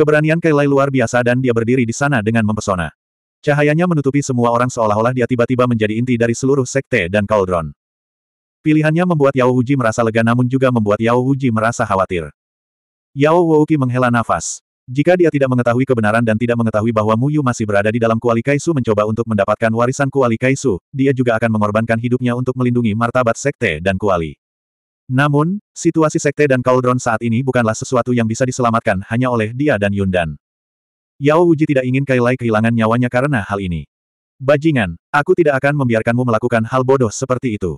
Keberanian Kailai luar biasa dan dia berdiri di sana dengan mempesona. Cahayanya menutupi semua orang seolah-olah dia tiba-tiba menjadi inti dari seluruh sekte dan Cauldron. Pilihannya membuat Yao Wuji merasa lega namun juga membuat Yao Wuji merasa khawatir. Yao Wouki menghela nafas. Jika dia tidak mengetahui kebenaran dan tidak mengetahui bahwa Mu Yu masih berada di dalam Kuali Kaisu mencoba untuk mendapatkan warisan Kuali Kaisu, dia juga akan mengorbankan hidupnya untuk melindungi martabat sekte dan Kuali. Namun, situasi sekte dan Cauldron saat ini bukanlah sesuatu yang bisa diselamatkan hanya oleh dia dan Yundan. Yao Uji tidak ingin Kailai kehilangan nyawanya karena hal ini. Bajingan, aku tidak akan membiarkanmu melakukan hal bodoh seperti itu.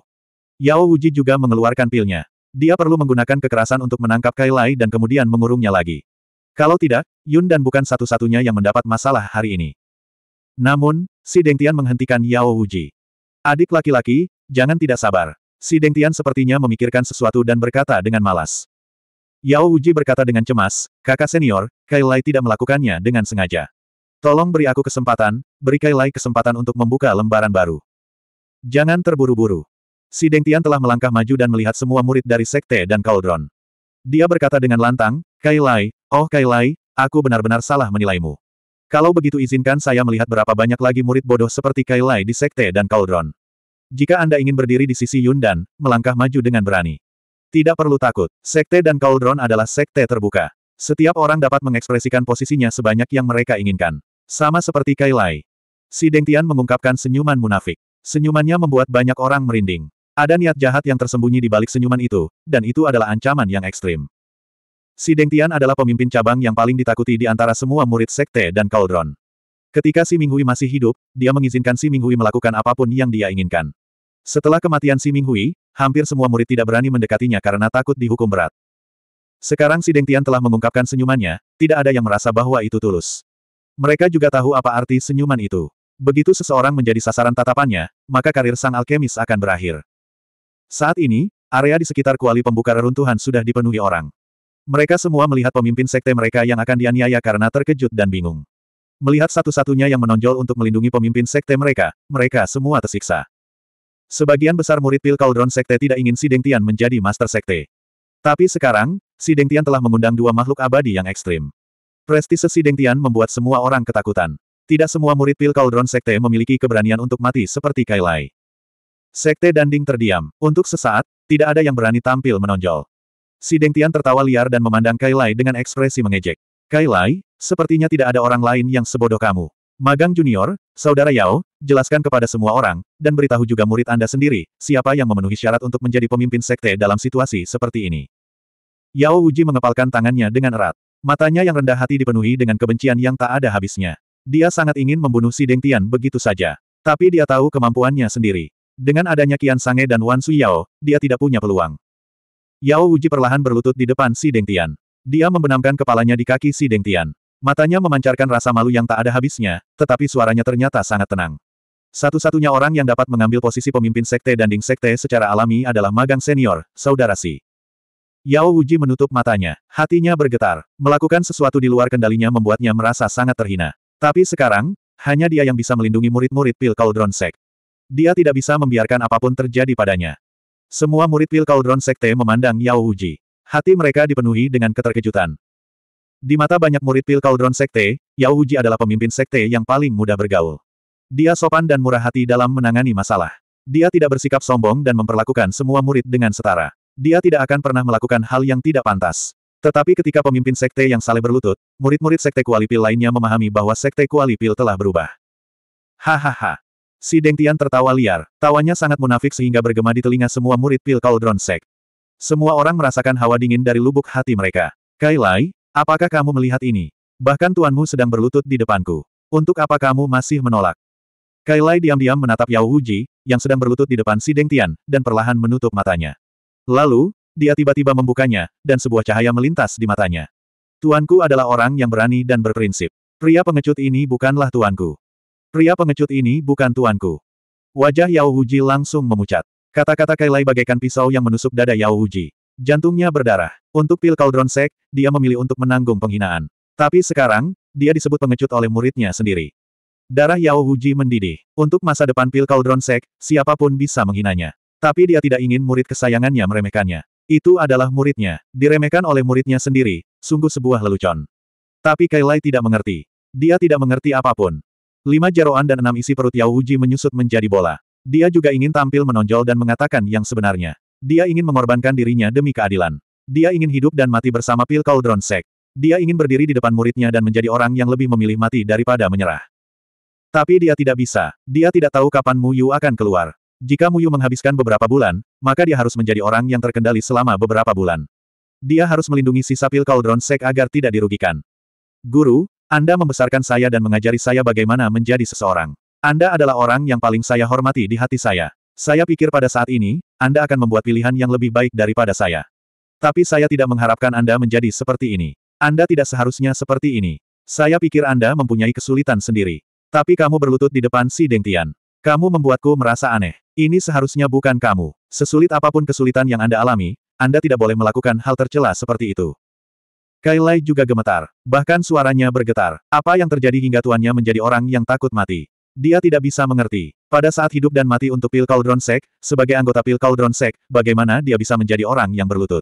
Yao Uji juga mengeluarkan pilnya. Dia perlu menggunakan kekerasan untuk menangkap Kailai dan kemudian mengurungnya lagi. Kalau tidak, Yun Dan bukan satu-satunya yang mendapat masalah hari ini. Namun, si Deng Tian menghentikan Yao Uji. Adik laki-laki, jangan tidak sabar. Si Dengtian sepertinya memikirkan sesuatu dan berkata dengan malas. Yao Uji berkata dengan cemas, kakak senior, Kailai tidak melakukannya dengan sengaja. Tolong beri aku kesempatan, beri Kailai kesempatan untuk membuka lembaran baru. Jangan terburu-buru. Si Dengtian telah melangkah maju dan melihat semua murid dari sekte dan Cauldron. Dia berkata dengan lantang, Kailai, oh Kailai, aku benar-benar salah menilaimu. Kalau begitu izinkan saya melihat berapa banyak lagi murid bodoh seperti Kailai di sekte dan Cauldron. Jika Anda ingin berdiri di sisi Yun dan melangkah maju dengan berani. Tidak perlu takut, Sekte dan Cauldron adalah sekte terbuka. Setiap orang dapat mengekspresikan posisinya sebanyak yang mereka inginkan. Sama seperti Kailai. Lai. Si Dengtian mengungkapkan senyuman munafik. Senyumannya membuat banyak orang merinding. Ada niat jahat yang tersembunyi di balik senyuman itu, dan itu adalah ancaman yang ekstrim. Si Dengtian adalah pemimpin cabang yang paling ditakuti di antara semua murid sekte dan Cauldron. Ketika Si Minghui masih hidup, dia mengizinkan Si Minghui melakukan apapun yang dia inginkan. Setelah kematian Si Minghui, hampir semua murid tidak berani mendekatinya karena takut dihukum berat. Sekarang si Deng Tian telah mengungkapkan senyumannya, tidak ada yang merasa bahwa itu tulus. Mereka juga tahu apa arti senyuman itu. Begitu seseorang menjadi sasaran tatapannya, maka karir sang alkemis akan berakhir. Saat ini, area di sekitar kuali pembuka reruntuhan sudah dipenuhi orang. Mereka semua melihat pemimpin sekte mereka yang akan dianiaya karena terkejut dan bingung. Melihat satu-satunya yang menonjol untuk melindungi pemimpin sekte mereka, mereka semua tersiksa. Sebagian besar murid Pil Cauldron Sekte tidak ingin si Tian menjadi Master Sekte. Tapi sekarang, si Tian telah mengundang dua makhluk abadi yang ekstrim. Prestise si Tian membuat semua orang ketakutan. Tidak semua murid Pil Cauldron Sekte memiliki keberanian untuk mati seperti Kailai. Sekte Danding terdiam. Untuk sesaat, tidak ada yang berani tampil menonjol. Si Tian tertawa liar dan memandang Kailai dengan ekspresi mengejek. Kailai, sepertinya tidak ada orang lain yang sebodoh kamu. Magang Junior, Saudara Yao, jelaskan kepada semua orang, dan beritahu juga murid Anda sendiri, siapa yang memenuhi syarat untuk menjadi pemimpin sekte dalam situasi seperti ini. Yao Uji mengepalkan tangannya dengan erat. Matanya yang rendah hati dipenuhi dengan kebencian yang tak ada habisnya. Dia sangat ingin membunuh si Deng Tian begitu saja. Tapi dia tahu kemampuannya sendiri. Dengan adanya Kian Sange dan Wan Sui Yao, dia tidak punya peluang. Yao Uji perlahan berlutut di depan si Deng Tian. Dia membenamkan kepalanya di kaki si Deng Tian. Matanya memancarkan rasa malu yang tak ada habisnya, tetapi suaranya ternyata sangat tenang. Satu-satunya orang yang dapat mengambil posisi pemimpin sekte dan Danding Sekte secara alami adalah magang senior, saudara Si. Yao Wuji menutup matanya, hatinya bergetar. Melakukan sesuatu di luar kendalinya membuatnya merasa sangat terhina. Tapi sekarang, hanya dia yang bisa melindungi murid-murid Pil Cauldron Sek. Dia tidak bisa membiarkan apapun terjadi padanya. Semua murid Pil Cauldron Sekte memandang Yao Wuji. Hati mereka dipenuhi dengan keterkejutan. Di mata banyak murid pil Kaldron Sekte, Yao Wuji adalah pemimpin sekte yang paling mudah bergaul. Dia sopan dan murah hati dalam menangani masalah. Dia tidak bersikap sombong dan memperlakukan semua murid dengan setara. Dia tidak akan pernah melakukan hal yang tidak pantas. Tetapi ketika pemimpin sekte yang saleh berlutut, murid-murid sekte kualipil lainnya memahami bahwa sekte kualipil telah berubah. Hahaha. Si Deng Tian tertawa liar, tawanya sangat munafik sehingga bergema di telinga semua murid pil Kaldron Sekte. Semua orang merasakan hawa dingin dari lubuk hati mereka. Kailai. Apakah kamu melihat ini? Bahkan tuanmu sedang berlutut di depanku. Untuk apa kamu masih menolak? Kailai diam-diam menatap Yao Wuji, yang sedang berlutut di depan si Deng Tian, dan perlahan menutup matanya. Lalu, dia tiba-tiba membukanya, dan sebuah cahaya melintas di matanya. Tuanku adalah orang yang berani dan berprinsip. Pria pengecut ini bukanlah tuanku. Pria pengecut ini bukan tuanku. Wajah Yao Wuji langsung memucat. Kata-kata Kailai bagaikan pisau yang menusuk dada Yao Wuji. Jantungnya berdarah. Untuk pil Cauldron Sek, dia memilih untuk menanggung penghinaan. Tapi sekarang, dia disebut pengecut oleh muridnya sendiri. Darah Yao Wuji mendidih. Untuk masa depan pil Cauldron Sek, siapapun bisa menghinanya. Tapi dia tidak ingin murid kesayangannya meremehkannya. Itu adalah muridnya. Diremehkan oleh muridnya sendiri, sungguh sebuah lelucon. Tapi Kailai tidak mengerti. Dia tidak mengerti apapun. Lima jaroan dan enam isi perut Yao Wuji menyusut menjadi bola. Dia juga ingin tampil menonjol dan mengatakan yang sebenarnya. Dia ingin mengorbankan dirinya demi keadilan. Dia ingin hidup dan mati bersama Pil Cauldron Sek. Dia ingin berdiri di depan muridnya dan menjadi orang yang lebih memilih mati daripada menyerah. Tapi dia tidak bisa. Dia tidak tahu kapan Mu Yu akan keluar. Jika Mu Yu menghabiskan beberapa bulan, maka dia harus menjadi orang yang terkendali selama beberapa bulan. Dia harus melindungi sisa Pil Cauldron Sek agar tidak dirugikan. Guru, Anda membesarkan saya dan mengajari saya bagaimana menjadi seseorang. Anda adalah orang yang paling saya hormati di hati saya. Saya pikir pada saat ini, Anda akan membuat pilihan yang lebih baik daripada saya. Tapi saya tidak mengharapkan Anda menjadi seperti ini. Anda tidak seharusnya seperti ini. Saya pikir Anda mempunyai kesulitan sendiri. Tapi kamu berlutut di depan si Deng Tian. Kamu membuatku merasa aneh. Ini seharusnya bukan kamu. Sesulit apapun kesulitan yang Anda alami, Anda tidak boleh melakukan hal tercela seperti itu. Kailai juga gemetar. Bahkan suaranya bergetar. Apa yang terjadi hingga tuannya menjadi orang yang takut mati? Dia tidak bisa mengerti. Pada saat hidup dan mati untuk Pil Cauldron Sek, sebagai anggota Pil Cauldron Sek, bagaimana dia bisa menjadi orang yang berlutut.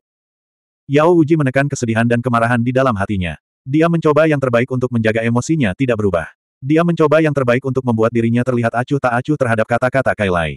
Yao Uji menekan kesedihan dan kemarahan di dalam hatinya. Dia mencoba yang terbaik untuk menjaga emosinya tidak berubah. Dia mencoba yang terbaik untuk membuat dirinya terlihat acuh tak acuh terhadap kata-kata Kailai.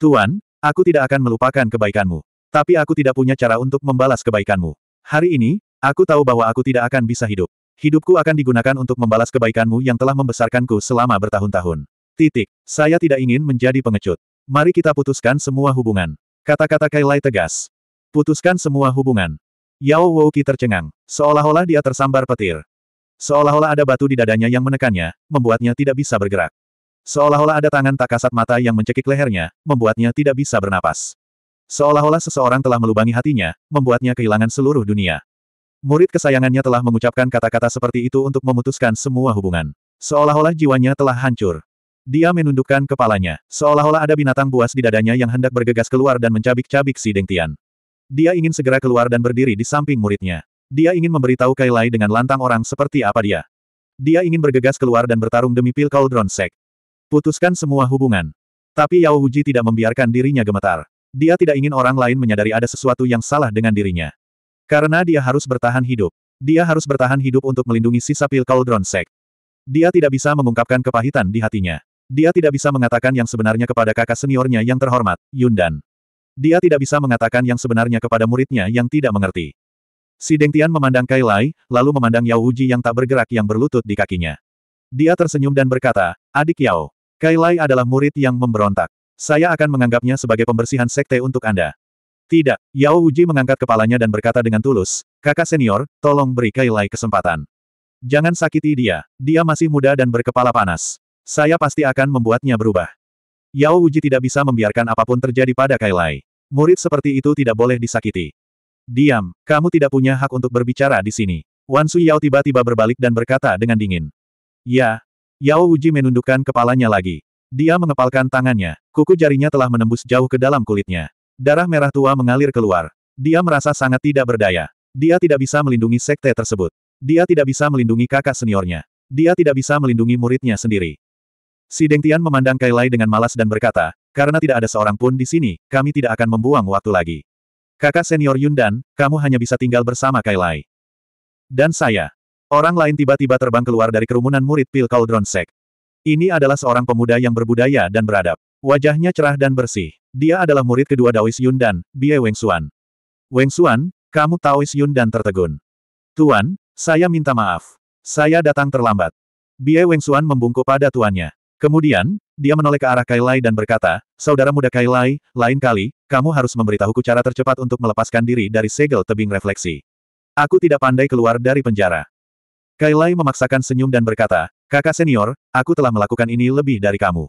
Tuan, aku tidak akan melupakan kebaikanmu. Tapi aku tidak punya cara untuk membalas kebaikanmu. Hari ini, aku tahu bahwa aku tidak akan bisa hidup. Hidupku akan digunakan untuk membalas kebaikanmu yang telah membesarkanku selama bertahun-tahun. Titik. Saya tidak ingin menjadi pengecut. Mari kita putuskan semua hubungan. Kata-kata Kailai tegas. Putuskan semua hubungan. Yao Wouki tercengang. Seolah-olah dia tersambar petir. Seolah-olah ada batu di dadanya yang menekannya, membuatnya tidak bisa bergerak. Seolah-olah ada tangan tak kasat mata yang mencekik lehernya, membuatnya tidak bisa bernapas. Seolah-olah seseorang telah melubangi hatinya, membuatnya kehilangan seluruh dunia. Murid kesayangannya telah mengucapkan kata-kata seperti itu untuk memutuskan semua hubungan. Seolah-olah jiwanya telah hancur. Dia menundukkan kepalanya, seolah-olah ada binatang buas di dadanya yang hendak bergegas keluar dan mencabik-cabik si Tian. Dia ingin segera keluar dan berdiri di samping muridnya. Dia ingin memberitahu Kailai dengan lantang orang seperti apa dia. Dia ingin bergegas keluar dan bertarung demi pil Cauldron Sek. Putuskan semua hubungan. Tapi Yao Huji tidak membiarkan dirinya gemetar. Dia tidak ingin orang lain menyadari ada sesuatu yang salah dengan dirinya. Karena dia harus bertahan hidup. Dia harus bertahan hidup untuk melindungi sisa pil Cauldron Sect. Dia tidak bisa mengungkapkan kepahitan di hatinya. Dia tidak bisa mengatakan yang sebenarnya kepada kakak seniornya yang terhormat, Yundan. Dia tidak bisa mengatakan yang sebenarnya kepada muridnya yang tidak mengerti. Si Tian memandang Kai Lai, lalu memandang Yao Uji yang tak bergerak yang berlutut di kakinya. Dia tersenyum dan berkata, Adik Yao, Kai Lai adalah murid yang memberontak. Saya akan menganggapnya sebagai pembersihan sekte untuk Anda. Tidak, Yao Uji mengangkat kepalanya dan berkata dengan tulus, kakak senior, tolong beri Kailai kesempatan. Jangan sakiti dia, dia masih muda dan berkepala panas. Saya pasti akan membuatnya berubah. Yao Uji tidak bisa membiarkan apapun terjadi pada Kailai. Murid seperti itu tidak boleh disakiti. Diam, kamu tidak punya hak untuk berbicara di sini. Wan Su Yao tiba-tiba berbalik dan berkata dengan dingin. Ya. Yao Uji menundukkan kepalanya lagi. Dia mengepalkan tangannya, kuku jarinya telah menembus jauh ke dalam kulitnya. Darah merah tua mengalir keluar. Dia merasa sangat tidak berdaya. Dia tidak bisa melindungi sekte tersebut. Dia tidak bisa melindungi kakak seniornya. Dia tidak bisa melindungi muridnya sendiri. Si Tian memandang Kailai dengan malas dan berkata, karena tidak ada seorang pun di sini, kami tidak akan membuang waktu lagi. Kakak senior Yun Dan, kamu hanya bisa tinggal bersama Kailai. Dan saya. Orang lain tiba-tiba terbang keluar dari kerumunan murid Pil Cauldron Sek. Ini adalah seorang pemuda yang berbudaya dan beradab. Wajahnya cerah dan bersih. Dia adalah murid kedua Daois Yun dan Bie Wengsuan. Wengsuan, kamu Taois Yun dan tertegun. Tuan, saya minta maaf. Saya datang terlambat. Bie Wengsuan membungkuk pada tuannya. Kemudian, dia menoleh ke arah Kailai dan berkata, Saudara muda Kailai, lain kali, kamu harus memberitahuku cara tercepat untuk melepaskan diri dari segel tebing refleksi. Aku tidak pandai keluar dari penjara. Kailai memaksakan senyum dan berkata, Kakak senior, aku telah melakukan ini lebih dari kamu.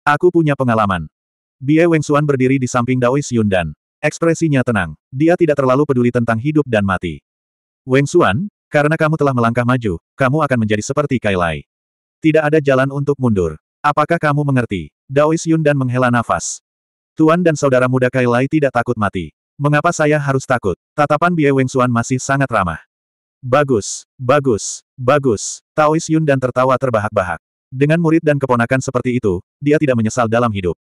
Aku punya pengalaman. Bie Wengsuan berdiri di samping Daois dan, Ekspresinya tenang. Dia tidak terlalu peduli tentang hidup dan mati. Wengsuan, karena kamu telah melangkah maju, kamu akan menjadi seperti Kailai. Tidak ada jalan untuk mundur. Apakah kamu mengerti? Daois Yundan menghela nafas. Tuan dan saudara muda Kailai tidak takut mati. Mengapa saya harus takut? Tatapan Bie Wengsuan masih sangat ramah. Bagus, bagus, bagus. Taois Yundan tertawa terbahak-bahak. Dengan murid dan keponakan seperti itu, dia tidak menyesal dalam hidup.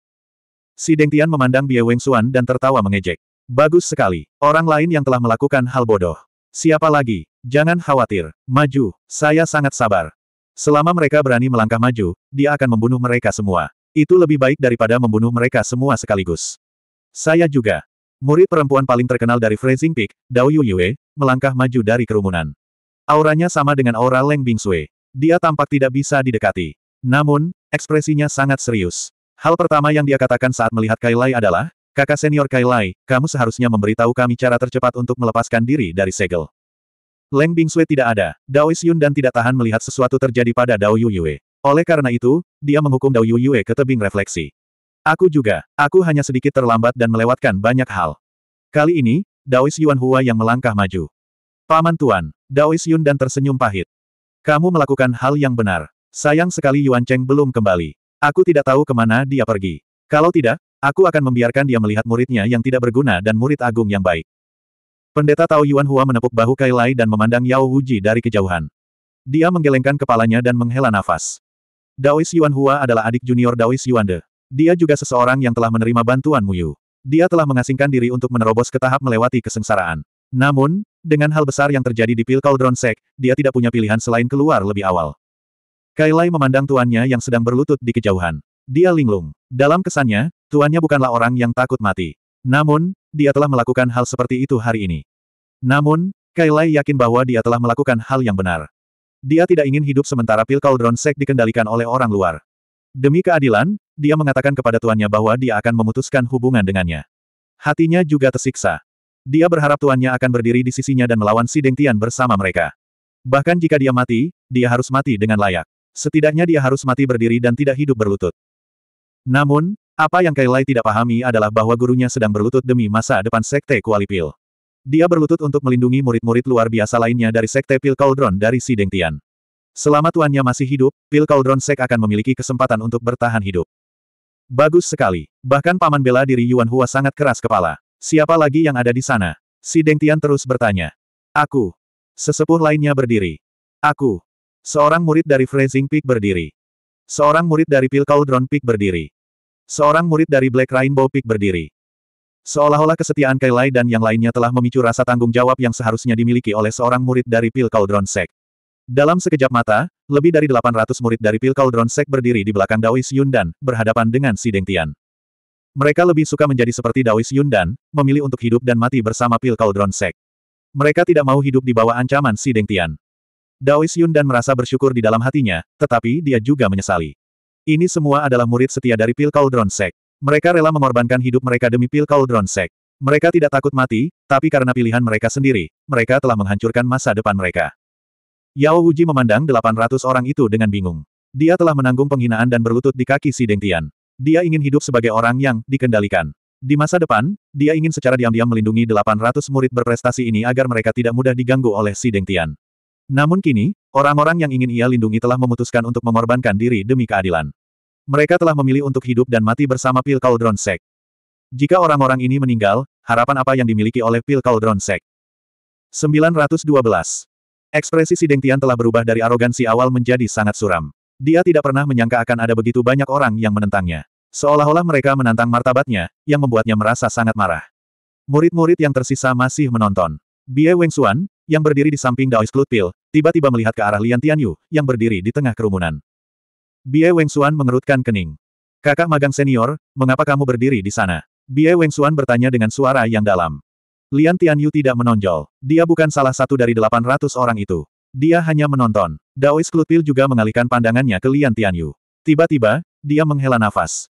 Si Deng Tian memandang Bie Weng Xuan dan tertawa mengejek. Bagus sekali. Orang lain yang telah melakukan hal bodoh. Siapa lagi? Jangan khawatir. Maju. Saya sangat sabar. Selama mereka berani melangkah maju, dia akan membunuh mereka semua. Itu lebih baik daripada membunuh mereka semua sekaligus. Saya juga. Murid perempuan paling terkenal dari Freezing Peak, Dao Yu Yue, melangkah maju dari kerumunan. Auranya sama dengan aura Leng Bing Sui. Dia tampak tidak bisa didekati. Namun, ekspresinya sangat serius. Hal pertama yang dia katakan saat melihat Kailai adalah, kakak senior Kailai, kamu seharusnya memberitahu kami cara tercepat untuk melepaskan diri dari segel. Leng Bingsui tidak ada, Dao Xun dan tidak tahan melihat sesuatu terjadi pada Dao Yuyue. Oleh karena itu, dia menghukum Dao Yuyue ke tebing refleksi. Aku juga, aku hanya sedikit terlambat dan melewatkan banyak hal. Kali ini, Dao Yuan Hua yang melangkah maju. Paman Tuan, Dao Yun dan tersenyum pahit. Kamu melakukan hal yang benar. Sayang sekali Yuan Cheng belum kembali. Aku tidak tahu kemana dia pergi. Kalau tidak, aku akan membiarkan dia melihat muridnya yang tidak berguna dan murid agung yang baik. Pendeta Tao Yuan Hua menepuk bahu Kai Lai dan memandang Yao Wuji dari kejauhan. Dia menggelengkan kepalanya dan menghela nafas. Daois Yuan Hua adalah adik junior Daois Yuan De. Dia juga seseorang yang telah menerima bantuan Yu. Dia telah mengasingkan diri untuk menerobos ke tahap melewati kesengsaraan. Namun, dengan hal besar yang terjadi di Pil Cauldron Sek, dia tidak punya pilihan selain keluar lebih awal. Kailai memandang tuannya yang sedang berlutut di kejauhan. Dia linglung. Dalam kesannya, tuannya bukanlah orang yang takut mati. Namun, dia telah melakukan hal seperti itu hari ini. Namun, Kailai yakin bahwa dia telah melakukan hal yang benar. Dia tidak ingin hidup sementara pil Cauldron Sek dikendalikan oleh orang luar. Demi keadilan, dia mengatakan kepada tuannya bahwa dia akan memutuskan hubungan dengannya. Hatinya juga tersiksa. Dia berharap tuannya akan berdiri di sisinya dan melawan si Deng Tian bersama mereka. Bahkan jika dia mati, dia harus mati dengan layak. Setidaknya dia harus mati berdiri dan tidak hidup berlutut. Namun, apa yang Kailai tidak pahami adalah bahwa gurunya sedang berlutut demi masa depan Sekte Kuali Pil. Dia berlutut untuk melindungi murid-murid luar biasa lainnya dari Sekte Pil Cauldron dari Si Deng Tian. Selama tuannya masih hidup, Pil Cauldron Sek akan memiliki kesempatan untuk bertahan hidup. Bagus sekali. Bahkan paman bela diri Yuan Hua sangat keras kepala. Siapa lagi yang ada di sana? Si Deng terus bertanya. Aku. Sesepuh lainnya berdiri. Aku. Seorang murid dari Freezing Peak berdiri. Seorang murid dari Pil Cauldron Peak berdiri. Seorang murid dari Black Rainbow Peak berdiri. Seolah-olah kesetiaan Kailai dan yang lainnya telah memicu rasa tanggung jawab yang seharusnya dimiliki oleh seorang murid dari Pil Cauldron Sect. Dalam sekejap mata, lebih dari 800 murid dari Pil Cauldron Sect berdiri di belakang Daois Yun dan berhadapan dengan Si Deng mereka lebih suka menjadi seperti Daois dan memilih untuk hidup dan mati bersama Pil Cauldron Sek. Mereka tidak mau hidup di bawah ancaman Si Deng Tian. Daois dan merasa bersyukur di dalam hatinya, tetapi dia juga menyesali. Ini semua adalah murid setia dari Pil Cauldron Sek. Mereka rela mengorbankan hidup mereka demi Pil Cauldron Sek. Mereka tidak takut mati, tapi karena pilihan mereka sendiri, mereka telah menghancurkan masa depan mereka. Yao Wuji memandang 800 orang itu dengan bingung. Dia telah menanggung penghinaan dan berlutut di kaki si Deng Tian. Dia ingin hidup sebagai orang yang dikendalikan. Di masa depan, dia ingin secara diam-diam melindungi 800 murid berprestasi ini agar mereka tidak mudah diganggu oleh si Deng Tian. Namun kini, orang-orang yang ingin ia lindungi telah memutuskan untuk mengorbankan diri demi keadilan. Mereka telah memilih untuk hidup dan mati bersama Pil Cauldron Sek. Jika orang-orang ini meninggal, harapan apa yang dimiliki oleh Pil Cauldron Sek? 912. Ekspresi si Deng Tian telah berubah dari arogansi awal menjadi sangat suram. Dia tidak pernah menyangka akan ada begitu banyak orang yang menentangnya. Seolah-olah mereka menantang martabatnya, yang membuatnya merasa sangat marah. Murid-murid yang tersisa masih menonton. Bie Wengsuan, yang berdiri di samping Daois Klutpil, tiba-tiba melihat ke arah Lian Tianyu, yang berdiri di tengah kerumunan. Bie Wengsuan mengerutkan kening. Kakak magang senior, mengapa kamu berdiri di sana? Bie Wengsuan bertanya dengan suara yang dalam. Lian Tianyu tidak menonjol. Dia bukan salah satu dari 800 orang itu. Dia hanya menonton. Daois Clutpil juga mengalihkan pandangannya ke Lian Tianyu. Tiba-tiba, dia menghela nafas.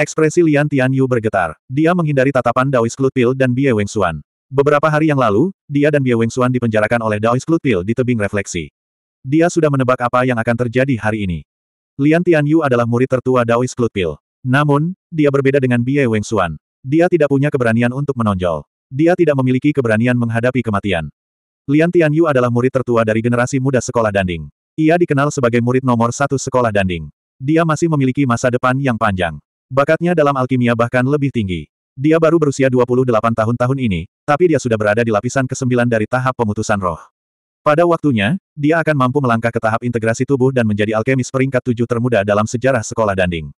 Ekspresi Lian Tianyu bergetar. Dia menghindari tatapan Daois Clutpil dan Bie Wengsuan. Beberapa hari yang lalu, dia dan Bie Wengsuan dipenjarakan oleh Daois Clutpil di tebing refleksi. Dia sudah menebak apa yang akan terjadi hari ini. Lian Tianyu adalah murid tertua Daois Clutpil. Namun, dia berbeda dengan Bie Wengsuan. Dia tidak punya keberanian untuk menonjol. Dia tidak memiliki keberanian menghadapi kematian. Lian Tianyu adalah murid tertua dari generasi muda sekolah Danding. Ia dikenal sebagai murid nomor satu sekolah Danding. Dia masih memiliki masa depan yang panjang. Bakatnya dalam alkimia bahkan lebih tinggi. Dia baru berusia 28 tahun tahun ini, tapi dia sudah berada di lapisan ke-9 dari tahap pemutusan roh. Pada waktunya, dia akan mampu melangkah ke tahap integrasi tubuh dan menjadi alkemis peringkat tujuh termuda dalam sejarah sekolah Danding.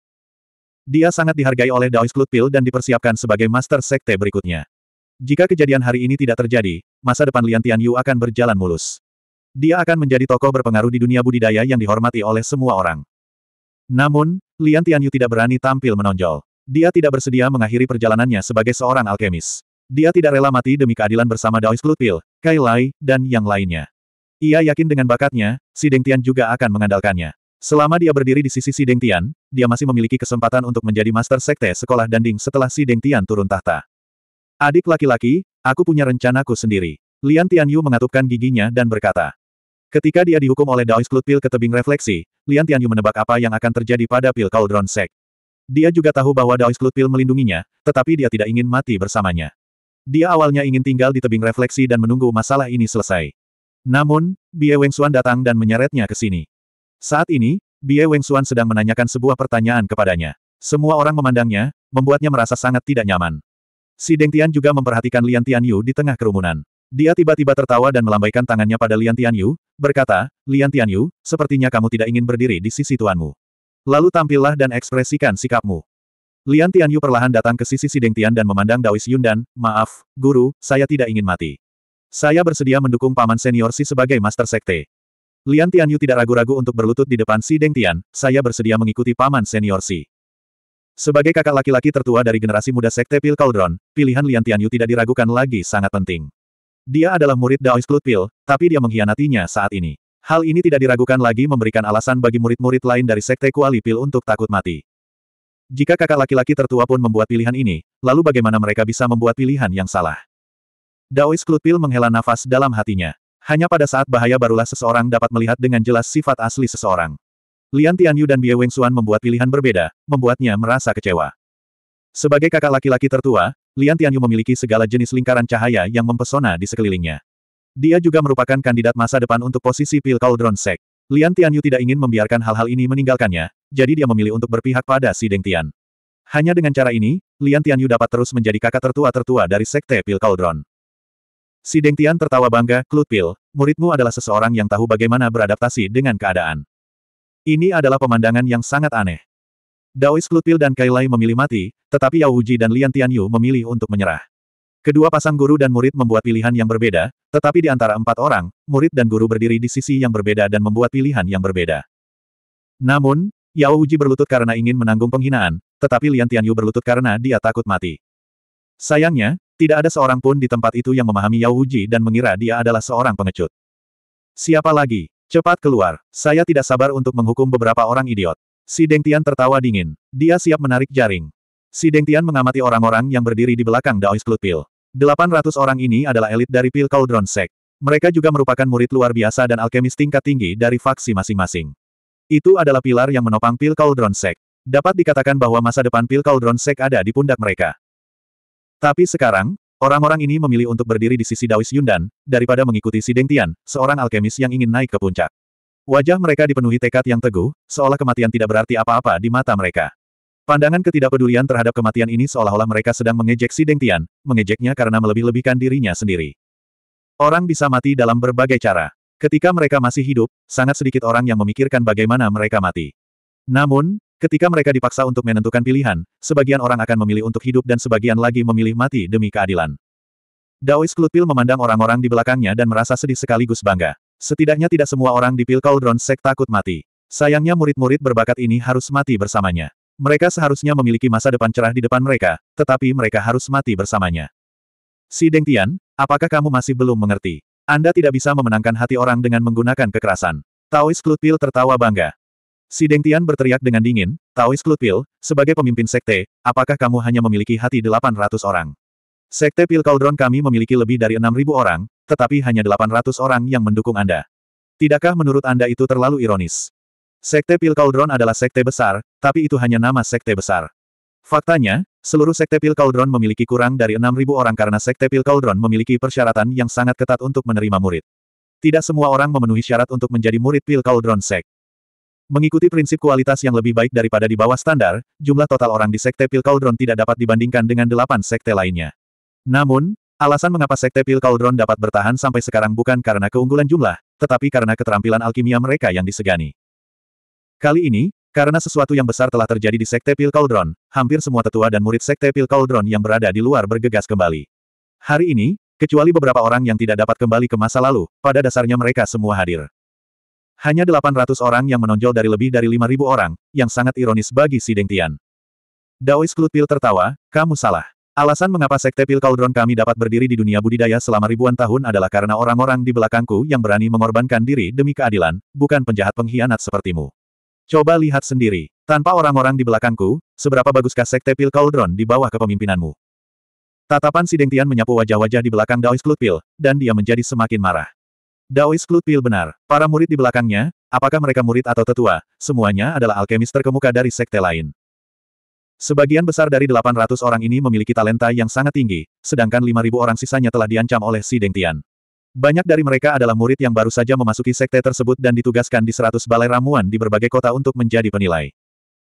Dia sangat dihargai oleh Daoist Klutpil dan dipersiapkan sebagai master sekte berikutnya. Jika kejadian hari ini tidak terjadi, masa depan Lian Tian akan berjalan mulus. Dia akan menjadi tokoh berpengaruh di dunia budidaya yang dihormati oleh semua orang. Namun, Lian Tianyu tidak berani tampil menonjol. Dia tidak bersedia mengakhiri perjalanannya sebagai seorang alkemis. Dia tidak rela mati demi keadilan bersama Daois Klutpil, Kai Lai, dan yang lainnya. Ia yakin dengan bakatnya, si Deng Tian juga akan mengandalkannya. Selama dia berdiri di sisi si Deng Tian, dia masih memiliki kesempatan untuk menjadi master sekte sekolah Danding setelah si Deng Tian turun tahta. Adik laki-laki, aku punya rencanaku sendiri. Lian Tianyu mengatupkan giginya dan berkata, Ketika dia dihukum oleh Daoist Daois Pil ke tebing refleksi, Lian Tianyu menebak apa yang akan terjadi pada Pil Cauldron Sek. Dia juga tahu bahwa Daoist Daois Pil melindunginya, tetapi dia tidak ingin mati bersamanya. Dia awalnya ingin tinggal di tebing refleksi dan menunggu masalah ini selesai. Namun, Bie Wengsuan datang dan menyeretnya ke sini. Saat ini, Bie Wengsuan sedang menanyakan sebuah pertanyaan kepadanya. Semua orang memandangnya, membuatnya merasa sangat tidak nyaman. Si Deng Tian juga memperhatikan Lian Tianyu di tengah kerumunan. Dia tiba-tiba tertawa dan melambaikan tangannya pada Lian Tianyu, berkata, Lian Tianyu, sepertinya kamu tidak ingin berdiri di sisi tuanmu. Lalu tampillah dan ekspresikan sikapmu. Lian Tianyu perlahan datang ke sisi Sideng Tian dan memandang Dawis Yun dan, maaf, guru, saya tidak ingin mati. Saya bersedia mendukung paman senior Si sebagai master sekte. Lian Tianyu tidak ragu-ragu untuk berlutut di depan Si Deng Tian, saya bersedia mengikuti paman senior Si. Sebagai kakak laki-laki tertua dari generasi muda sekte Pil Cauldron, pilihan Lian Tianyu tidak diragukan lagi sangat penting. Dia adalah murid Daois Klutpil, tapi dia mengkhianatinya saat ini. Hal ini tidak diragukan lagi memberikan alasan bagi murid-murid lain dari Sekte Kualipil untuk takut mati. Jika kakak laki-laki tertua pun membuat pilihan ini, lalu bagaimana mereka bisa membuat pilihan yang salah? Daois Klutpil menghela nafas dalam hatinya. Hanya pada saat bahaya barulah seseorang dapat melihat dengan jelas sifat asli seseorang. Lian Tianyu dan Bie Wengsuan membuat pilihan berbeda, membuatnya merasa kecewa. Sebagai kakak laki-laki tertua, Lian Tianyu memiliki segala jenis lingkaran cahaya yang mempesona di sekelilingnya. Dia juga merupakan kandidat masa depan untuk posisi Pil Cauldron Sek. Lian Tianyu tidak ingin membiarkan hal-hal ini meninggalkannya, jadi dia memilih untuk berpihak pada si Deng Tian. Hanya dengan cara ini, Lian Tianyu dapat terus menjadi kakak tertua-tertua dari Sekte Pil Cauldron. Si Deng Tian tertawa bangga, Klut Pil, muridmu adalah seseorang yang tahu bagaimana beradaptasi dengan keadaan. Ini adalah pemandangan yang sangat aneh. Daois Klutpil dan Kailai memilih mati, tetapi Yao Uji dan Lian Tianyu memilih untuk menyerah. Kedua pasang guru dan murid membuat pilihan yang berbeda, tetapi di antara empat orang, murid dan guru berdiri di sisi yang berbeda dan membuat pilihan yang berbeda. Namun, Yao Uji berlutut karena ingin menanggung penghinaan, tetapi Lian Tianyu berlutut karena dia takut mati. Sayangnya, tidak ada seorang pun di tempat itu yang memahami Yao Uji dan mengira dia adalah seorang pengecut. Siapa lagi? Cepat keluar. Saya tidak sabar untuk menghukum beberapa orang idiot. Si Dengtian tertawa dingin. Dia siap menarik jaring. Si Dengtian mengamati orang-orang yang berdiri di belakang Daoist Clut Pil. 800 orang ini adalah elit dari Pil Cauldron Sect. Mereka juga merupakan murid luar biasa dan alkemis tingkat tinggi dari faksi masing-masing. Itu adalah pilar yang menopang Pil Cauldron Sect. Dapat dikatakan bahwa masa depan Pil Cauldron Sect ada di pundak mereka. Tapi sekarang, orang-orang ini memilih untuk berdiri di sisi Daoist Yundan, daripada mengikuti si Dengtian, seorang alkemis yang ingin naik ke puncak. Wajah mereka dipenuhi tekad yang teguh, seolah kematian tidak berarti apa-apa di mata mereka. Pandangan ketidakpedulian terhadap kematian ini seolah-olah mereka sedang mengejek si Deng Tian, mengejeknya karena melebih-lebihkan dirinya sendiri. Orang bisa mati dalam berbagai cara. Ketika mereka masih hidup, sangat sedikit orang yang memikirkan bagaimana mereka mati. Namun, ketika mereka dipaksa untuk menentukan pilihan, sebagian orang akan memilih untuk hidup dan sebagian lagi memilih mati demi keadilan. Daois Klutpil memandang orang-orang di belakangnya dan merasa sedih sekaligus bangga. Setidaknya tidak semua orang di Pil Cauldron Sek takut mati. Sayangnya murid-murid berbakat ini harus mati bersamanya. Mereka seharusnya memiliki masa depan cerah di depan mereka, tetapi mereka harus mati bersamanya. Si Deng Tian, apakah kamu masih belum mengerti? Anda tidak bisa memenangkan hati orang dengan menggunakan kekerasan. Taois Klutpil tertawa bangga. Si Deng Tian berteriak dengan dingin, Taois Klutpil, sebagai pemimpin sekte, apakah kamu hanya memiliki hati 800 orang? Sekte Pil Cauldron kami memiliki lebih dari 6.000 orang, tetapi hanya 800 orang yang mendukung Anda. Tidakkah menurut Anda itu terlalu ironis? Sekte Pil adalah sekte besar, tapi itu hanya nama sekte besar. Faktanya, seluruh sekte Pil memiliki kurang dari 6.000 orang karena sekte Pil memiliki persyaratan yang sangat ketat untuk menerima murid. Tidak semua orang memenuhi syarat untuk menjadi murid Pil Cauldron Sek. Mengikuti prinsip kualitas yang lebih baik daripada di bawah standar, jumlah total orang di Sekte Pil tidak dapat dibandingkan dengan delapan sekte lainnya. Namun, Alasan mengapa Sekte Pil Cauldron dapat bertahan sampai sekarang bukan karena keunggulan jumlah, tetapi karena keterampilan alkimia mereka yang disegani. Kali ini, karena sesuatu yang besar telah terjadi di Sekte Pil Cauldron, hampir semua tetua dan murid Sekte Pil Cauldron yang berada di luar bergegas kembali. Hari ini, kecuali beberapa orang yang tidak dapat kembali ke masa lalu, pada dasarnya mereka semua hadir. Hanya 800 orang yang menonjol dari lebih dari 5.000 orang, yang sangat ironis bagi si Deng Tian. Daois Klutpil tertawa, kamu salah. Alasan mengapa Sekte Pil Cauldron kami dapat berdiri di dunia budidaya selama ribuan tahun adalah karena orang-orang di belakangku yang berani mengorbankan diri demi keadilan, bukan penjahat pengkhianat sepertimu. Coba lihat sendiri. Tanpa orang-orang di belakangku, seberapa baguskah Sekte Pil Cauldron di bawah kepemimpinanmu? Tatapan si Dengtian menyapu wajah-wajah di belakang Daois Klutpil, dan dia menjadi semakin marah. Daois Klutpil benar. Para murid di belakangnya, apakah mereka murid atau tetua, semuanya adalah alkemis terkemuka dari sekte lain. Sebagian besar dari 800 orang ini memiliki talenta yang sangat tinggi, sedangkan 5.000 orang sisanya telah diancam oleh Si Deng Tian. Banyak dari mereka adalah murid yang baru saja memasuki sekte tersebut dan ditugaskan di 100 balai ramuan di berbagai kota untuk menjadi penilai.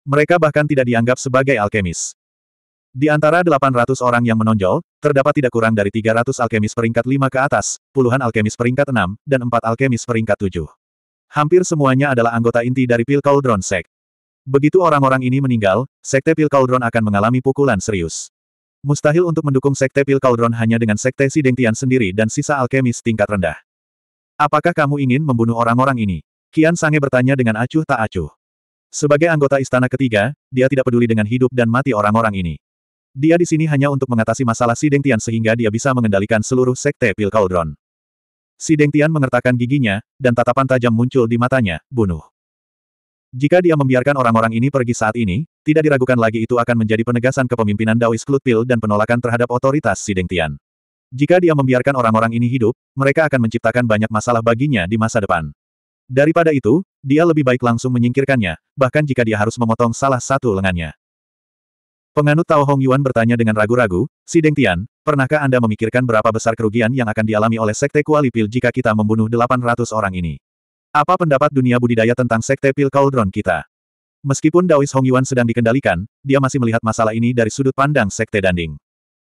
Mereka bahkan tidak dianggap sebagai alkemis. Di antara 800 orang yang menonjol, terdapat tidak kurang dari 300 alkemis peringkat 5 ke atas, puluhan alkemis peringkat 6, dan empat alkemis peringkat 7. Hampir semuanya adalah anggota inti dari Pil Cauldron Sect. Begitu orang-orang ini meninggal, Sekte Pil Cauldron akan mengalami pukulan serius. Mustahil untuk mendukung Sekte Pil Cauldron hanya dengan Sekte Sidengtian sendiri dan sisa alkemis tingkat rendah. Apakah kamu ingin membunuh orang-orang ini? Kian Sange bertanya dengan acuh tak acuh. Sebagai anggota istana ketiga, dia tidak peduli dengan hidup dan mati orang-orang ini. Dia di sini hanya untuk mengatasi masalah Sidengtian Tian sehingga dia bisa mengendalikan seluruh sekte Pil Cauldron. Sideng Tian mengertakkan giginya, dan tatapan tajam muncul di matanya, bunuh. Jika dia membiarkan orang-orang ini pergi saat ini, tidak diragukan lagi itu akan menjadi penegasan kepemimpinan Daois Klutpil dan penolakan terhadap otoritas Sideng Tian. Jika dia membiarkan orang-orang ini hidup, mereka akan menciptakan banyak masalah baginya di masa depan. Daripada itu, dia lebih baik langsung menyingkirkannya, bahkan jika dia harus memotong salah satu lengannya. Penganut Tao Hong Yuan bertanya dengan ragu-ragu, Si Tian, pernahkah Anda memikirkan berapa besar kerugian yang akan dialami oleh Sekte Pil jika kita membunuh 800 orang ini? Apa pendapat dunia budidaya tentang sekte pil cauldron kita? Meskipun Daois Hongyuan sedang dikendalikan, dia masih melihat masalah ini dari sudut pandang sekte Danding.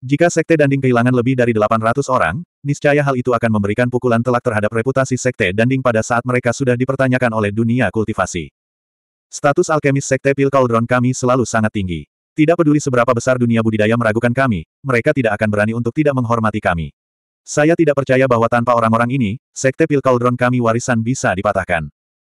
Jika sekte Danding kehilangan lebih dari 800 orang, niscaya hal itu akan memberikan pukulan telak terhadap reputasi sekte Danding pada saat mereka sudah dipertanyakan oleh dunia kultivasi. Status alkemis sekte pil cauldron kami selalu sangat tinggi. Tidak peduli seberapa besar dunia budidaya meragukan kami, mereka tidak akan berani untuk tidak menghormati kami. Saya tidak percaya bahwa tanpa orang-orang ini, sekte pil cauldron kami warisan bisa dipatahkan.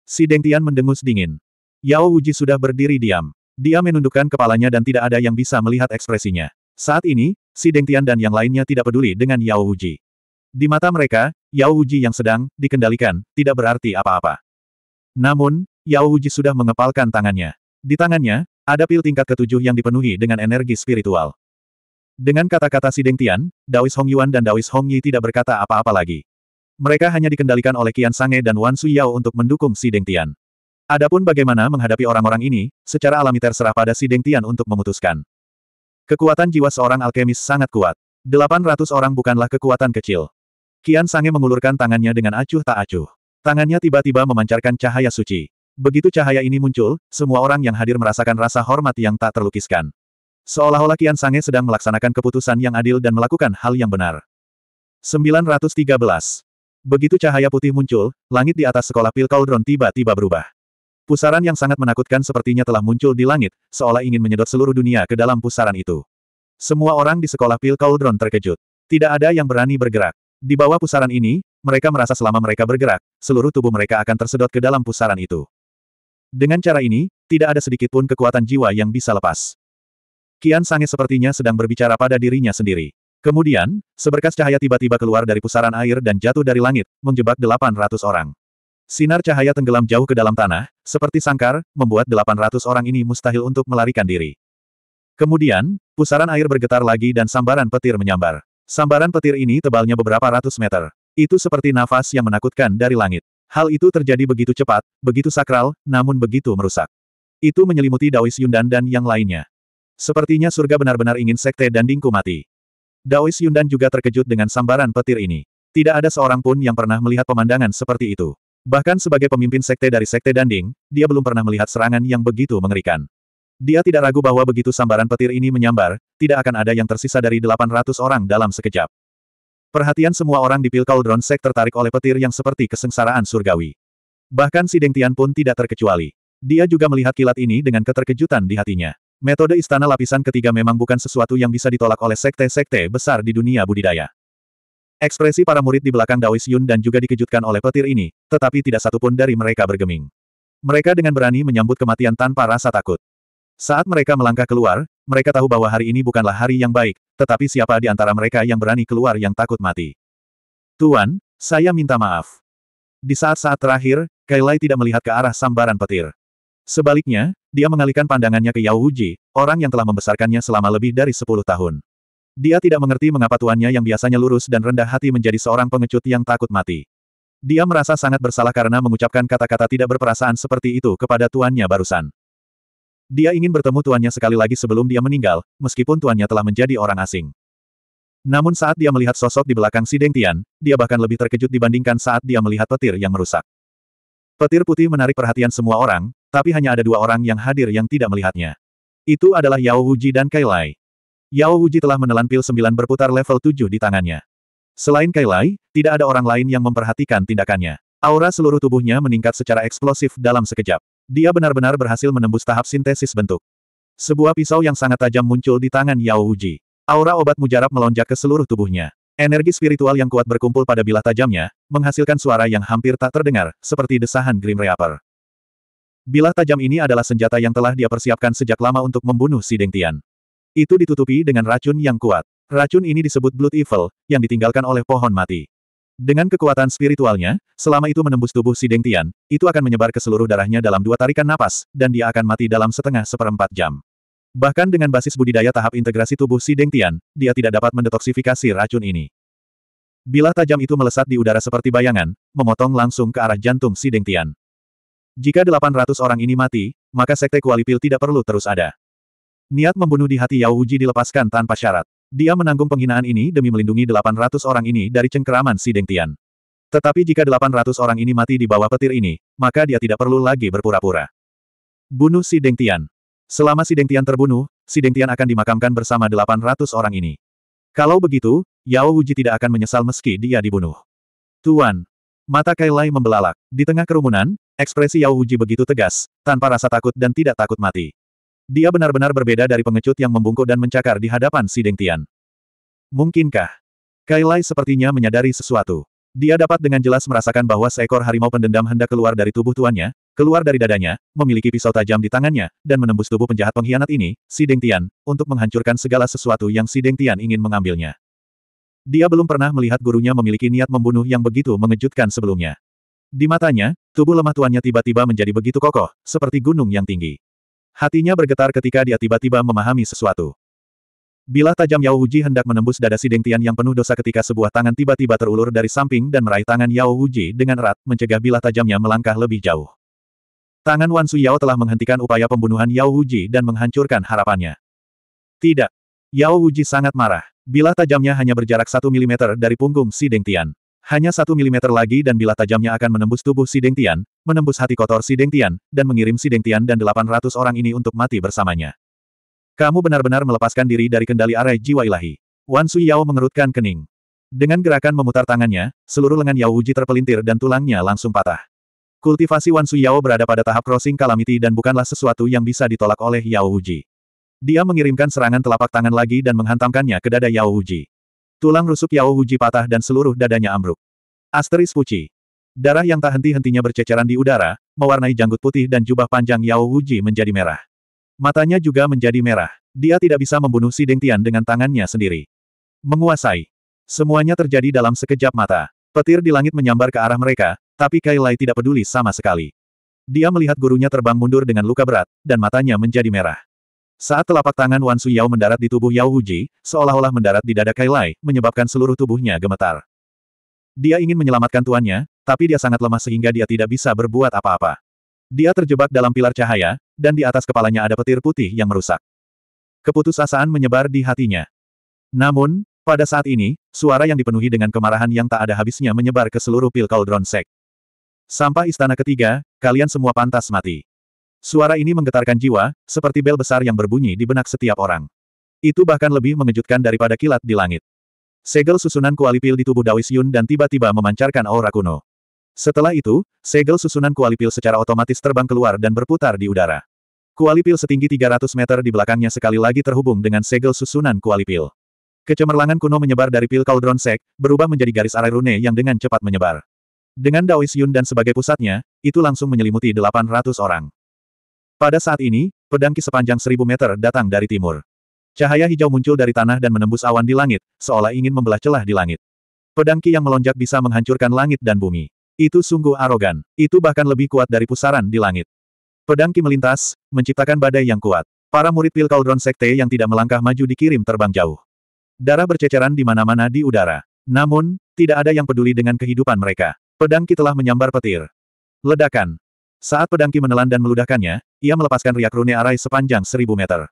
Si Deng Tian mendengus dingin. Yao Wuji sudah berdiri diam. Dia menundukkan kepalanya dan tidak ada yang bisa melihat ekspresinya. Saat ini, si Deng Tian dan yang lainnya tidak peduli dengan Yao Wuji. Di mata mereka, Yao Wuji yang sedang dikendalikan tidak berarti apa-apa. Namun, Yao Wuji sudah mengepalkan tangannya. Di tangannya, ada pil tingkat ketujuh yang dipenuhi dengan energi spiritual. Dengan kata-kata si Deng Tian, Daois Hong Yuan dan Daois Hong Yi tidak berkata apa-apa lagi. Mereka hanya dikendalikan oleh Qian Sange dan Wan Sui Yao untuk mendukung si Deng Tian. Adapun bagaimana menghadapi orang-orang ini, secara alami terserah pada si Deng Tian untuk memutuskan. Kekuatan jiwa seorang alkemis sangat kuat. 800 orang bukanlah kekuatan kecil. Kian Sange mengulurkan tangannya dengan acuh tak acuh. Tangannya tiba-tiba memancarkan cahaya suci. Begitu cahaya ini muncul, semua orang yang hadir merasakan rasa hormat yang tak terlukiskan. Seolah-olah Kian Sange sedang melaksanakan keputusan yang adil dan melakukan hal yang benar. 913. Begitu cahaya putih muncul, langit di atas sekolah pil Cauldron tiba-tiba berubah. Pusaran yang sangat menakutkan sepertinya telah muncul di langit, seolah ingin menyedot seluruh dunia ke dalam pusaran itu. Semua orang di sekolah pil Cauldron terkejut. Tidak ada yang berani bergerak. Di bawah pusaran ini, mereka merasa selama mereka bergerak, seluruh tubuh mereka akan tersedot ke dalam pusaran itu. Dengan cara ini, tidak ada sedikit pun kekuatan jiwa yang bisa lepas. Kian Sange sepertinya sedang berbicara pada dirinya sendiri. Kemudian, seberkas cahaya tiba-tiba keluar dari pusaran air dan jatuh dari langit, menjebak 800 orang. Sinar cahaya tenggelam jauh ke dalam tanah, seperti sangkar, membuat 800 orang ini mustahil untuk melarikan diri. Kemudian, pusaran air bergetar lagi dan sambaran petir menyambar. Sambaran petir ini tebalnya beberapa ratus meter. Itu seperti nafas yang menakutkan dari langit. Hal itu terjadi begitu cepat, begitu sakral, namun begitu merusak. Itu menyelimuti Daois Yundan dan yang lainnya. Sepertinya surga benar-benar ingin sekte Dandingku mati. Daois Yundan juga terkejut dengan sambaran petir ini. Tidak ada seorang pun yang pernah melihat pemandangan seperti itu. Bahkan sebagai pemimpin sekte dari sekte Danding, dia belum pernah melihat serangan yang begitu mengerikan. Dia tidak ragu bahwa begitu sambaran petir ini menyambar, tidak akan ada yang tersisa dari 800 orang dalam sekejap. Perhatian semua orang di Pil Cauldron Sek tertarik oleh petir yang seperti kesengsaraan surgawi. Bahkan si Deng Tian pun tidak terkecuali. Dia juga melihat kilat ini dengan keterkejutan di hatinya. Metode istana lapisan ketiga memang bukan sesuatu yang bisa ditolak oleh sekte-sekte besar di dunia budidaya. Ekspresi para murid di belakang Daois Yun dan juga dikejutkan oleh petir ini, tetapi tidak satupun dari mereka bergeming. Mereka dengan berani menyambut kematian tanpa rasa takut. Saat mereka melangkah keluar, mereka tahu bahwa hari ini bukanlah hari yang baik, tetapi siapa di antara mereka yang berani keluar yang takut mati. Tuan, saya minta maaf. Di saat-saat terakhir, Kailai tidak melihat ke arah sambaran petir. Sebaliknya, dia mengalihkan pandangannya ke Yao Wuji, orang yang telah membesarkannya selama lebih dari sepuluh tahun. Dia tidak mengerti mengapa tuannya yang biasanya lurus dan rendah hati menjadi seorang pengecut yang takut mati. Dia merasa sangat bersalah karena mengucapkan kata-kata tidak berperasaan seperti itu kepada tuannya barusan. Dia ingin bertemu tuannya sekali lagi sebelum dia meninggal, meskipun tuannya telah menjadi orang asing. Namun saat dia melihat sosok di belakang si Deng Tian, dia bahkan lebih terkejut dibandingkan saat dia melihat petir yang merusak. Petir putih menarik perhatian semua orang, tapi hanya ada dua orang yang hadir yang tidak melihatnya. Itu adalah Yao Huji dan Kailai. Yao Huji telah menelan pil sembilan berputar level tujuh di tangannya. Selain Kailai, tidak ada orang lain yang memperhatikan tindakannya. Aura seluruh tubuhnya meningkat secara eksplosif dalam sekejap. Dia benar-benar berhasil menembus tahap sintesis bentuk. Sebuah pisau yang sangat tajam muncul di tangan Yao Huji. Aura obat mujarab melonjak ke seluruh tubuhnya. Energi spiritual yang kuat berkumpul pada bilah tajamnya, menghasilkan suara yang hampir tak terdengar, seperti desahan Grim Reaper. Bilah tajam ini adalah senjata yang telah dia persiapkan sejak lama untuk membunuh si Dengtian. Itu ditutupi dengan racun yang kuat. Racun ini disebut Blood Evil, yang ditinggalkan oleh pohon mati. Dengan kekuatan spiritualnya, selama itu menembus tubuh si Dengtian, itu akan menyebar ke seluruh darahnya dalam dua tarikan napas, dan dia akan mati dalam setengah seperempat jam. Bahkan dengan basis budidaya tahap integrasi tubuh si Dengtian, dia tidak dapat mendetoksifikasi racun ini. Bilah tajam itu melesat di udara seperti bayangan, memotong langsung ke arah jantung si Dengtian. Jika 800 orang ini mati, maka sekte kualipil tidak perlu terus ada. Niat membunuh di hati Yao Uji dilepaskan tanpa syarat. Dia menanggung penghinaan ini demi melindungi 800 orang ini dari cengkeraman si Deng Tian. Tetapi jika 800 orang ini mati di bawah petir ini, maka dia tidak perlu lagi berpura-pura. Bunuh si Deng Tian. Selama si Deng Tian terbunuh, si Deng Tian akan dimakamkan bersama 800 orang ini. Kalau begitu, Yao Uji tidak akan menyesal meski dia dibunuh. Tuan. Mata Kailai membelalak. Di tengah kerumunan, Ekspresi Yao Wuji begitu tegas, tanpa rasa takut dan tidak takut mati. Dia benar-benar berbeda dari pengecut yang membungkuk dan mencakar di hadapan si Deng Tian. Mungkinkah? Kailai sepertinya menyadari sesuatu. Dia dapat dengan jelas merasakan bahwa seekor harimau pendendam hendak keluar dari tubuh tuannya, keluar dari dadanya, memiliki pisau tajam di tangannya, dan menembus tubuh penjahat pengkhianat ini, si Deng Tian, untuk menghancurkan segala sesuatu yang si Deng Tian ingin mengambilnya. Dia belum pernah melihat gurunya memiliki niat membunuh yang begitu mengejutkan sebelumnya. Di matanya, tubuh lemah tuannya tiba-tiba menjadi begitu kokoh, seperti gunung yang tinggi. Hatinya bergetar ketika dia tiba-tiba memahami sesuatu. Bila tajam Yao Wuji hendak menembus dada si Deng Tian yang penuh dosa ketika sebuah tangan tiba-tiba terulur dari samping dan meraih tangan Yao Wuji dengan erat, mencegah bila tajamnya melangkah lebih jauh. Tangan Wan Su Yao telah menghentikan upaya pembunuhan Yao Wuji dan menghancurkan harapannya. Tidak. Yao Wuji sangat marah. Bila tajamnya hanya berjarak satu milimeter dari punggung si Deng Tian. Hanya satu milimeter lagi dan bila tajamnya akan menembus tubuh si Deng Tian, menembus hati kotor si Deng Tian, dan mengirim si Deng Tian dan 800 orang ini untuk mati bersamanya. Kamu benar-benar melepaskan diri dari kendali arai jiwa ilahi. Wan Sui Yao mengerutkan kening. Dengan gerakan memutar tangannya, seluruh lengan Yao Uji terpelintir dan tulangnya langsung patah. Kultivasi Wan Sui Yao berada pada tahap crossing calamity dan bukanlah sesuatu yang bisa ditolak oleh Yao Uji. Dia mengirimkan serangan telapak tangan lagi dan menghantamkannya ke dada Yao Uji. Tulang rusuk Yao Huji patah dan seluruh dadanya ambruk. Asteris Fuji. Darah yang tak henti-hentinya berceceran di udara, mewarnai janggut putih dan jubah panjang Yao Huji menjadi merah. Matanya juga menjadi merah. Dia tidak bisa membunuh si Deng Tian dengan tangannya sendiri. Menguasai. Semuanya terjadi dalam sekejap mata. Petir di langit menyambar ke arah mereka, tapi Kai Lai tidak peduli sama sekali. Dia melihat gurunya terbang mundur dengan luka berat, dan matanya menjadi merah. Saat telapak tangan Wan Su Yao mendarat di tubuh Yao Wuji, seolah-olah mendarat di dada Kailai, menyebabkan seluruh tubuhnya gemetar. Dia ingin menyelamatkan tuannya, tapi dia sangat lemah sehingga dia tidak bisa berbuat apa-apa. Dia terjebak dalam pilar cahaya, dan di atas kepalanya ada petir putih yang merusak. Keputusasaan menyebar di hatinya. Namun, pada saat ini, suara yang dipenuhi dengan kemarahan yang tak ada habisnya menyebar ke seluruh pil Cauldron Sek. Sampah istana ketiga, kalian semua pantas mati. Suara ini menggetarkan jiwa, seperti bel besar yang berbunyi di benak setiap orang. Itu bahkan lebih mengejutkan daripada kilat di langit. Segel susunan pil di tubuh Dawis Yun dan tiba-tiba memancarkan aura kuno. Setelah itu, segel susunan pil secara otomatis terbang keluar dan berputar di udara. pil setinggi 300 meter di belakangnya sekali lagi terhubung dengan segel susunan pil. Kecemerlangan kuno menyebar dari pil Cauldron Sek, berubah menjadi garis arai rune yang dengan cepat menyebar. Dengan Daois Yun dan sebagai pusatnya, itu langsung menyelimuti 800 orang. Pada saat ini, pedangki sepanjang seribu meter datang dari timur. Cahaya hijau muncul dari tanah dan menembus awan di langit, seolah ingin membelah celah di langit. Pedangki yang melonjak bisa menghancurkan langit dan bumi. Itu sungguh arogan. Itu bahkan lebih kuat dari pusaran di langit. Pedangki melintas, menciptakan badai yang kuat. Para murid pil Cauldron Sekte yang tidak melangkah maju dikirim terbang jauh. Darah berceceran di mana-mana di udara. Namun, tidak ada yang peduli dengan kehidupan mereka. Pedangki telah menyambar petir. Ledakan. Saat pedangki menelan dan meludahkannya, ia melepaskan riak rune arai sepanjang seribu meter.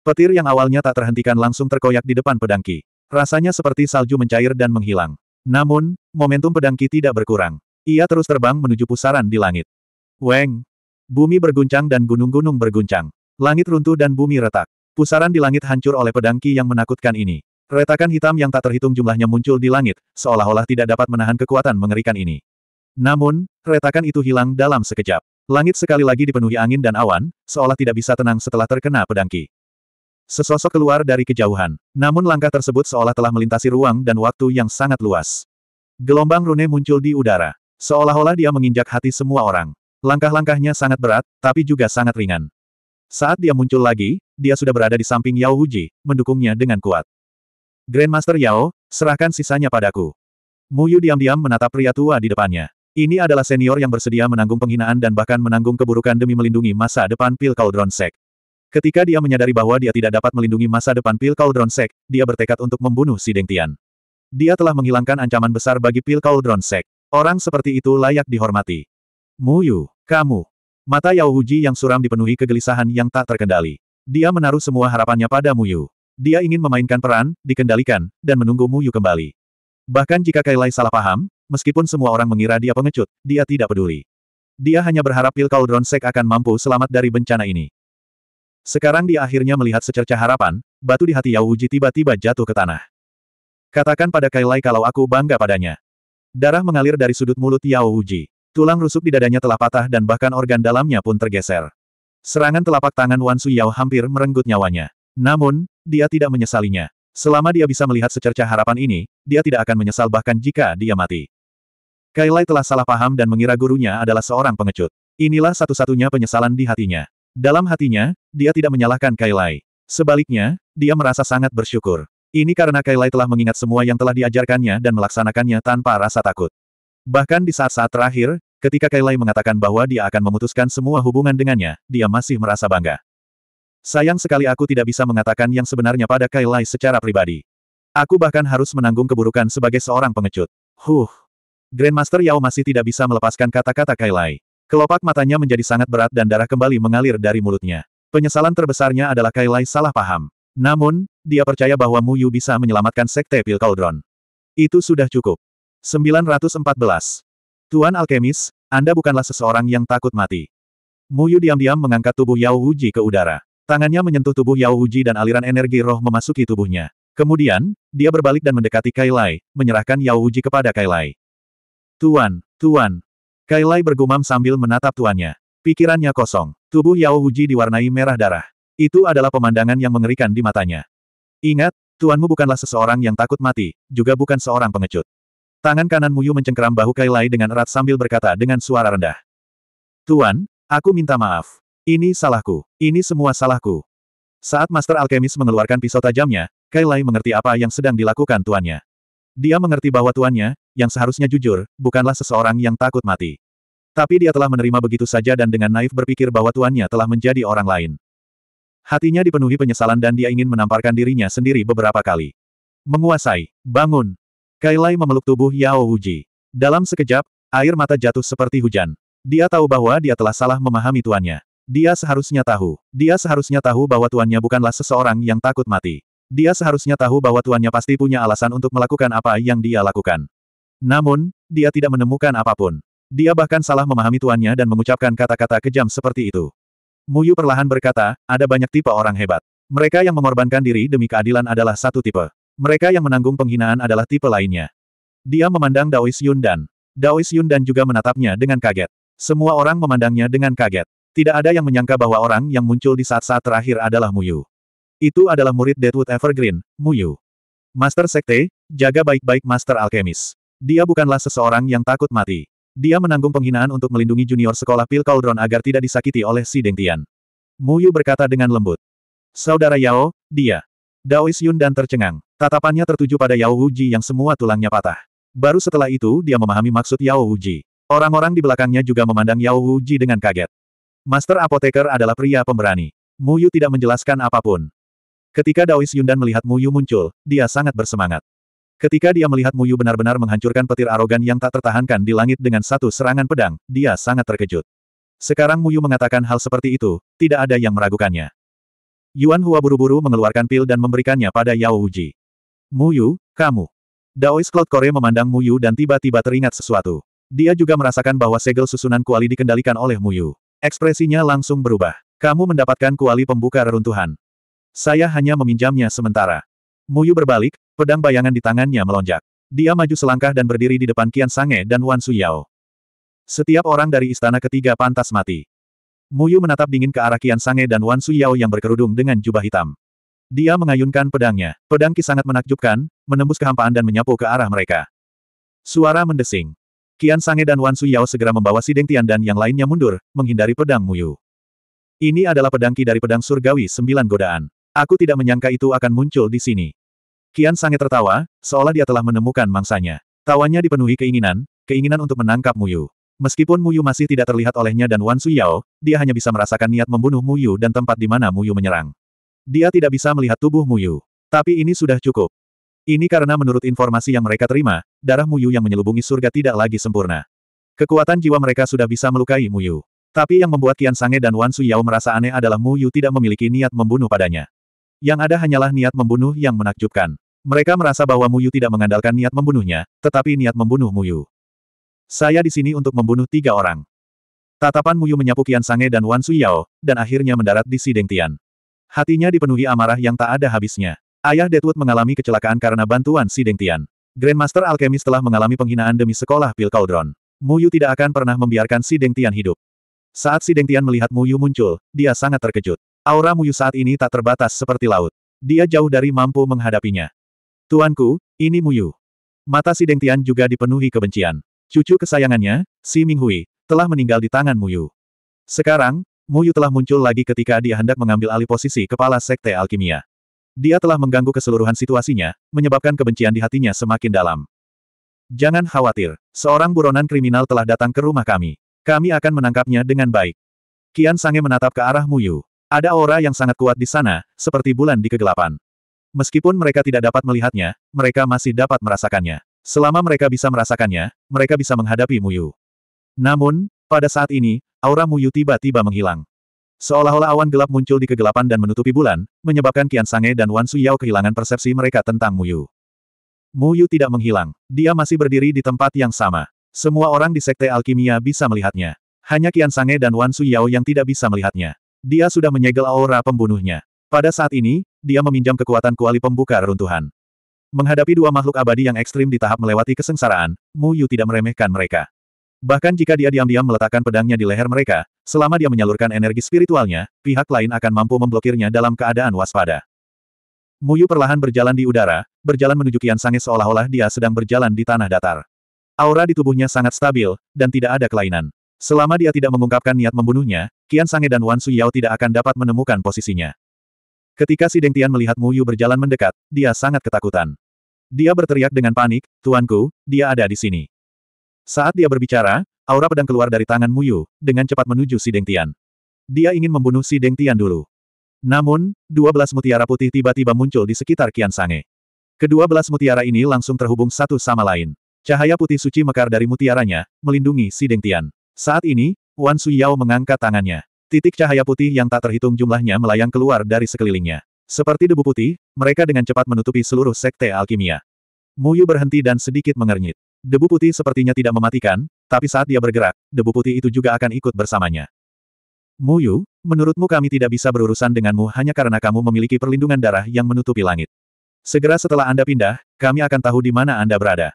Petir yang awalnya tak terhentikan langsung terkoyak di depan pedangki. Rasanya seperti salju mencair dan menghilang. Namun, momentum pedangki tidak berkurang. Ia terus terbang menuju pusaran di langit. Weng! Bumi berguncang dan gunung-gunung berguncang. Langit runtuh dan bumi retak. Pusaran di langit hancur oleh pedangki yang menakutkan ini. Retakan hitam yang tak terhitung jumlahnya muncul di langit, seolah-olah tidak dapat menahan kekuatan mengerikan ini. Namun, retakan itu hilang dalam sekejap. Langit sekali lagi dipenuhi angin dan awan, seolah tidak bisa tenang setelah terkena pedangki. Ki. Sesosok keluar dari kejauhan, namun langkah tersebut seolah telah melintasi ruang dan waktu yang sangat luas. Gelombang rune muncul di udara, seolah-olah dia menginjak hati semua orang. Langkah-langkahnya sangat berat, tapi juga sangat ringan. Saat dia muncul lagi, dia sudah berada di samping Yao Huji, mendukungnya dengan kuat. Grandmaster Yao, serahkan sisanya padaku. Mu Yu diam-diam menatap pria tua di depannya. Ini adalah senior yang bersedia menanggung penghinaan dan bahkan menanggung keburukan demi melindungi masa depan Pil Cauldron Sek. Ketika dia menyadari bahwa dia tidak dapat melindungi masa depan Pil Cauldron Sek, dia bertekad untuk membunuh si Deng Tian. Dia telah menghilangkan ancaman besar bagi Pil Cauldron Sek. Orang seperti itu layak dihormati. Muyu, kamu. Mata Yao Huji yang suram dipenuhi kegelisahan yang tak terkendali. Dia menaruh semua harapannya pada Muyu. Dia ingin memainkan peran, dikendalikan, dan menunggu Muyu kembali. Bahkan jika Kailai salah paham, Meskipun semua orang mengira dia pengecut, dia tidak peduli. Dia hanya berharap pil Cauldron Sek akan mampu selamat dari bencana ini. Sekarang dia akhirnya melihat secerca harapan, batu di hati Yao Uji tiba-tiba jatuh ke tanah. Katakan pada Kailai kalau aku bangga padanya. Darah mengalir dari sudut mulut Yao Uji. Tulang rusuk di dadanya telah patah dan bahkan organ dalamnya pun tergeser. Serangan telapak tangan Wan Su Yao hampir merenggut nyawanya. Namun, dia tidak menyesalinya. Selama dia bisa melihat secerca harapan ini, dia tidak akan menyesal bahkan jika dia mati. Kailai telah salah paham dan mengira gurunya adalah seorang pengecut. Inilah satu-satunya penyesalan di hatinya. Dalam hatinya, dia tidak menyalahkan Kailai. Sebaliknya, dia merasa sangat bersyukur. Ini karena Kailai telah mengingat semua yang telah diajarkannya dan melaksanakannya tanpa rasa takut. Bahkan di saat-saat terakhir, ketika Kailai mengatakan bahwa dia akan memutuskan semua hubungan dengannya, dia masih merasa bangga. Sayang sekali aku tidak bisa mengatakan yang sebenarnya pada Kailai secara pribadi. Aku bahkan harus menanggung keburukan sebagai seorang pengecut. Huh. Grandmaster Yao masih tidak bisa melepaskan kata-kata Kailai. Kelopak matanya menjadi sangat berat dan darah kembali mengalir dari mulutnya. Penyesalan terbesarnya adalah Kailai salah paham. Namun, dia percaya bahwa Mu Yu bisa menyelamatkan Sekte Pil Cauldron. Itu sudah cukup. 914. Tuan Alkemis, Anda bukanlah seseorang yang takut mati. Mu Yu diam-diam mengangkat tubuh Yao Wuji ke udara. Tangannya menyentuh tubuh Yao Wuji dan aliran energi roh memasuki tubuhnya. Kemudian, dia berbalik dan mendekati Kailai, menyerahkan Yao Wuji kepada Kailai. Tuan, Tuan. Kailai bergumam sambil menatap tuannya. Pikirannya kosong. Tubuh Yao Huji diwarnai merah darah. Itu adalah pemandangan yang mengerikan di matanya. Ingat, tuanmu bukanlah seseorang yang takut mati, juga bukan seorang pengecut. Tangan kanan Muyu mencengkeram bahu Kailai dengan erat sambil berkata dengan suara rendah. Tuan, aku minta maaf. Ini salahku. Ini semua salahku. Saat Master Alkemis mengeluarkan pisau tajamnya, Kailai mengerti apa yang sedang dilakukan tuannya. Dia mengerti bahwa tuannya, yang seharusnya jujur, bukanlah seseorang yang takut mati. Tapi dia telah menerima begitu saja dan dengan naif berpikir bahwa tuannya telah menjadi orang lain. Hatinya dipenuhi penyesalan dan dia ingin menamparkan dirinya sendiri beberapa kali. Menguasai, bangun. Kailai memeluk tubuh Yao Wuji. Dalam sekejap, air mata jatuh seperti hujan. Dia tahu bahwa dia telah salah memahami tuannya. Dia seharusnya tahu. Dia seharusnya tahu bahwa tuannya bukanlah seseorang yang takut mati. Dia seharusnya tahu bahwa tuannya pasti punya alasan untuk melakukan apa yang dia lakukan. Namun, dia tidak menemukan apapun. Dia bahkan salah memahami tuannya dan mengucapkan kata-kata kejam seperti itu. Muyu perlahan berkata, ada banyak tipe orang hebat. Mereka yang mengorbankan diri demi keadilan adalah satu tipe. Mereka yang menanggung penghinaan adalah tipe lainnya. Dia memandang Daois Yun Dan. Daois Yun Dan juga menatapnya dengan kaget. Semua orang memandangnya dengan kaget. Tidak ada yang menyangka bahwa orang yang muncul di saat-saat terakhir adalah Muyu. Itu adalah murid Deadwood Evergreen, Muyu. Master Sekte, jaga baik-baik Master Alkemis. Dia bukanlah seseorang yang takut mati. Dia menanggung penghinaan untuk melindungi junior sekolah Pil Cauldron agar tidak disakiti oleh si Dengtian. Muyu berkata dengan lembut. Saudara Yao, dia. Daois Yun dan tercengang. Tatapannya tertuju pada Yao Wuji yang semua tulangnya patah. Baru setelah itu dia memahami maksud Yao Wuji. Orang-orang di belakangnya juga memandang Yao Wuji dengan kaget. Master Apoteker adalah pria pemberani. Muyu tidak menjelaskan apapun. Ketika Daois Yundan melihat Muyu muncul, dia sangat bersemangat. Ketika dia melihat Muyu benar-benar menghancurkan petir arogan yang tak tertahankan di langit dengan satu serangan pedang, dia sangat terkejut. Sekarang Muyu mengatakan hal seperti itu, tidak ada yang meragukannya. Yuan Hua buru-buru mengeluarkan pil dan memberikannya pada Yao Uji. Muyu, kamu. Daois Cloud Core memandang Muyu dan tiba-tiba teringat sesuatu. Dia juga merasakan bahwa segel susunan kuali dikendalikan oleh Muyu. Ekspresinya langsung berubah. Kamu mendapatkan kuali pembuka reruntuhan. Saya hanya meminjamnya sementara. Muyu berbalik, pedang bayangan di tangannya melonjak. Dia maju selangkah dan berdiri di depan Kian Sange dan Wan Suyao. Setiap orang dari istana ketiga pantas mati. Muyu menatap dingin ke arah Kian Sange dan Wan Suyao yang berkerudung dengan jubah hitam. Dia mengayunkan pedangnya. Pedang Ki sangat menakjubkan, menembus kehampaan dan menyapu ke arah mereka. Suara mendesing. Kian Sange dan Wan Suyao segera membawa Sideng Tian dan yang lainnya mundur, menghindari pedang Muyu. Ini adalah pedang Ki dari pedang surgawi sembilan godaan. Aku tidak menyangka itu akan muncul di sini. Kian sangat tertawa, seolah dia telah menemukan mangsanya. Tawanya dipenuhi keinginan, keinginan untuk menangkap Muyu. Meskipun Muyu masih tidak terlihat olehnya dan Wan Suyao, dia hanya bisa merasakan niat membunuh Muyu dan tempat di mana Muyu menyerang. Dia tidak bisa melihat tubuh Muyu. Tapi ini sudah cukup. Ini karena menurut informasi yang mereka terima, darah Muyu yang menyelubungi surga tidak lagi sempurna. Kekuatan jiwa mereka sudah bisa melukai Muyu. Tapi yang membuat Kian Sange dan Wan Suyao merasa aneh adalah Muyu tidak memiliki niat membunuh padanya yang ada hanyalah niat membunuh yang menakjubkan. Mereka merasa bahwa Muyu tidak mengandalkan niat membunuhnya, tetapi niat membunuh Muyu. Saya di sini untuk membunuh tiga orang. Tatapan Muyu menyapu Kian Sange dan Wan Yao, dan akhirnya mendarat di Sideng Tian. Hatinya dipenuhi amarah yang tak ada habisnya. Ayah Deadwood mengalami kecelakaan karena bantuan Sideng Tian. Grandmaster Alchemist telah mengalami penghinaan demi sekolah Pil Cauldron. Muyu tidak akan pernah membiarkan Sideng Tian hidup. Saat Sideng Tian melihat Muyu muncul, dia sangat terkejut. Aura Muyu saat ini tak terbatas seperti laut. Dia jauh dari mampu menghadapinya. Tuanku, ini Muyu. Mata si Deng Tian juga dipenuhi kebencian. Cucu kesayangannya, si Ming Hui, telah meninggal di tangan Muyu. Sekarang, Muyu telah muncul lagi ketika dia hendak mengambil alih posisi kepala Sekte Alkimia. Dia telah mengganggu keseluruhan situasinya, menyebabkan kebencian di hatinya semakin dalam. Jangan khawatir, seorang buronan kriminal telah datang ke rumah kami. Kami akan menangkapnya dengan baik. Kian Sange menatap ke arah Muyu. Ada aura yang sangat kuat di sana, seperti bulan di kegelapan. Meskipun mereka tidak dapat melihatnya, mereka masih dapat merasakannya. Selama mereka bisa merasakannya, mereka bisa menghadapi Muyu. Namun, pada saat ini, aura Muyu tiba-tiba menghilang. Seolah-olah awan gelap muncul di kegelapan dan menutupi bulan, menyebabkan Kian Sange dan Wan Suyao kehilangan persepsi mereka tentang Muyu. Muyu tidak menghilang, dia masih berdiri di tempat yang sama. Semua orang di Sekte Alkimia bisa melihatnya. Hanya Kian Sange dan Wan Suyao yang tidak bisa melihatnya. Dia sudah menyegel aura pembunuhnya. Pada saat ini, dia meminjam kekuatan kuali pembuka runtuhan. Menghadapi dua makhluk abadi yang ekstrim di tahap melewati kesengsaraan, Mu Yu tidak meremehkan mereka. Bahkan jika dia diam-diam meletakkan pedangnya di leher mereka, selama dia menyalurkan energi spiritualnya, pihak lain akan mampu memblokirnya dalam keadaan waspada. Mu Yu perlahan berjalan di udara, berjalan menuju Kian Sange seolah-olah dia sedang berjalan di tanah datar. Aura di tubuhnya sangat stabil, dan tidak ada kelainan. Selama dia tidak mengungkapkan niat membunuhnya, Kian Sange dan Wan Suyao tidak akan dapat menemukan posisinya. Ketika si Deng Tian melihat Mu Yu berjalan mendekat, dia sangat ketakutan. Dia berteriak dengan panik, Tuanku, dia ada di sini. Saat dia berbicara, aura pedang keluar dari tangan Mu Yu, dengan cepat menuju si Deng Tian. Dia ingin membunuh si Deng Tian dulu. Namun, dua belas mutiara putih tiba-tiba muncul di sekitar Kian Sange. Kedua belas mutiara ini langsung terhubung satu sama lain. Cahaya putih suci mekar dari mutiaranya, melindungi si Deng Tian. Saat ini, Wan Suyao mengangkat tangannya. Titik cahaya putih yang tak terhitung jumlahnya melayang keluar dari sekelilingnya. Seperti debu putih, mereka dengan cepat menutupi seluruh sekte alkimia. Muyu berhenti dan sedikit mengernyit. Debu putih sepertinya tidak mematikan, tapi saat dia bergerak, debu putih itu juga akan ikut bersamanya. Muyu, menurutmu kami tidak bisa berurusan denganmu hanya karena kamu memiliki perlindungan darah yang menutupi langit. Segera setelah Anda pindah, kami akan tahu di mana Anda berada.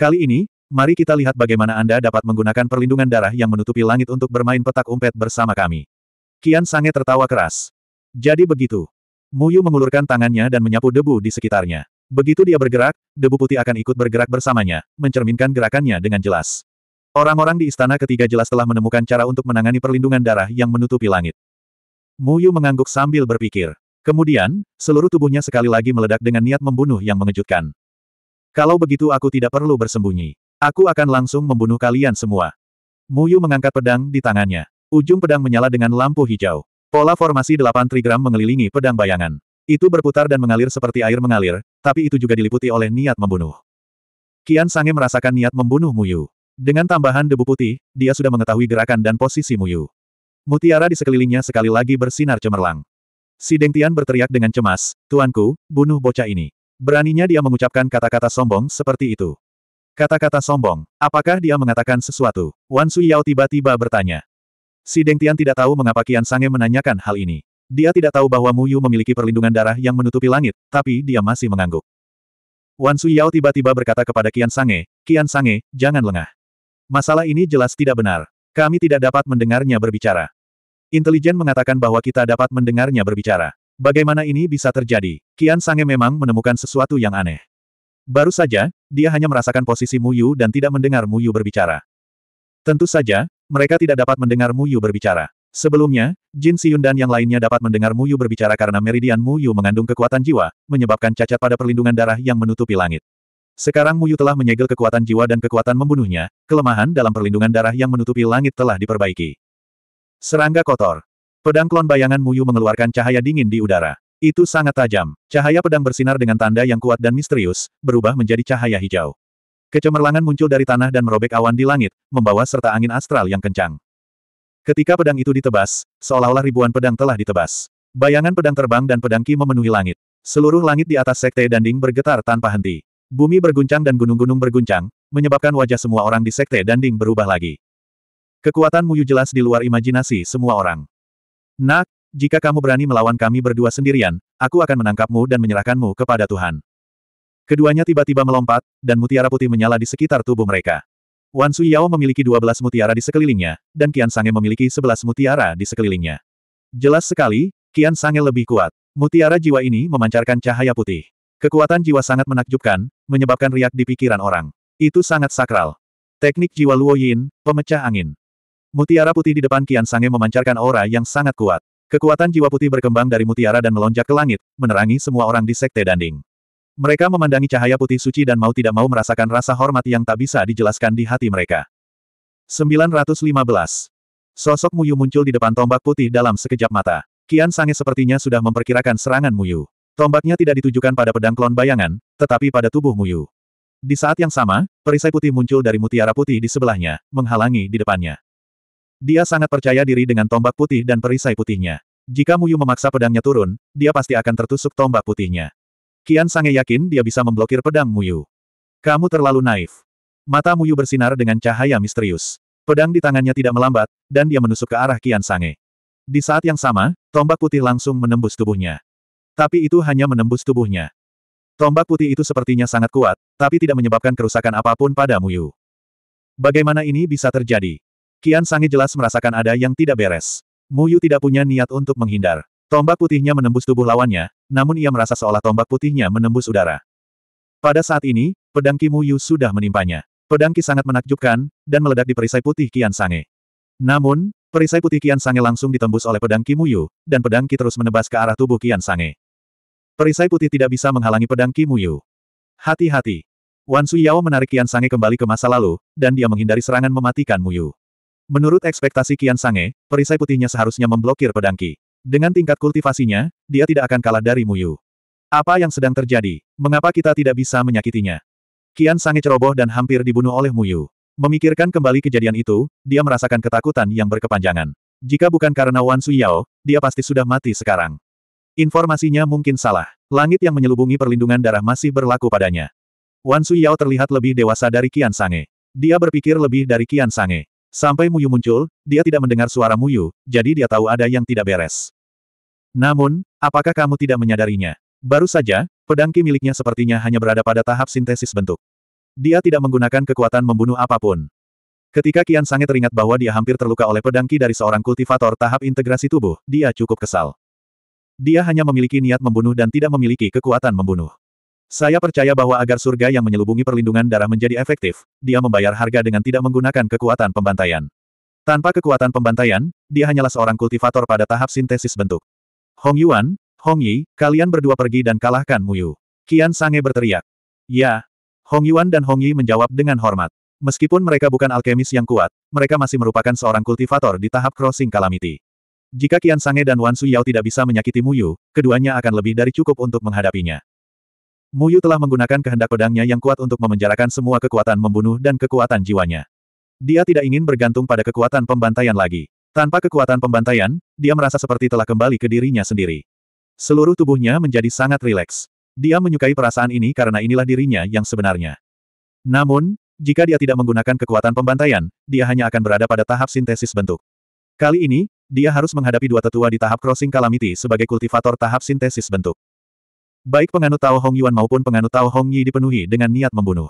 Kali ini, Mari kita lihat bagaimana Anda dapat menggunakan perlindungan darah yang menutupi langit untuk bermain petak umpet bersama kami. Kian Sange tertawa keras. Jadi begitu. Muyu mengulurkan tangannya dan menyapu debu di sekitarnya. Begitu dia bergerak, debu putih akan ikut bergerak bersamanya, mencerminkan gerakannya dengan jelas. Orang-orang di istana ketiga jelas telah menemukan cara untuk menangani perlindungan darah yang menutupi langit. Muyu mengangguk sambil berpikir. Kemudian, seluruh tubuhnya sekali lagi meledak dengan niat membunuh yang mengejutkan. Kalau begitu aku tidak perlu bersembunyi. Aku akan langsung membunuh kalian semua. Muyu mengangkat pedang di tangannya. Ujung pedang menyala dengan lampu hijau. Pola formasi delapan trigram mengelilingi pedang bayangan. Itu berputar dan mengalir seperti air mengalir, tapi itu juga diliputi oleh niat membunuh. Kian Sange merasakan niat membunuh Muyu. Dengan tambahan debu putih, dia sudah mengetahui gerakan dan posisi Muyu. Mutiara di sekelilingnya sekali lagi bersinar cemerlang. Si Deng Tian berteriak dengan cemas, Tuanku, bunuh bocah ini. Beraninya dia mengucapkan kata-kata sombong seperti itu. Kata-kata sombong, apakah dia mengatakan sesuatu? Wan Yao tiba-tiba bertanya. Si Tian tidak tahu mengapa Kian Sange menanyakan hal ini. Dia tidak tahu bahwa Mu Yu memiliki perlindungan darah yang menutupi langit, tapi dia masih mengangguk. Wan Yao tiba-tiba berkata kepada Kian Sange, Kian Sange, jangan lengah. Masalah ini jelas tidak benar. Kami tidak dapat mendengarnya berbicara. Intelijen mengatakan bahwa kita dapat mendengarnya berbicara. Bagaimana ini bisa terjadi? Kian Sange memang menemukan sesuatu yang aneh. Baru saja, dia hanya merasakan posisi Muyu dan tidak mendengar Muyu berbicara. Tentu saja, mereka tidak dapat mendengar Muyu berbicara. Sebelumnya, Jin Siyun dan yang lainnya dapat mendengar Muyu berbicara karena meridian Muyu mengandung kekuatan jiwa, menyebabkan cacat pada perlindungan darah yang menutupi langit. Sekarang Muyu telah menyegel kekuatan jiwa dan kekuatan membunuhnya, kelemahan dalam perlindungan darah yang menutupi langit telah diperbaiki. Serangga kotor. Pedang klon bayangan Muyu mengeluarkan cahaya dingin di udara. Itu sangat tajam. Cahaya pedang bersinar dengan tanda yang kuat dan misterius, berubah menjadi cahaya hijau. Kecemerlangan muncul dari tanah dan merobek awan di langit, membawa serta angin astral yang kencang. Ketika pedang itu ditebas, seolah-olah ribuan pedang telah ditebas. Bayangan pedang terbang dan pedang ki memenuhi langit. Seluruh langit di atas sekte Danding bergetar tanpa henti. Bumi berguncang dan gunung-gunung berguncang, menyebabkan wajah semua orang di sekte Danding berubah lagi. Kekuatan Muyu jelas di luar imajinasi semua orang. Nak, jika kamu berani melawan kami berdua sendirian, aku akan menangkapmu dan menyerahkanmu kepada Tuhan. Keduanya tiba-tiba melompat, dan mutiara putih menyala di sekitar tubuh mereka. Wan Suyao memiliki 12 mutiara di sekelilingnya, dan Kian Sange memiliki 11 mutiara di sekelilingnya. Jelas sekali, Kian Sange lebih kuat. Mutiara jiwa ini memancarkan cahaya putih. Kekuatan jiwa sangat menakjubkan, menyebabkan riak di pikiran orang. Itu sangat sakral. Teknik jiwa Luo Yin, pemecah angin. Mutiara putih di depan Kian Sange memancarkan aura yang sangat kuat. Kekuatan jiwa putih berkembang dari mutiara dan melonjak ke langit, menerangi semua orang di Sekte Danding. Mereka memandangi cahaya putih suci dan mau tidak mau merasakan rasa hormat yang tak bisa dijelaskan di hati mereka. 915. Sosok Muyu muncul di depan tombak putih dalam sekejap mata. Kian Sange sepertinya sudah memperkirakan serangan Muyu. Tombaknya tidak ditujukan pada pedang klon bayangan, tetapi pada tubuh Muyu. Di saat yang sama, perisai putih muncul dari mutiara putih di sebelahnya, menghalangi di depannya. Dia sangat percaya diri dengan tombak putih dan perisai putihnya. Jika Muyu memaksa pedangnya turun, dia pasti akan tertusuk tombak putihnya. Kian Sange yakin dia bisa memblokir pedang Muyu. Kamu terlalu naif. Mata Muyu bersinar dengan cahaya misterius. Pedang di tangannya tidak melambat, dan dia menusuk ke arah Kian Sange. Di saat yang sama, tombak putih langsung menembus tubuhnya. Tapi itu hanya menembus tubuhnya. Tombak putih itu sepertinya sangat kuat, tapi tidak menyebabkan kerusakan apapun pada Muyu. Bagaimana ini bisa terjadi? Kian Sangi jelas merasakan ada yang tidak beres. Mu Yu tidak punya niat untuk menghindar. Tombak putihnya menembus tubuh lawannya, namun ia merasa seolah tombak putihnya menembus udara. Pada saat ini, pedang Ki Yu sudah menimpanya. Pedang Ki sangat menakjubkan, dan meledak di perisai putih Kian Sange. Namun, perisai putih Kian Sange langsung ditembus oleh pedang Ki Yu, dan pedang Ki terus menebas ke arah tubuh Kian Sange. Perisai putih tidak bisa menghalangi pedang Ki Yu. Hati-hati. Wan Suyao menarik Kian Sange kembali ke masa lalu, dan dia menghindari serangan mematikan Mu Yu. Menurut ekspektasi Kian Sange, perisai putihnya seharusnya memblokir pedang Ki. Dengan tingkat kultivasinya, dia tidak akan kalah dari Muyu. Apa yang sedang terjadi? Mengapa kita tidak bisa menyakitinya? Kian Sange ceroboh dan hampir dibunuh oleh Muyu. Memikirkan kembali kejadian itu, dia merasakan ketakutan yang berkepanjangan. Jika bukan karena Wan Suyao, dia pasti sudah mati sekarang. Informasinya mungkin salah. Langit yang menyelubungi perlindungan darah masih berlaku padanya. Wan Suyao terlihat lebih dewasa dari Kian Sange. Dia berpikir lebih dari Kian Sange. Sampai Muyu muncul, dia tidak mendengar suara Muyu, jadi dia tahu ada yang tidak beres. Namun, apakah kamu tidak menyadarinya? Baru saja, pedang Ki miliknya sepertinya hanya berada pada tahap sintesis bentuk. Dia tidak menggunakan kekuatan membunuh apapun. Ketika Kian Sange teringat bahwa dia hampir terluka oleh pedang Ki dari seorang kultivator tahap integrasi tubuh, dia cukup kesal. Dia hanya memiliki niat membunuh dan tidak memiliki kekuatan membunuh. Saya percaya bahwa agar surga yang menyelubungi perlindungan darah menjadi efektif, dia membayar harga dengan tidak menggunakan kekuatan pembantaian. Tanpa kekuatan pembantaian, dia hanyalah seorang kultivator pada tahap sintesis bentuk. Hong Yuan, Hong Yi, kalian berdua pergi dan kalahkan Mu Yu. Kian Sange berteriak. Ya. Hong Yuan dan Hong Yi menjawab dengan hormat. Meskipun mereka bukan alkemis yang kuat, mereka masih merupakan seorang kultivator di tahap crossing calamity. Jika Kian Sange dan Wan Su Yao tidak bisa menyakiti Mu Yu, keduanya akan lebih dari cukup untuk menghadapinya. Muyu telah menggunakan kehendak pedangnya yang kuat untuk memenjarakan semua kekuatan membunuh dan kekuatan jiwanya. Dia tidak ingin bergantung pada kekuatan pembantaian lagi. Tanpa kekuatan pembantaian, dia merasa seperti telah kembali ke dirinya sendiri. Seluruh tubuhnya menjadi sangat rileks. Dia menyukai perasaan ini karena inilah dirinya yang sebenarnya. Namun, jika dia tidak menggunakan kekuatan pembantaian, dia hanya akan berada pada tahap sintesis bentuk. Kali ini, dia harus menghadapi dua tetua di tahap crossing calamity sebagai kultivator tahap sintesis bentuk. Baik penganut Tao Hong Yuan maupun penganut Tao Hong Yi dipenuhi dengan niat membunuh.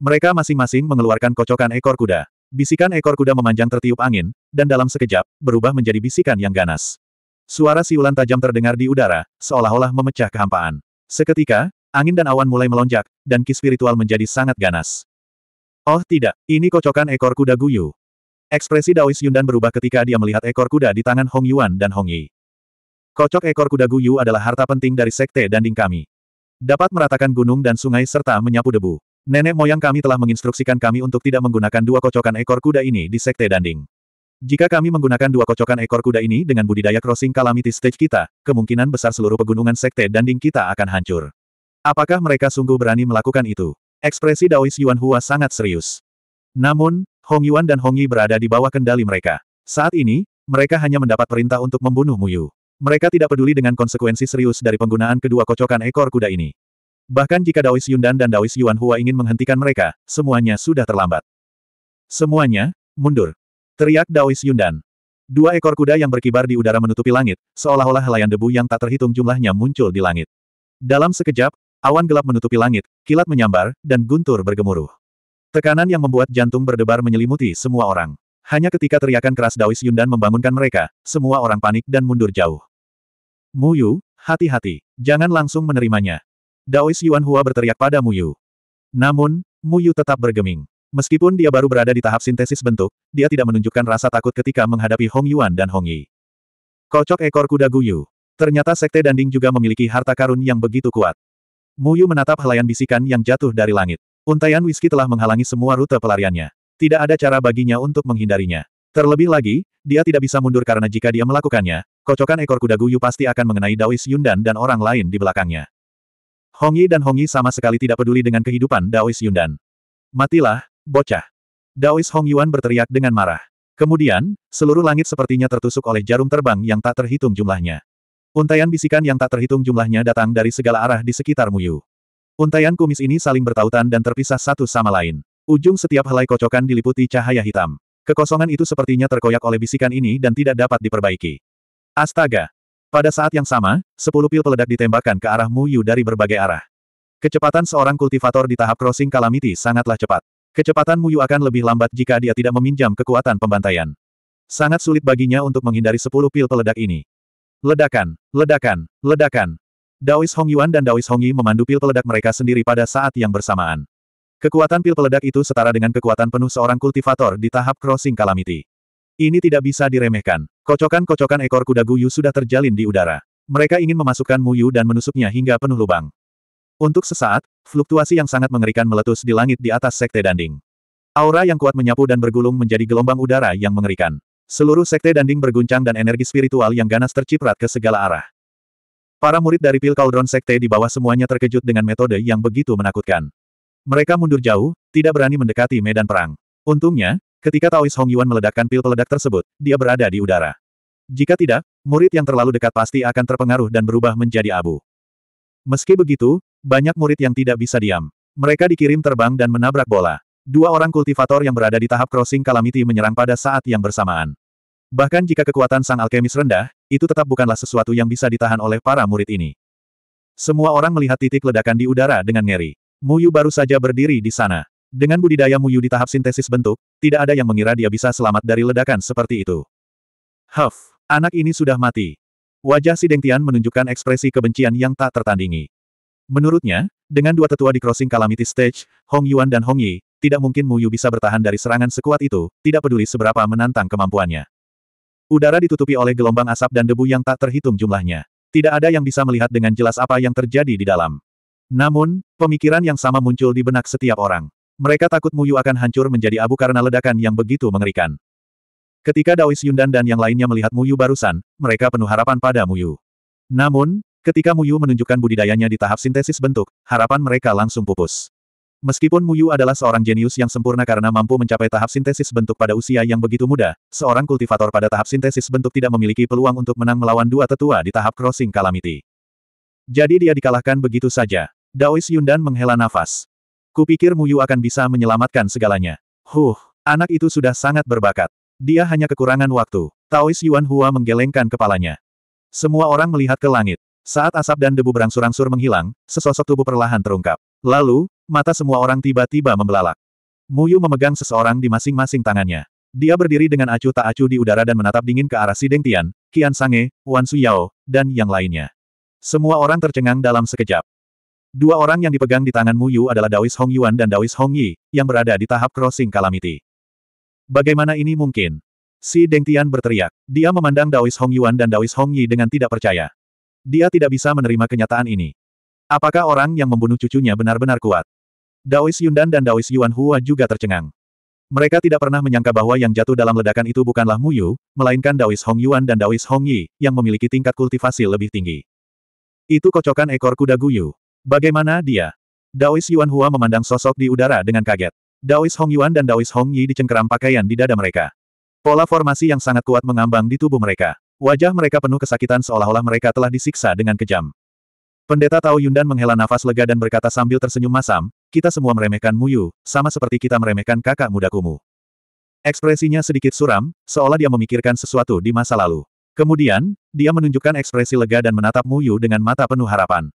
Mereka masing-masing mengeluarkan kocokan ekor kuda. Bisikan ekor kuda memanjang tertiup angin, dan dalam sekejap, berubah menjadi bisikan yang ganas. Suara siulan tajam terdengar di udara, seolah-olah memecah kehampaan. Seketika, angin dan awan mulai melonjak, dan ki spiritual menjadi sangat ganas. Oh tidak, ini kocokan ekor kuda guyu. Ekspresi Daois Yundan berubah ketika dia melihat ekor kuda di tangan Hong Yuan dan Hong Yi. Kocok ekor kuda guyu adalah harta penting dari sekte danding kami. Dapat meratakan gunung dan sungai serta menyapu debu. Nenek moyang kami telah menginstruksikan kami untuk tidak menggunakan dua kocokan ekor kuda ini di sekte danding. Jika kami menggunakan dua kocokan ekor kuda ini dengan budidaya crossing calamity stage kita, kemungkinan besar seluruh pegunungan sekte danding kita akan hancur. Apakah mereka sungguh berani melakukan itu? Ekspresi Daois Yuan Hua sangat serius. Namun, Hong Yuan dan Hong Yi berada di bawah kendali mereka. Saat ini, mereka hanya mendapat perintah untuk membunuh Muyu. Mereka tidak peduli dengan konsekuensi serius dari penggunaan kedua kocokan ekor kuda ini. Bahkan jika Daois Yundan dan Daois Yuan Hua ingin menghentikan mereka, semuanya sudah terlambat. Semuanya, mundur. Teriak Daois Yundan. Dua ekor kuda yang berkibar di udara menutupi langit, seolah-olah helaian debu yang tak terhitung jumlahnya muncul di langit. Dalam sekejap, awan gelap menutupi langit, kilat menyambar, dan guntur bergemuruh. Tekanan yang membuat jantung berdebar menyelimuti semua orang. Hanya ketika teriakan keras Daois Yundan membangunkan mereka, semua orang panik dan mundur jauh. Muyu, hati-hati, jangan langsung menerimanya. Daois Yuan Hua berteriak pada Muyu. Namun, Muyu tetap bergeming. Meskipun dia baru berada di tahap sintesis bentuk, dia tidak menunjukkan rasa takut ketika menghadapi Hong Yuan dan Hong Yi. Kocok ekor kuda guyu. Ternyata Sekte Danding juga memiliki harta karun yang begitu kuat. Muyu menatap helaian bisikan yang jatuh dari langit. Untaian whisky telah menghalangi semua rute pelariannya. Tidak ada cara baginya untuk menghindarinya. Terlebih lagi, dia tidak bisa mundur karena jika dia melakukannya, kocokan ekor kuda guyu pasti akan mengenai Daois Yundan dan orang lain di belakangnya. Hong Yi dan Hong Yi sama sekali tidak peduli dengan kehidupan Daois Yundan. Matilah, bocah. Daois Hong Yuan berteriak dengan marah. Kemudian, seluruh langit sepertinya tertusuk oleh jarum terbang yang tak terhitung jumlahnya. Untaian bisikan yang tak terhitung jumlahnya datang dari segala arah di sekitar Muyu. Untaian kumis ini saling bertautan dan terpisah satu sama lain. Ujung setiap helai kocokan diliputi cahaya hitam. Kekosongan itu sepertinya terkoyak oleh bisikan ini dan tidak dapat diperbaiki. Astaga! Pada saat yang sama, sepuluh pil peledak ditembakkan ke arah Mu Yu dari berbagai arah. Kecepatan seorang kultivator di tahap crossing Kalamiti sangatlah cepat. Kecepatan Mu Yu akan lebih lambat jika dia tidak meminjam kekuatan pembantaian. Sangat sulit baginya untuk menghindari sepuluh pil peledak ini. Ledakan, ledakan, ledakan. Daois Hong Yuan dan Daois Hong Yi memandu pil peledak mereka sendiri pada saat yang bersamaan. Kekuatan pil peledak itu setara dengan kekuatan penuh seorang kultivator di tahap crossing calamity. Ini tidak bisa diremehkan. Kocokan-kocokan ekor kuda Guyu sudah terjalin di udara. Mereka ingin memasukkan Muyu dan menusuknya hingga penuh lubang. Untuk sesaat, fluktuasi yang sangat mengerikan meletus di langit di atas sekte Danding. Aura yang kuat menyapu dan bergulung menjadi gelombang udara yang mengerikan. Seluruh sekte Danding berguncang dan energi spiritual yang ganas terciprat ke segala arah. Para murid dari pil Cauldron Sekte di bawah semuanya terkejut dengan metode yang begitu menakutkan. Mereka mundur jauh, tidak berani mendekati medan perang. Untungnya, ketika Taois Hong Yuan meledakkan pil peledak tersebut, dia berada di udara. Jika tidak, murid yang terlalu dekat pasti akan terpengaruh dan berubah menjadi abu. Meski begitu, banyak murid yang tidak bisa diam. Mereka dikirim terbang dan menabrak bola. Dua orang kultivator yang berada di tahap crossing calamity menyerang pada saat yang bersamaan. Bahkan jika kekuatan sang alkemis rendah, itu tetap bukanlah sesuatu yang bisa ditahan oleh para murid ini. Semua orang melihat titik ledakan di udara dengan ngeri. Muyu baru saja berdiri di sana. Dengan budidaya Muyu di tahap sintesis bentuk, tidak ada yang mengira dia bisa selamat dari ledakan seperti itu. Huff, anak ini sudah mati. Wajah si Deng Tian menunjukkan ekspresi kebencian yang tak tertandingi. Menurutnya, dengan dua tetua di crossing calamity stage, Hong Yuan dan Hong Yi, tidak mungkin Muyu bisa bertahan dari serangan sekuat itu, tidak peduli seberapa menantang kemampuannya. Udara ditutupi oleh gelombang asap dan debu yang tak terhitung jumlahnya. Tidak ada yang bisa melihat dengan jelas apa yang terjadi di dalam. Namun, pemikiran yang sama muncul di benak setiap orang. Mereka takut Muyu akan hancur menjadi abu karena ledakan yang begitu mengerikan. Ketika Daois Yundan dan yang lainnya melihat Muyu barusan, mereka penuh harapan pada Muyu. Namun, ketika Muyu menunjukkan budidayanya di tahap sintesis bentuk, harapan mereka langsung pupus. Meskipun Muyu adalah seorang jenius yang sempurna karena mampu mencapai tahap sintesis bentuk pada usia yang begitu muda, seorang kultivator pada tahap sintesis bentuk tidak memiliki peluang untuk menang melawan dua tetua di tahap crossing calamity. Jadi dia dikalahkan begitu saja. Daois Yundan menghela nafas. Kupikir Muyu akan bisa menyelamatkan segalanya. Huh, anak itu sudah sangat berbakat. Dia hanya kekurangan waktu. Taois Yuan Hua menggelengkan kepalanya. Semua orang melihat ke langit. Saat asap dan debu berangsur-angsur menghilang, sesosok tubuh perlahan terungkap. Lalu, mata semua orang tiba-tiba membelalak. Muyu memegang seseorang di masing-masing tangannya. Dia berdiri dengan acuh tak acuh di udara dan menatap dingin ke arah Sideng Tian, Qian Sange, Wan Suyao, dan yang lainnya. Semua orang tercengang dalam sekejap. Dua orang yang dipegang di tangan Mu Yu adalah Daois Hong Yuan dan Daois Hong Yi, yang berada di tahap crossing calamity. Bagaimana ini mungkin? Si Deng Tian berteriak. Dia memandang Daois Hong Yuan dan Daois Hong Yi dengan tidak percaya. Dia tidak bisa menerima kenyataan ini. Apakah orang yang membunuh cucunya benar-benar kuat? Daois Yundan dan Daois Yuan Hua juga tercengang. Mereka tidak pernah menyangka bahwa yang jatuh dalam ledakan itu bukanlah Mu Yu, melainkan Daois Hong Yuan dan Daois Hong Yi, yang memiliki tingkat kultivasi lebih tinggi. Itu kocokan ekor kuda guyu. Bagaimana dia? Daois Yuan Hua memandang sosok di udara dengan kaget. Daois Hong Yuan dan Daois Hong Yi dicengkeram pakaian di dada mereka. Pola formasi yang sangat kuat mengambang di tubuh mereka. Wajah mereka penuh kesakitan seolah-olah mereka telah disiksa dengan kejam. Pendeta Tao Yundan menghela nafas lega dan berkata sambil tersenyum masam, kita semua meremehkan Muyu, sama seperti kita meremehkan kakak muda Kumu. Ekspresinya sedikit suram, seolah dia memikirkan sesuatu di masa lalu. Kemudian, dia menunjukkan ekspresi lega dan menatap Muyu dengan mata penuh harapan.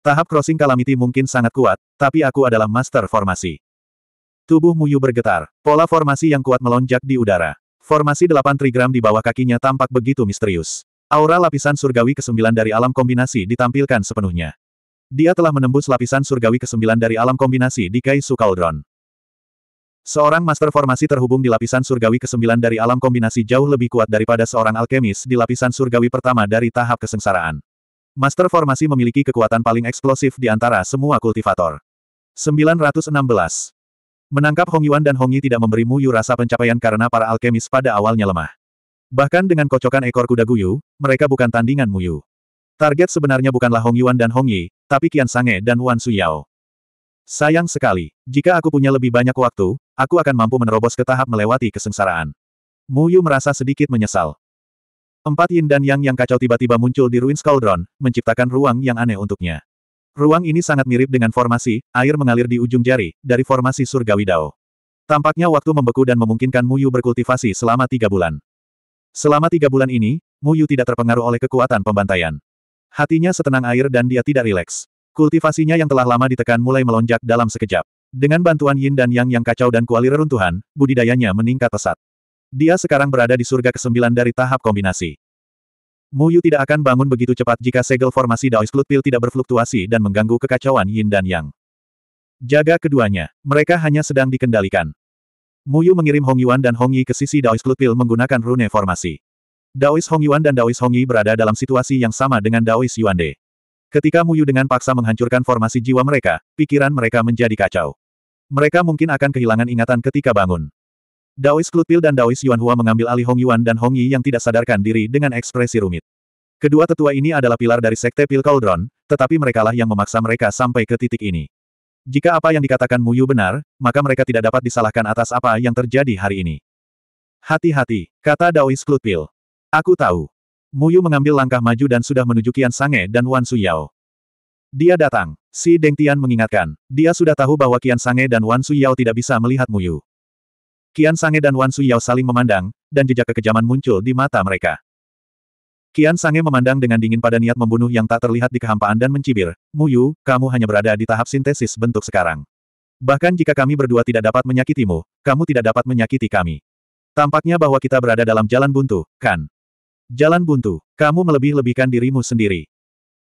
Tahap crossing calamity mungkin sangat kuat, tapi aku adalah master formasi. Tubuh Muyu bergetar. Pola formasi yang kuat melonjak di udara. Formasi delapan trigram di bawah kakinya tampak begitu misterius. Aura lapisan surgawi ke-9 dari alam kombinasi ditampilkan sepenuhnya. Dia telah menembus lapisan surgawi ke-9 dari alam kombinasi di Kaisu Cauldron. Seorang master formasi terhubung di lapisan surgawi ke-9 dari alam kombinasi jauh lebih kuat daripada seorang alkemis di lapisan surgawi pertama dari tahap kesengsaraan. Master Formasi memiliki kekuatan paling eksplosif di antara semua kultivator. 916. Menangkap Hong Yuan dan Hong Yi tidak memberi Mu Yu rasa pencapaian karena para alkemis pada awalnya lemah. Bahkan dengan kocokan ekor kuda guyu, mereka bukan tandingan Mu Yu. Target sebenarnya bukanlah Hong Yuan dan Hong Yi, tapi Qian Sange dan Wan Suyao. Sayang sekali, jika aku punya lebih banyak waktu, aku akan mampu menerobos ke tahap melewati kesengsaraan. Mu Yu merasa sedikit menyesal. Empat yin dan yang yang kacau tiba-tiba muncul di ruins Cauldron, menciptakan ruang yang aneh untuknya. Ruang ini sangat mirip dengan formasi, air mengalir di ujung jari, dari formasi surgawi Dao. Tampaknya waktu membeku dan memungkinkan Muyu berkultivasi selama tiga bulan. Selama tiga bulan ini, Muyu tidak terpengaruh oleh kekuatan pembantaian. Hatinya setenang air dan dia tidak rileks. Kultivasinya yang telah lama ditekan mulai melonjak dalam sekejap. Dengan bantuan yin dan yang yang kacau dan kuali reruntuhan, budidayanya meningkat pesat. Dia sekarang berada di surga ke-9 dari tahap kombinasi. Mu Yu tidak akan bangun begitu cepat jika segel formasi Daoist Pil tidak berfluktuasi dan mengganggu kekacauan Yin dan Yang. Jaga keduanya. Mereka hanya sedang dikendalikan. Mu Yu mengirim Hong Yuan dan Hong Yi ke sisi Daoist Pil menggunakan rune formasi. Daois Hong Yuan dan Daois Hong Yi berada dalam situasi yang sama dengan Daoist De. Ketika Mu Yu dengan paksa menghancurkan formasi jiwa mereka, pikiran mereka menjadi kacau. Mereka mungkin akan kehilangan ingatan ketika bangun. Daois Klutpil dan Daois Yuanhua mengambil alih Hong Yuan dan Hong Yi yang tidak sadarkan diri dengan ekspresi rumit. Kedua tetua ini adalah pilar dari Sekte Pil Cauldron, tetapi merekalah yang memaksa mereka sampai ke titik ini. Jika apa yang dikatakan Mu Yu benar, maka mereka tidak dapat disalahkan atas apa yang terjadi hari ini. Hati-hati, kata Daois Klutpil. Aku tahu. Mu Yu mengambil langkah maju dan sudah menuju Kian Sange dan Wan Su Yao. Dia datang. Si Deng Tian mengingatkan, dia sudah tahu bahwa Kian Sange dan Wan Su Yao tidak bisa melihat Mu Yu. Kian Sange dan Wan Suyao saling memandang, dan jejak kekejaman muncul di mata mereka. Kian Sange memandang dengan dingin pada niat membunuh yang tak terlihat di kehampaan dan mencibir, Muyu, kamu hanya berada di tahap sintesis bentuk sekarang. Bahkan jika kami berdua tidak dapat menyakitimu, kamu tidak dapat menyakiti kami. Tampaknya bahwa kita berada dalam jalan buntu, kan? Jalan buntu, kamu melebih-lebihkan dirimu sendiri.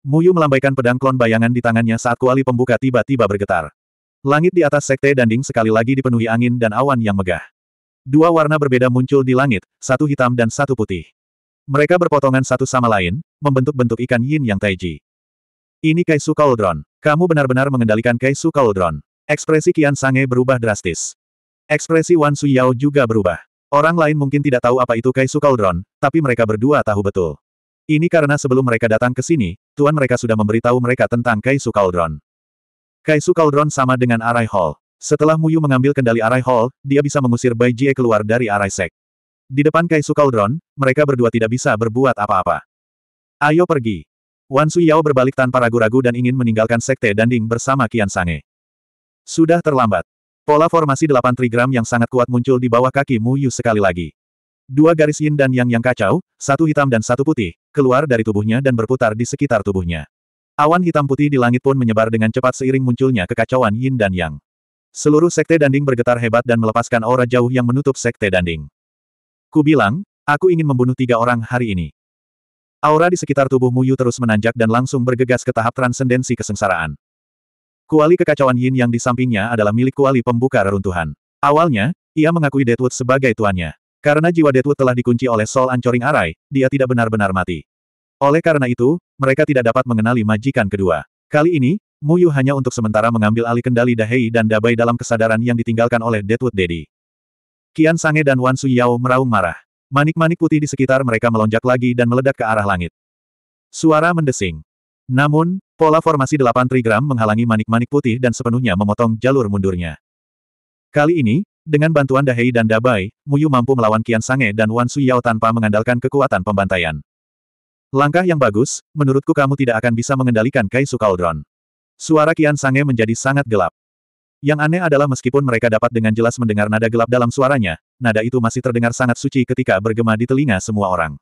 Muyu melambaikan pedang klon bayangan di tangannya saat kuali pembuka tiba-tiba bergetar. Langit di atas sekte danding sekali lagi dipenuhi angin dan awan yang megah. Dua warna berbeda muncul di langit, satu hitam dan satu putih. Mereka berpotongan satu sama lain, membentuk bentuk ikan yin yang taiji. Ini Kaisu Cauldron. Kamu benar-benar mengendalikan Kaisu Cauldron. Ekspresi Kian Sange berubah drastis. Ekspresi Wan Suyao juga berubah. Orang lain mungkin tidak tahu apa itu Kaisu Cauldron, tapi mereka berdua tahu betul. Ini karena sebelum mereka datang ke sini, tuan mereka sudah memberitahu mereka tentang Kaisu Cauldron. Kaisu Cauldron sama dengan Arai Hall. Setelah Muyu mengambil kendali Arai Hall, dia bisa mengusir Bai Jie keluar dari Arai Sek. Di depan Kaisu Cauldron, mereka berdua tidak bisa berbuat apa-apa. Ayo pergi. Wan Sui Yao berbalik tanpa ragu-ragu dan ingin meninggalkan Sekte Danding bersama Kian Sange. Sudah terlambat. Pola formasi delapan trigram yang sangat kuat muncul di bawah kaki Muyu sekali lagi. Dua garis yin dan yang yang kacau, satu hitam dan satu putih, keluar dari tubuhnya dan berputar di sekitar tubuhnya. Awan hitam putih di langit pun menyebar dengan cepat seiring munculnya kekacauan yin dan yang. Seluruh sekte Danding bergetar hebat dan melepaskan aura jauh yang menutup sekte Danding. Ku bilang, aku ingin membunuh tiga orang hari ini. Aura di sekitar tubuh Muyu terus menanjak dan langsung bergegas ke tahap transendensi kesengsaraan. Kuali kekacauan Yin yang di sampingnya adalah milik kuali pembuka reruntuhan. Awalnya, ia mengakui Deadwood sebagai tuannya. Karena jiwa Deadwood telah dikunci oleh Sol Ancoring Arai, dia tidak benar-benar mati. Oleh karena itu, mereka tidak dapat mengenali majikan kedua. Kali ini, Muyu hanya untuk sementara mengambil alih kendali Dahei dan Dabai dalam kesadaran yang ditinggalkan oleh Deadwood Daddy. Kian Sange dan Wan Su Yao meraung marah. Manik-manik putih di sekitar mereka melonjak lagi dan meledak ke arah langit. Suara mendesing. Namun, pola formasi delapan trigram menghalangi manik-manik putih dan sepenuhnya memotong jalur mundurnya. Kali ini, dengan bantuan Dahei dan Dabai, Muyu mampu melawan Kian Sange dan Wan Su Yao tanpa mengandalkan kekuatan pembantaian. Langkah yang bagus, menurutku kamu tidak akan bisa mengendalikan Kai Kaldron. Suara Kian Sange menjadi sangat gelap. Yang aneh adalah meskipun mereka dapat dengan jelas mendengar nada gelap dalam suaranya, nada itu masih terdengar sangat suci ketika bergema di telinga semua orang.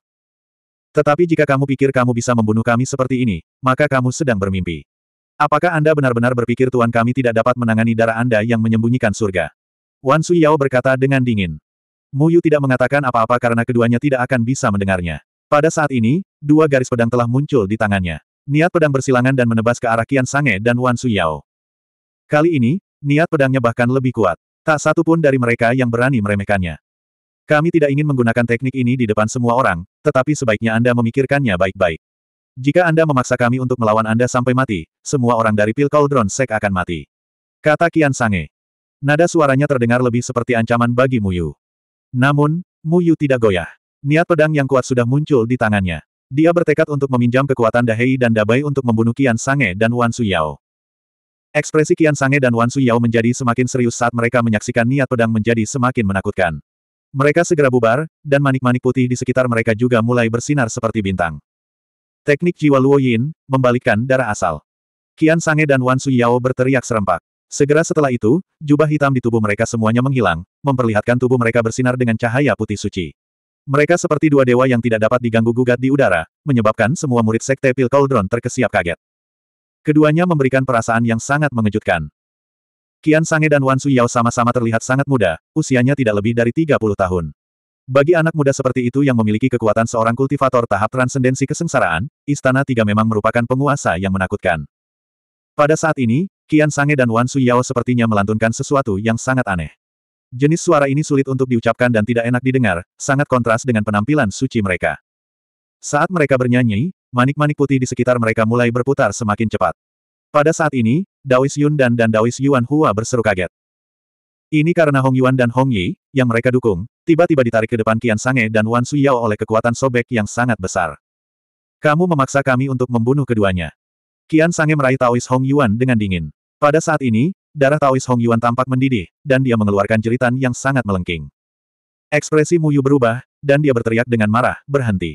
Tetapi jika kamu pikir kamu bisa membunuh kami seperti ini, maka kamu sedang bermimpi. Apakah Anda benar-benar berpikir tuan kami tidak dapat menangani darah Anda yang menyembunyikan surga? Wan Yao berkata dengan dingin. Mu Yu tidak mengatakan apa-apa karena keduanya tidak akan bisa mendengarnya. Pada saat ini, dua garis pedang telah muncul di tangannya. Niat pedang bersilangan dan menebas ke arah Qian Sange dan Wan Suyao. Kali ini, niat pedangnya bahkan lebih kuat. Tak satu pun dari mereka yang berani meremehkannya. Kami tidak ingin menggunakan teknik ini di depan semua orang, tetapi sebaiknya Anda memikirkannya baik-baik. Jika Anda memaksa kami untuk melawan Anda sampai mati, semua orang dari Pil Cauldron Sek akan mati. Kata Kian Sange. Nada suaranya terdengar lebih seperti ancaman bagi Muyu. Namun, Muyu tidak goyah. Niat pedang yang kuat sudah muncul di tangannya. Dia bertekad untuk meminjam kekuatan Dahei dan Dabai untuk membunuh Kian Sange dan Wan Suyao. Ekspresi Kian Sange dan Wan Suyao menjadi semakin serius saat mereka menyaksikan niat pedang menjadi semakin menakutkan. Mereka segera bubar, dan manik-manik putih di sekitar mereka juga mulai bersinar seperti bintang. Teknik jiwa Luo Yin, membalikkan darah asal. Kian Sange dan Wan Suyao berteriak serempak. Segera setelah itu, jubah hitam di tubuh mereka semuanya menghilang, memperlihatkan tubuh mereka bersinar dengan cahaya putih suci. Mereka seperti dua dewa yang tidak dapat diganggu-gugat di udara, menyebabkan semua murid sekte Pil Cauldron terkesiap kaget. Keduanya memberikan perasaan yang sangat mengejutkan. Kian Sange dan Wan Suyao sama-sama terlihat sangat muda, usianya tidak lebih dari 30 tahun. Bagi anak muda seperti itu yang memiliki kekuatan seorang kultivator tahap transendensi kesengsaraan, Istana Tiga memang merupakan penguasa yang menakutkan. Pada saat ini, Kian Sange dan Wan Suyao sepertinya melantunkan sesuatu yang sangat aneh. Jenis suara ini sulit untuk diucapkan dan tidak enak didengar, sangat kontras dengan penampilan suci mereka. Saat mereka bernyanyi, manik-manik putih di sekitar mereka mulai berputar semakin cepat. Pada saat ini, Daois Yun dan dan Daois Yuan Hua berseru kaget. Ini karena Hong Yuan dan Hong Yi, yang mereka dukung, tiba-tiba ditarik ke depan Qian Sange dan Wan Yao oleh kekuatan sobek yang sangat besar. Kamu memaksa kami untuk membunuh keduanya. Qian Sange meraih Taois Hong Yuan dengan dingin. Pada saat ini, darah Taois Hong Yuan tampak mendidih, dan dia mengeluarkan jeritan yang sangat melengking. Ekspresi Mu Yu berubah, dan dia berteriak dengan marah, berhenti.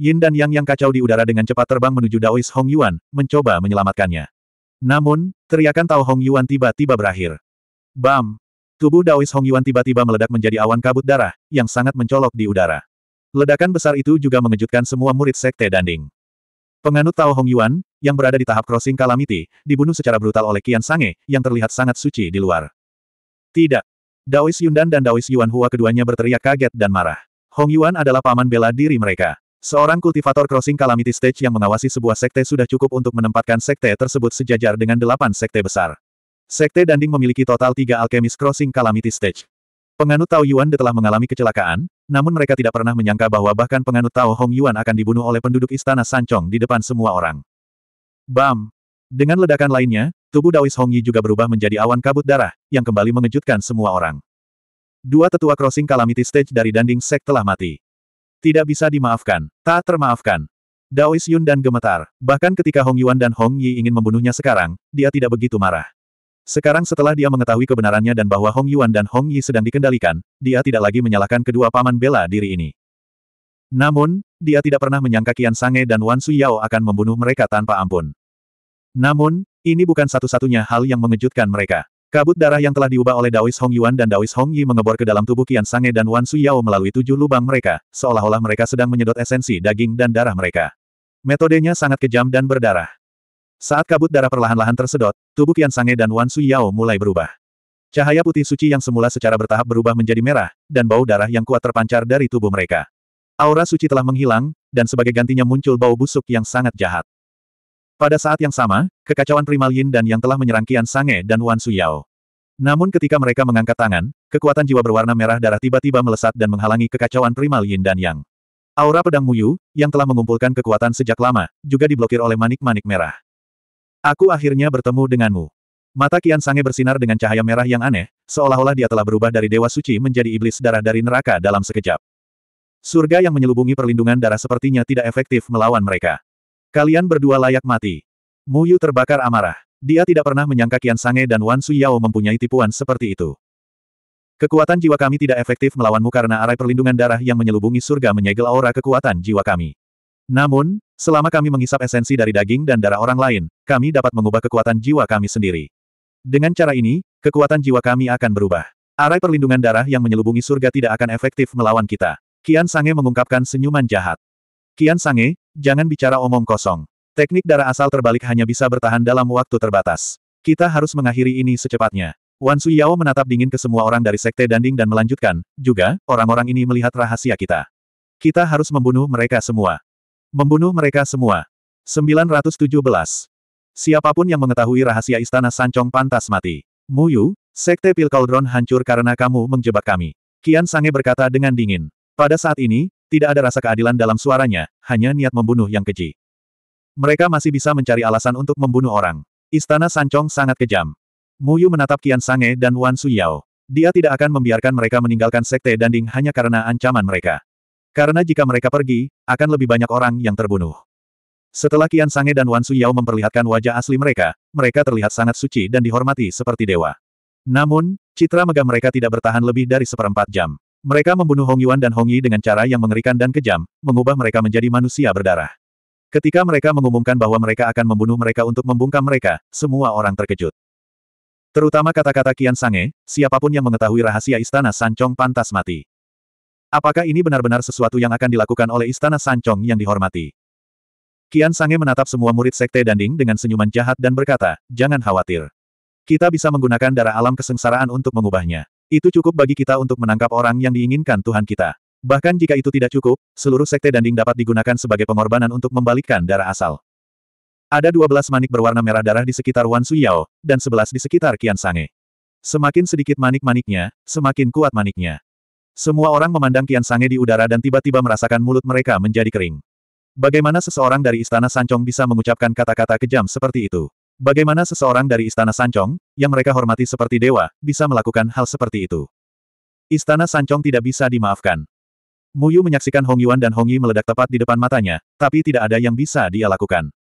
Yin dan Yang yang kacau di udara dengan cepat terbang menuju Daois Hong Yuan, mencoba menyelamatkannya. Namun, teriakan Tao Hong Yuan tiba-tiba berakhir. Bam! Tubuh Daois Hong Yuan tiba-tiba meledak menjadi awan kabut darah, yang sangat mencolok di udara. Ledakan besar itu juga mengejutkan semua murid Sekte Danding. Penganut Tao Hong Yuan, yang berada di tahap crossing Calamity, dibunuh secara brutal oleh Qian Sange, yang terlihat sangat suci di luar. Tidak. Daois Yundan dan Daois Yuan Hua keduanya berteriak kaget dan marah. Hong Yuan adalah paman bela diri mereka. Seorang kultivator crossing Calamity Stage yang mengawasi sebuah sekte sudah cukup untuk menempatkan sekte tersebut sejajar dengan delapan sekte besar. Sekte Danding memiliki total tiga alkemis crossing Calamity Stage. Penganut Tao Yuan telah mengalami kecelakaan, namun mereka tidak pernah menyangka bahwa bahkan penganut Tao Hong Yuan akan dibunuh oleh penduduk istana Sancong di depan semua orang. Bam! Dengan ledakan lainnya, tubuh Daois Hongyi juga berubah menjadi awan kabut darah, yang kembali mengejutkan semua orang. Dua tetua crossing calamity stage dari Danding Sek telah mati. Tidak bisa dimaafkan, tak termaafkan. Daois Yun dan gemetar, bahkan ketika Hong Yuan dan Hong Yi ingin membunuhnya sekarang, dia tidak begitu marah. Sekarang setelah dia mengetahui kebenarannya dan bahwa Hong Yuan dan Hong Yi sedang dikendalikan, dia tidak lagi menyalahkan kedua paman bela diri ini. Namun, dia tidak pernah menyangka Kian Sange dan Wan Su Yao akan membunuh mereka tanpa ampun. Namun, ini bukan satu-satunya hal yang mengejutkan mereka. Kabut darah yang telah diubah oleh Daois Hong Yuan dan Daois Hong Yi mengebor ke dalam tubuh Qian Sange dan Wan Su Yao melalui tujuh lubang mereka, seolah-olah mereka sedang menyedot esensi daging dan darah mereka. Metodenya sangat kejam dan berdarah. Saat kabut darah perlahan-lahan tersedot, tubuh Qian Sange dan Wan Su Yao mulai berubah. Cahaya putih suci yang semula secara bertahap berubah menjadi merah, dan bau darah yang kuat terpancar dari tubuh mereka. Aura suci telah menghilang, dan sebagai gantinya muncul bau busuk yang sangat jahat. Pada saat yang sama, kekacauan Primal Yin dan yang telah menyerang Kian Sange dan Wan Suyao. Namun ketika mereka mengangkat tangan, kekuatan jiwa berwarna merah darah tiba-tiba melesat dan menghalangi kekacauan Primal Yin dan Yang. Aura pedang Muyu, yang telah mengumpulkan kekuatan sejak lama, juga diblokir oleh manik-manik merah. Aku akhirnya bertemu denganmu. Mata Kian Sange bersinar dengan cahaya merah yang aneh, seolah-olah dia telah berubah dari Dewa Suci menjadi iblis darah dari neraka dalam sekejap. Surga yang menyelubungi perlindungan darah sepertinya tidak efektif melawan mereka. Kalian berdua layak mati. Mu Yu terbakar amarah. Dia tidak pernah menyangka kian Sange dan Wan Su Yao mempunyai tipuan seperti itu. Kekuatan jiwa kami tidak efektif melawanmu karena arai perlindungan darah yang menyelubungi surga menyegel aura kekuatan jiwa kami. Namun, selama kami mengisap esensi dari daging dan darah orang lain, kami dapat mengubah kekuatan jiwa kami sendiri. Dengan cara ini, kekuatan jiwa kami akan berubah. Arai perlindungan darah yang menyelubungi surga tidak akan efektif melawan kita. Kian Sange mengungkapkan senyuman jahat. Kian Sange, Jangan bicara omong kosong. Teknik darah asal terbalik hanya bisa bertahan dalam waktu terbatas. Kita harus mengakhiri ini secepatnya. Wan Suyao menatap dingin ke semua orang dari Sekte Danding dan melanjutkan, juga, orang-orang ini melihat rahasia kita. Kita harus membunuh mereka semua. Membunuh mereka semua. 917. Siapapun yang mengetahui rahasia istana Sancong pantas mati. Mu Yu, Sekte Pil Cauldron hancur karena kamu menjebak kami. Kian Sange berkata dengan dingin. Pada saat ini, tidak ada rasa keadilan dalam suaranya, hanya niat membunuh yang keji. Mereka masih bisa mencari alasan untuk membunuh orang. Istana Sancong sangat kejam. Muyu menatap Kian Sange dan Wan Suyao. Dia tidak akan membiarkan mereka meninggalkan Sekte Danding hanya karena ancaman mereka. Karena jika mereka pergi, akan lebih banyak orang yang terbunuh. Setelah Kian Sange dan Wan Suyao memperlihatkan wajah asli mereka, mereka terlihat sangat suci dan dihormati seperti dewa. Namun, citra megah mereka tidak bertahan lebih dari seperempat jam. Mereka membunuh Hong Yuan dan Hong Yi dengan cara yang mengerikan dan kejam, mengubah mereka menjadi manusia berdarah. Ketika mereka mengumumkan bahwa mereka akan membunuh mereka untuk membungkam mereka, semua orang terkejut. Terutama kata-kata Kian Sange, siapapun yang mengetahui rahasia Istana Sancong pantas mati. Apakah ini benar-benar sesuatu yang akan dilakukan oleh Istana Sancong yang dihormati? Kian Sange menatap semua murid Sekte Danding dengan senyuman jahat dan berkata, jangan khawatir. Kita bisa menggunakan darah alam kesengsaraan untuk mengubahnya. Itu cukup bagi kita untuk menangkap orang yang diinginkan Tuhan kita. Bahkan jika itu tidak cukup, seluruh sekte Danding dapat digunakan sebagai pengorbanan untuk membalikkan darah asal. Ada 12 manik berwarna merah darah di sekitar Wan Suyao, dan sebelas di sekitar Kian Sange. Semakin sedikit manik-maniknya, semakin kuat maniknya. Semua orang memandang Kian Sange di udara dan tiba-tiba merasakan mulut mereka menjadi kering. Bagaimana seseorang dari Istana Sancong bisa mengucapkan kata-kata kejam seperti itu? Bagaimana seseorang dari Istana Sancong, yang mereka hormati seperti dewa, bisa melakukan hal seperti itu? Istana Sancong tidak bisa dimaafkan. Muyu menyaksikan Hong Yuan dan Hong Yi meledak tepat di depan matanya, tapi tidak ada yang bisa dia lakukan.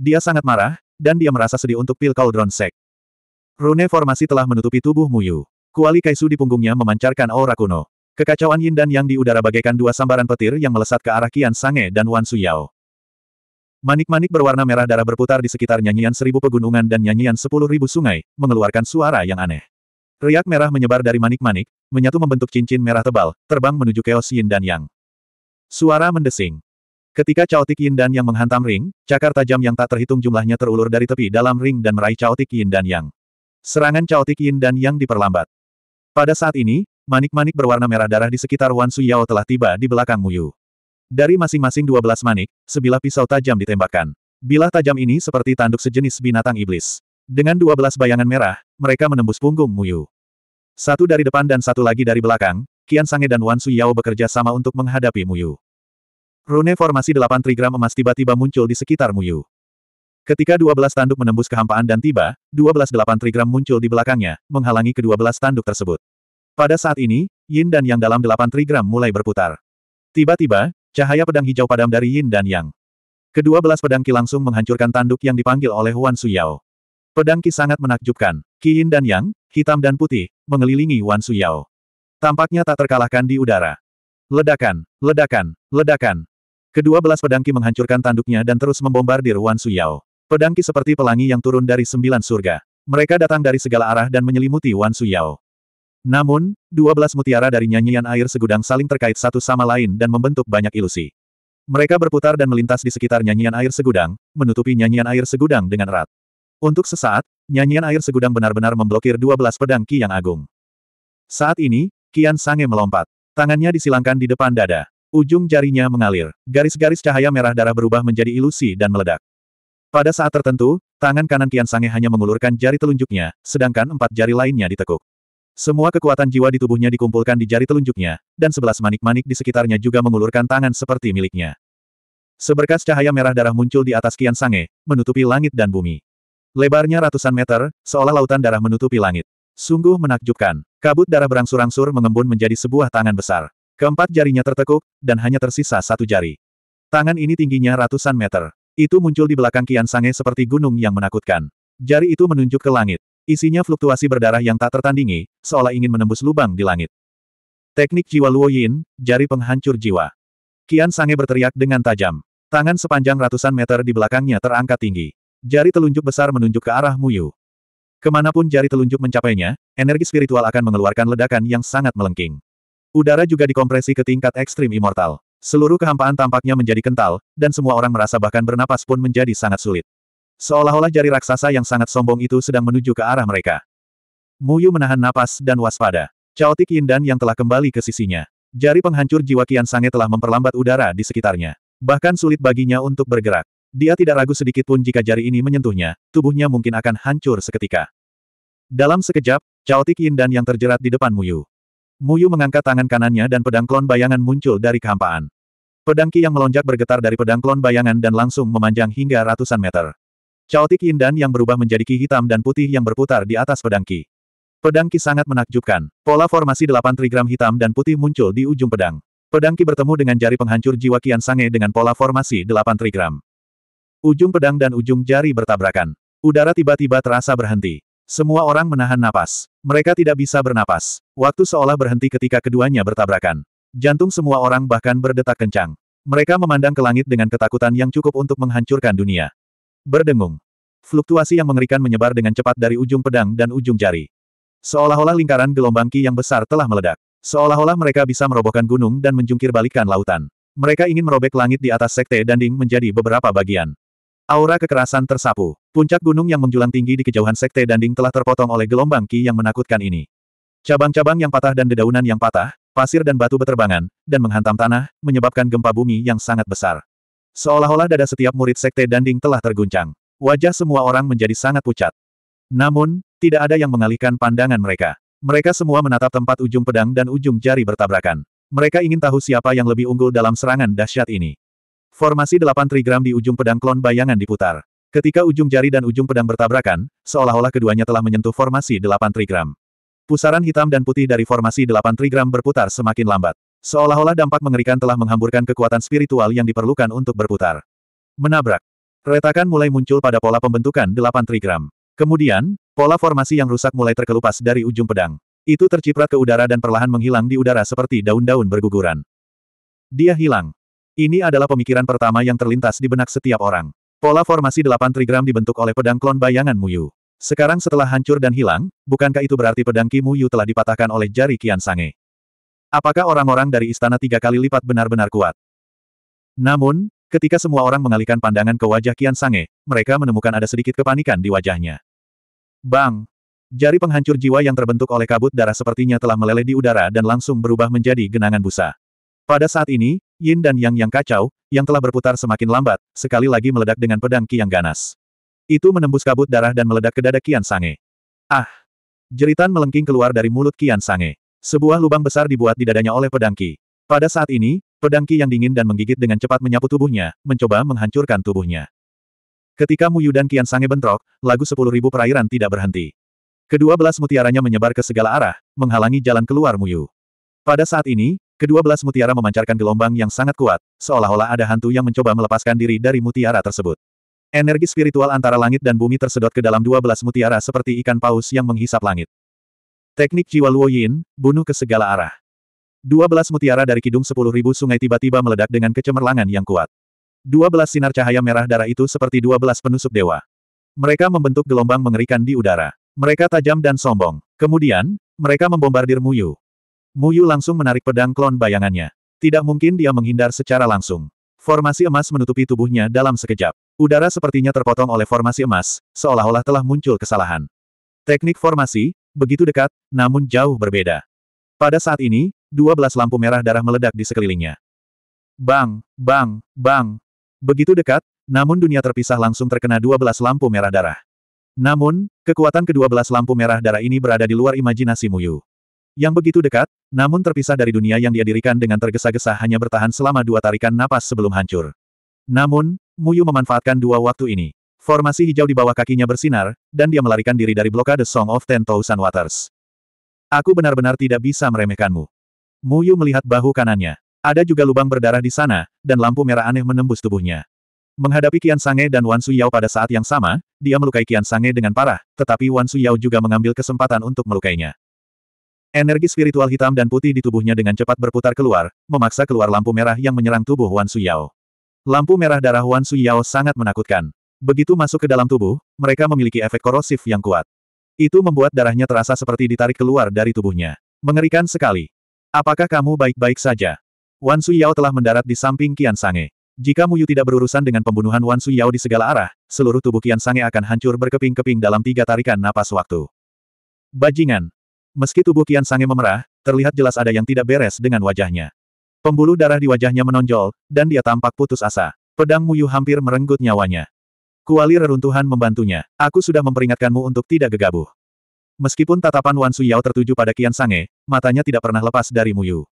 Dia sangat marah, dan dia merasa sedih untuk pil Cauldron Sek. Rune formasi telah menutupi tubuh Muyu. Kuali Kaisu di punggungnya memancarkan aura kuno. Kekacauan Yin dan Yang di udara bagaikan dua sambaran petir yang melesat ke arah Kian Sange dan Wan Suyao. Manik-manik berwarna merah darah berputar di sekitar nyanyian seribu pegunungan dan nyanyian sepuluh ribu sungai, mengeluarkan suara yang aneh. Riak merah menyebar dari manik-manik, menyatu membentuk cincin merah tebal, terbang menuju keos Yin dan Yang. Suara mendesing. Ketika caotik Yin dan Yang menghantam ring, cakar tajam yang tak terhitung jumlahnya terulur dari tepi dalam ring dan meraih caotik Yin dan Yang. Serangan caotik Yin dan Yang diperlambat. Pada saat ini, manik-manik berwarna merah darah di sekitar Wan Suyao telah tiba di belakang Muyu. Dari masing-masing dua belas manik, sebilah pisau tajam ditembakkan. Bilah tajam ini seperti tanduk sejenis binatang iblis. Dengan dua belas bayangan merah, mereka menembus punggung Muyu. Satu dari depan dan satu lagi dari belakang, Kian Sange dan Wan Yao bekerja sama untuk menghadapi Muyu. Rune formasi delapan trigram emas tiba-tiba muncul di sekitar Muyu. Ketika dua belas tanduk menembus kehampaan dan tiba, dua belas delapan trigram muncul di belakangnya, menghalangi kedua belas tanduk tersebut. Pada saat ini, Yin dan Yang dalam delapan trigram mulai berputar. Tiba-tiba, Cahaya pedang hijau padam dari Yin dan Yang. Kedua belas pedang Qi langsung menghancurkan tanduk yang dipanggil oleh Wan Suyao. Pedang Qi sangat menakjubkan. Qi Yin dan Yang, hitam dan putih, mengelilingi Wan Suyao. Tampaknya tak terkalahkan di udara. Ledakan, ledakan, ledakan. Kedua belas pedang Qi menghancurkan tanduknya dan terus membombardir Wan Suyao. Pedang Qi seperti pelangi yang turun dari sembilan surga. Mereka datang dari segala arah dan menyelimuti Wan Suyao. Namun, dua belas mutiara dari nyanyian air segudang saling terkait satu sama lain dan membentuk banyak ilusi. Mereka berputar dan melintas di sekitar nyanyian air segudang, menutupi nyanyian air segudang dengan erat. Untuk sesaat, nyanyian air segudang benar-benar memblokir dua belas pedang Ki yang agung. Saat ini, Kian Sange melompat. Tangannya disilangkan di depan dada. Ujung jarinya mengalir. Garis-garis cahaya merah darah berubah menjadi ilusi dan meledak. Pada saat tertentu, tangan kanan Kian Sange hanya mengulurkan jari telunjuknya, sedangkan empat jari lainnya ditekuk. Semua kekuatan jiwa di tubuhnya dikumpulkan di jari telunjuknya, dan sebelas manik-manik di sekitarnya juga mengulurkan tangan seperti miliknya. Seberkas cahaya merah darah muncul di atas kian sange, menutupi langit dan bumi. Lebarnya ratusan meter, seolah lautan darah menutupi langit. Sungguh menakjubkan. Kabut darah berangsur-angsur mengembun menjadi sebuah tangan besar. Keempat jarinya tertekuk, dan hanya tersisa satu jari. Tangan ini tingginya ratusan meter. Itu muncul di belakang kian sange seperti gunung yang menakutkan. Jari itu menunjuk ke langit. Isinya fluktuasi berdarah yang tak tertandingi, seolah ingin menembus lubang di langit. Teknik jiwa Luo Yin, jari penghancur jiwa. Kian Sange berteriak dengan tajam. Tangan sepanjang ratusan meter di belakangnya terangkat tinggi. Jari telunjuk besar menunjuk ke arah Muyu. Kemanapun jari telunjuk mencapainya, energi spiritual akan mengeluarkan ledakan yang sangat melengking. Udara juga dikompresi ke tingkat ekstrim immortal. Seluruh kehampaan tampaknya menjadi kental, dan semua orang merasa bahkan bernapas pun menjadi sangat sulit. Seolah-olah jari raksasa yang sangat sombong itu sedang menuju ke arah mereka. Muyu menahan napas dan waspada. Chaotic Yin Dan yang telah kembali ke sisinya. Jari penghancur jiwa Kian Sange telah memperlambat udara di sekitarnya. Bahkan sulit baginya untuk bergerak. Dia tidak ragu sedikit pun jika jari ini menyentuhnya, tubuhnya mungkin akan hancur seketika. Dalam sekejap, Chaotic Yin Dan yang terjerat di depan Muyu. Muyu mengangkat tangan kanannya dan pedang klon bayangan muncul dari kehampaan. Pedang Ki yang melonjak bergetar dari pedang klon bayangan dan langsung memanjang hingga ratusan meter. Caotik Yin Dan yang berubah menjadi ki hitam dan putih yang berputar di atas pedang ki. Pedang ki sangat menakjubkan. Pola formasi delapan trigram hitam dan putih muncul di ujung pedang. Pedang ki bertemu dengan jari penghancur jiwa Kian Sange dengan pola formasi delapan trigram. Ujung pedang dan ujung jari bertabrakan. Udara tiba-tiba terasa berhenti. Semua orang menahan napas. Mereka tidak bisa bernapas. Waktu seolah berhenti ketika keduanya bertabrakan. Jantung semua orang bahkan berdetak kencang. Mereka memandang ke langit dengan ketakutan yang cukup untuk menghancurkan dunia. Berdengung. Fluktuasi yang mengerikan menyebar dengan cepat dari ujung pedang dan ujung jari. Seolah-olah lingkaran gelombang ki yang besar telah meledak. Seolah-olah mereka bisa merobohkan gunung dan menjungkir balikan lautan. Mereka ingin merobek langit di atas sekte dan ding menjadi beberapa bagian. Aura kekerasan tersapu. Puncak gunung yang menjulang tinggi di kejauhan sekte Danding telah terpotong oleh gelombang ki yang menakutkan ini. Cabang-cabang yang patah dan dedaunan yang patah, pasir dan batu beterbangan, dan menghantam tanah, menyebabkan gempa bumi yang sangat besar. Seolah-olah dada setiap murid sekte Danding telah terguncang. Wajah semua orang menjadi sangat pucat. Namun, tidak ada yang mengalihkan pandangan mereka. Mereka semua menatap tempat ujung pedang dan ujung jari bertabrakan. Mereka ingin tahu siapa yang lebih unggul dalam serangan dahsyat ini. Formasi delapan trigram di ujung pedang klon bayangan diputar. Ketika ujung jari dan ujung pedang bertabrakan, seolah-olah keduanya telah menyentuh formasi delapan trigram. Pusaran hitam dan putih dari formasi delapan trigram berputar semakin lambat. Seolah-olah dampak mengerikan telah menghamburkan kekuatan spiritual yang diperlukan untuk berputar. Menabrak. Retakan mulai muncul pada pola pembentukan delapan trigram. Kemudian, pola formasi yang rusak mulai terkelupas dari ujung pedang. Itu terciprat ke udara dan perlahan menghilang di udara seperti daun-daun berguguran. Dia hilang. Ini adalah pemikiran pertama yang terlintas di benak setiap orang. Pola formasi delapan trigram dibentuk oleh pedang klon bayangan Muyu. Sekarang setelah hancur dan hilang, bukankah itu berarti pedang Ki Muyu telah dipatahkan oleh jari Kian Sange? Apakah orang-orang dari istana tiga kali lipat benar-benar kuat? Namun, ketika semua orang mengalihkan pandangan ke wajah Kian Sange, mereka menemukan ada sedikit kepanikan di wajahnya. Bang! Jari penghancur jiwa yang terbentuk oleh kabut darah sepertinya telah meleleh di udara dan langsung berubah menjadi genangan busa. Pada saat ini, Yin dan Yang yang kacau, yang telah berputar semakin lambat, sekali lagi meledak dengan pedang Kian ganas. Itu menembus kabut darah dan meledak ke dada Kian Sange. Ah! Jeritan melengking keluar dari mulut Kian Sange. Sebuah lubang besar dibuat di dadanya oleh pedangki. Pada saat ini, pedangki yang dingin dan menggigit dengan cepat menyapu tubuhnya, mencoba menghancurkan tubuhnya. Ketika Muyu dan Kian Sange bentrok, lagu sepuluh ribu perairan tidak berhenti. Kedua belas mutiaranya menyebar ke segala arah, menghalangi jalan keluar Muyu. Pada saat ini, kedua belas mutiara memancarkan gelombang yang sangat kuat, seolah-olah ada hantu yang mencoba melepaskan diri dari mutiara tersebut. Energi spiritual antara langit dan bumi tersedot ke dalam dua belas mutiara seperti ikan paus yang menghisap langit. Teknik jiwa Luo Yin, bunuh ke segala arah. Dua mutiara dari kidung 10.000 sungai tiba-tiba meledak dengan kecemerlangan yang kuat. Dua sinar cahaya merah darah itu seperti dua belas penusuk dewa. Mereka membentuk gelombang mengerikan di udara. Mereka tajam dan sombong. Kemudian, mereka membombardir Muyu. Muyu langsung menarik pedang klon bayangannya. Tidak mungkin dia menghindar secara langsung. Formasi emas menutupi tubuhnya dalam sekejap. Udara sepertinya terpotong oleh formasi emas, seolah-olah telah muncul kesalahan. Teknik formasi, begitu dekat, namun jauh berbeda. Pada saat ini, 12 lampu merah darah meledak di sekelilingnya. Bang, bang, bang. Begitu dekat, namun dunia terpisah langsung terkena 12 lampu merah darah. Namun, kekuatan kedua belas lampu merah darah ini berada di luar imajinasi Muyu. Yang begitu dekat, namun terpisah dari dunia yang dia dirikan dengan tergesa-gesa hanya bertahan selama dua tarikan napas sebelum hancur. Namun, Muyu memanfaatkan dua waktu ini. Formasi hijau di bawah kakinya bersinar, dan dia melarikan diri dari blokade Song of Ten Thousand Waters. Aku benar-benar tidak bisa meremehkanmu. Mu Yu melihat bahu kanannya. Ada juga lubang berdarah di sana, dan lampu merah aneh menembus tubuhnya. Menghadapi Qian Sange dan Wan Su Yao pada saat yang sama, dia melukai Qian Sange dengan parah, tetapi Wan Su Yao juga mengambil kesempatan untuk melukainya. Energi spiritual hitam dan putih di tubuhnya dengan cepat berputar keluar, memaksa keluar lampu merah yang menyerang tubuh Wan Su Yao. Lampu merah darah Wan Su Yao sangat menakutkan. Begitu masuk ke dalam tubuh, mereka memiliki efek korosif yang kuat. Itu membuat darahnya terasa seperti ditarik keluar dari tubuhnya. Mengerikan sekali. Apakah kamu baik-baik saja? Wan Suyao telah mendarat di samping Kian Sange. Jika Muyu tidak berurusan dengan pembunuhan Wan Suyao di segala arah, seluruh tubuh Kian Sange akan hancur berkeping-keping dalam tiga tarikan napas waktu. Bajingan. Meski tubuh Kian Sange memerah, terlihat jelas ada yang tidak beres dengan wajahnya. Pembuluh darah di wajahnya menonjol, dan dia tampak putus asa. Pedang Muyu hampir merenggut nyawanya. Kuali reruntuhan membantunya. Aku sudah memperingatkanmu untuk tidak gegabah. Meskipun tatapan Wan Yao tertuju pada Kian Sange, matanya tidak pernah lepas dari Muyu.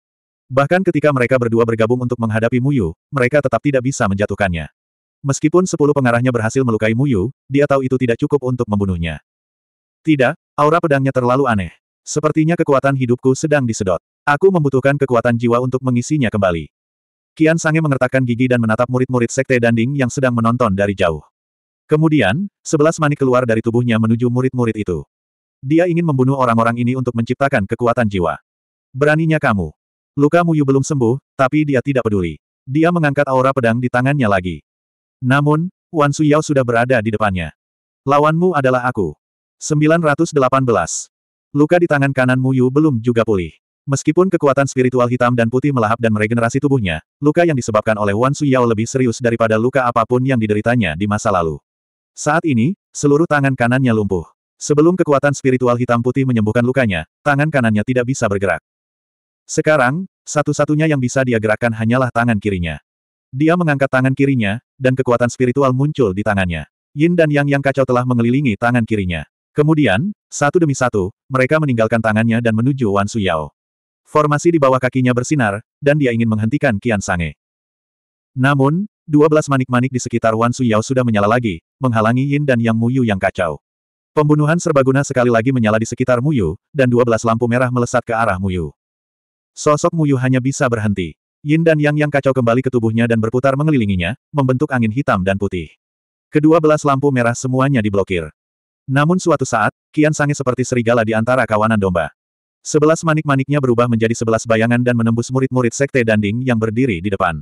Bahkan ketika mereka berdua bergabung untuk menghadapi Muyu, mereka tetap tidak bisa menjatuhkannya. Meskipun sepuluh pengarahnya berhasil melukai Muyu, dia tahu itu tidak cukup untuk membunuhnya. Tidak, aura pedangnya terlalu aneh. Sepertinya kekuatan hidupku sedang disedot. Aku membutuhkan kekuatan jiwa untuk mengisinya kembali. Kian Sange mengertakkan gigi dan menatap murid-murid Sekte Danding yang sedang menonton dari jauh. Kemudian, sebelas mani keluar dari tubuhnya menuju murid-murid itu. Dia ingin membunuh orang-orang ini untuk menciptakan kekuatan jiwa. Beraninya kamu. Luka Muyu belum sembuh, tapi dia tidak peduli. Dia mengangkat aura pedang di tangannya lagi. Namun, Wan Suyao sudah berada di depannya. Lawanmu adalah aku. 918. Luka di tangan kanan Muyu belum juga pulih. Meskipun kekuatan spiritual hitam dan putih melahap dan meregenerasi tubuhnya, luka yang disebabkan oleh Wan Suyao lebih serius daripada luka apapun yang dideritanya di masa lalu. Saat ini, seluruh tangan kanannya lumpuh. Sebelum kekuatan spiritual hitam putih menyembuhkan lukanya, tangan kanannya tidak bisa bergerak. Sekarang, satu-satunya yang bisa dia gerakkan hanyalah tangan kirinya. Dia mengangkat tangan kirinya, dan kekuatan spiritual muncul di tangannya. Yin dan Yang yang kacau telah mengelilingi tangan kirinya. Kemudian, satu demi satu, mereka meninggalkan tangannya dan menuju Wan Su Yao. Formasi di bawah kakinya bersinar, dan dia ingin menghentikan Kian Sange. Namun, dua belas manik-manik di sekitar Wan Su Yao sudah menyala lagi, menghalangi Yin dan Yang Muyu yang kacau. Pembunuhan serbaguna sekali lagi menyala di sekitar Muyu, dan dua belas lampu merah melesat ke arah Muyu. Sosok Muyu hanya bisa berhenti. Yin dan Yang yang kacau kembali ke tubuhnya dan berputar mengelilinginya, membentuk angin hitam dan putih. Kedua belas lampu merah semuanya diblokir. Namun suatu saat, Kian Sange seperti serigala di antara kawanan domba. Sebelas manik-maniknya berubah menjadi sebelas bayangan dan menembus murid-murid Sekte Danding yang berdiri di depan.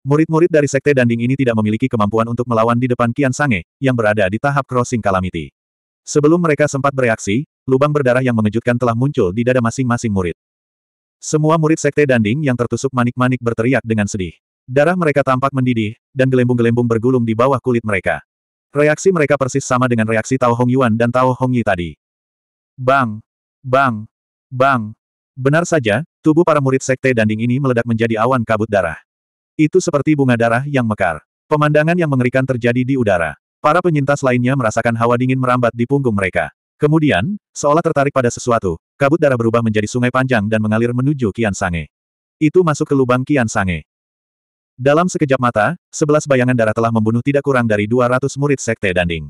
Murid-murid dari Sekte Danding ini tidak memiliki kemampuan untuk melawan di depan Kian Sange, yang berada di tahap crossing calamity. Sebelum mereka sempat bereaksi, lubang berdarah yang mengejutkan telah muncul di dada masing-masing murid. Semua murid Sekte Danding yang tertusuk manik-manik berteriak dengan sedih. Darah mereka tampak mendidih, dan gelembung-gelembung bergulung di bawah kulit mereka. Reaksi mereka persis sama dengan reaksi Tao Hong Yuan dan Tao Hong Yi tadi. Bang! Bang! Bang! Benar saja, tubuh para murid sekte danding ini meledak menjadi awan kabut darah. Itu seperti bunga darah yang mekar. Pemandangan yang mengerikan terjadi di udara. Para penyintas lainnya merasakan hawa dingin merambat di punggung mereka. Kemudian, seolah tertarik pada sesuatu, kabut darah berubah menjadi sungai panjang dan mengalir menuju Kian Sange. Itu masuk ke lubang Kian Sange. Dalam sekejap mata, sebelas bayangan darah telah membunuh tidak kurang dari 200 murid Sekte Danding.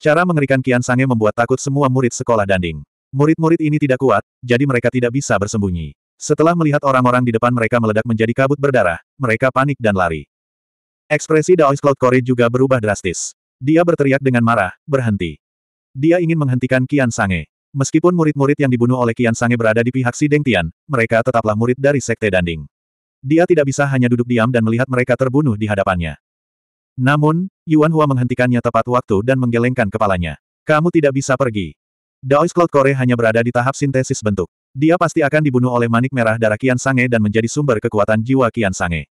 Cara mengerikan Kian Sange membuat takut semua murid sekolah Danding. Murid-murid ini tidak kuat, jadi mereka tidak bisa bersembunyi. Setelah melihat orang-orang di depan mereka meledak menjadi kabut berdarah, mereka panik dan lari. Ekspresi Daois Cloud Core juga berubah drastis. Dia berteriak dengan marah, berhenti. Dia ingin menghentikan Kian Sange. Meskipun murid-murid yang dibunuh oleh Kian Sange berada di pihak si Deng Tian, mereka tetaplah murid dari Sekte Danding. Dia tidak bisa hanya duduk diam dan melihat mereka terbunuh di hadapannya. Namun, Yuan Hua menghentikannya tepat waktu dan menggelengkan kepalanya. Kamu tidak bisa pergi. Daois Cloud Core hanya berada di tahap sintesis bentuk. Dia pasti akan dibunuh oleh manik merah darah Kian Sange dan menjadi sumber kekuatan jiwa Kian Sange.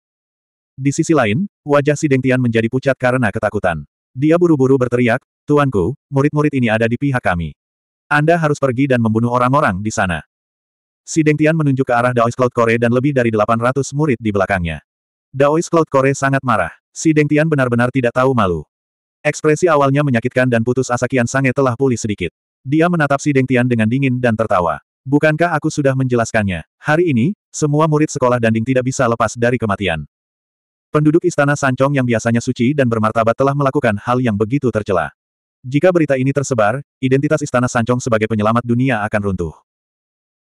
Di sisi lain, wajah si Tian menjadi pucat karena ketakutan. Dia buru-buru berteriak, Tuanku, murid-murid ini ada di pihak kami. Anda harus pergi dan membunuh orang-orang di sana. Si Tian menunjuk ke arah Daoist Cloud Core dan lebih dari 800 murid di belakangnya. Daoist Cloud Core sangat marah. Si Tian benar-benar tidak tahu malu. Ekspresi awalnya menyakitkan dan putus asa Kian Sange telah pulih sedikit. Dia menatap si Tian dengan dingin dan tertawa. Bukankah aku sudah menjelaskannya? Hari ini, semua murid sekolah Danding tidak bisa lepas dari kematian. Penduduk istana Sancong yang biasanya suci dan bermartabat telah melakukan hal yang begitu tercela. Jika berita ini tersebar, identitas istana Sancong sebagai penyelamat dunia akan runtuh.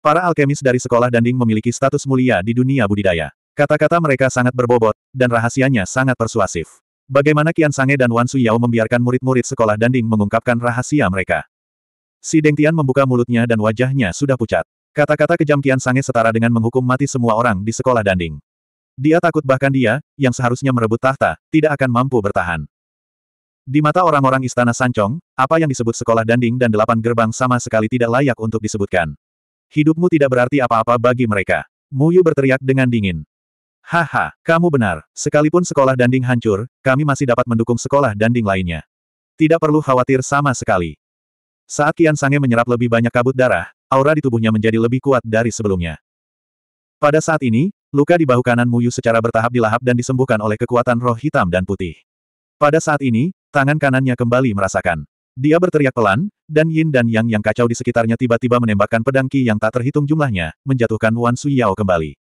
Para alkemis dari sekolah Danding memiliki status mulia di dunia budidaya. Kata-kata mereka sangat berbobot, dan rahasianya sangat persuasif. Bagaimana Kian Sange dan Wan Suyao membiarkan murid-murid sekolah Danding mengungkapkan rahasia mereka? Si Deng Tian membuka mulutnya dan wajahnya sudah pucat. Kata-kata kejam Kian Sange setara dengan menghukum mati semua orang di sekolah Danding. Dia takut bahkan dia, yang seharusnya merebut tahta, tidak akan mampu bertahan. Di mata orang-orang istana Sancong, apa yang disebut sekolah Danding dan delapan gerbang sama sekali tidak layak untuk disebutkan. Hidupmu tidak berarti apa-apa bagi mereka. Muyu berteriak dengan dingin. Haha, kamu benar. Sekalipun sekolah Danding hancur, kami masih dapat mendukung sekolah Danding lainnya. Tidak perlu khawatir sama sekali. Saat Kian Sange menyerap lebih banyak kabut darah, aura di tubuhnya menjadi lebih kuat dari sebelumnya. Pada saat ini, luka di bahu kanan Muyu secara bertahap dilahap dan disembuhkan oleh kekuatan roh hitam dan putih. Pada saat ini, tangan kanannya kembali merasakan. Dia berteriak pelan, dan Yin dan Yang yang kacau di sekitarnya tiba-tiba menembakkan pedang Qi yang tak terhitung jumlahnya, menjatuhkan Wan Yao kembali.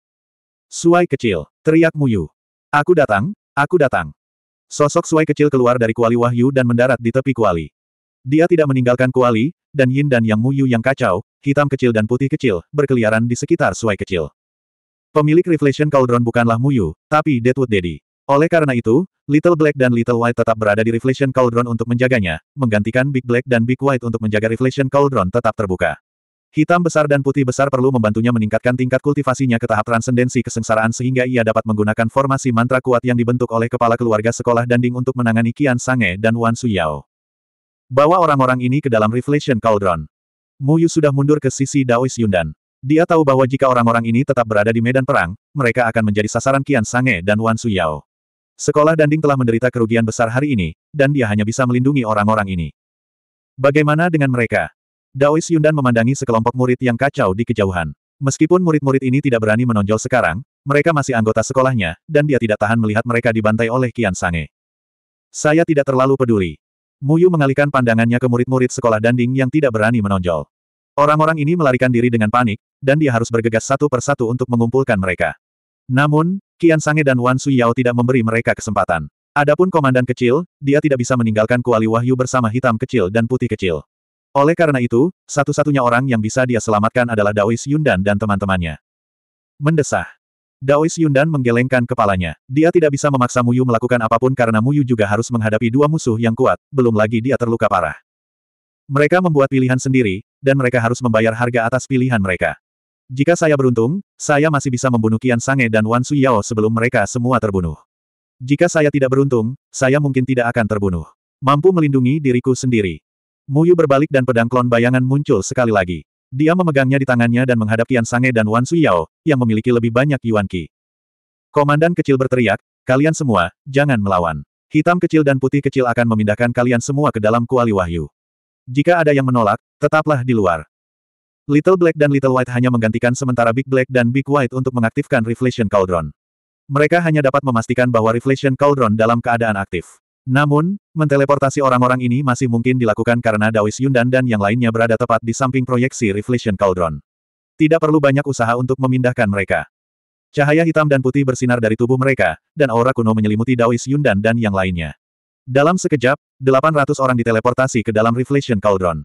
Suai kecil, teriak Muyu. Aku datang, aku datang. Sosok Suai kecil keluar dari kuali wahyu dan mendarat di tepi kuali. Dia tidak meninggalkan kuali, dan yin dan yang muyu yang kacau, hitam kecil dan putih kecil, berkeliaran di sekitar suai kecil. Pemilik Reflection Cauldron bukanlah muyu, tapi Deadwood Daddy. Oleh karena itu, Little Black dan Little White tetap berada di Reflection Cauldron untuk menjaganya, menggantikan Big Black dan Big White untuk menjaga Reflection Cauldron tetap terbuka. Hitam besar dan putih besar perlu membantunya meningkatkan tingkat kultivasinya ke tahap transendensi kesengsaraan sehingga ia dapat menggunakan formasi mantra kuat yang dibentuk oleh kepala keluarga sekolah Danding untuk menangani Kian Sange dan Wan Suyao. Bawa orang-orang ini ke dalam Reflection Cauldron. Mu Yu sudah mundur ke sisi Daois Yundan. Dia tahu bahwa jika orang-orang ini tetap berada di medan perang, mereka akan menjadi sasaran Kian Sange dan Wan Su Yao. Sekolah Danding telah menderita kerugian besar hari ini, dan dia hanya bisa melindungi orang-orang ini. Bagaimana dengan mereka? Daois Yundan memandangi sekelompok murid yang kacau di kejauhan. Meskipun murid-murid ini tidak berani menonjol sekarang, mereka masih anggota sekolahnya, dan dia tidak tahan melihat mereka dibantai oleh Kian Sange. Saya tidak terlalu peduli. Muyu mengalihkan pandangannya ke murid-murid sekolah danding yang tidak berani menonjol. Orang-orang ini melarikan diri dengan panik, dan dia harus bergegas satu persatu untuk mengumpulkan mereka. Namun, Kian Sange dan Wan Suyao tidak memberi mereka kesempatan. Adapun komandan kecil, dia tidak bisa meninggalkan kuali wahyu bersama hitam kecil dan putih kecil. Oleh karena itu, satu-satunya orang yang bisa dia selamatkan adalah Daois Yundan dan teman-temannya. Mendesah. Daois Yundan menggelengkan kepalanya. Dia tidak bisa memaksa Muyu melakukan apapun karena Muyu juga harus menghadapi dua musuh yang kuat, belum lagi dia terluka parah. Mereka membuat pilihan sendiri, dan mereka harus membayar harga atas pilihan mereka. Jika saya beruntung, saya masih bisa membunuh Kian Sange dan Wan Suyao sebelum mereka semua terbunuh. Jika saya tidak beruntung, saya mungkin tidak akan terbunuh. Mampu melindungi diriku sendiri. Muyu berbalik dan pedang klon bayangan muncul sekali lagi. Dia memegangnya di tangannya dan menghadap Qian Sange dan Wan Suyao, yang memiliki lebih banyak Yuan Qi. Komandan kecil berteriak, kalian semua, jangan melawan. Hitam kecil dan putih kecil akan memindahkan kalian semua ke dalam kuali wahyu. Jika ada yang menolak, tetaplah di luar. Little Black dan Little White hanya menggantikan sementara Big Black dan Big White untuk mengaktifkan Reflection Cauldron. Mereka hanya dapat memastikan bahwa Reflection Cauldron dalam keadaan aktif. Namun, menteleportasi orang-orang ini masih mungkin dilakukan karena Dawis Yundan dan yang lainnya berada tepat di samping proyeksi Reflection Cauldron. Tidak perlu banyak usaha untuk memindahkan mereka. Cahaya hitam dan putih bersinar dari tubuh mereka, dan aura kuno menyelimuti Dawis Yundan dan yang lainnya. Dalam sekejap, 800 orang diteleportasi ke dalam Reflection Cauldron.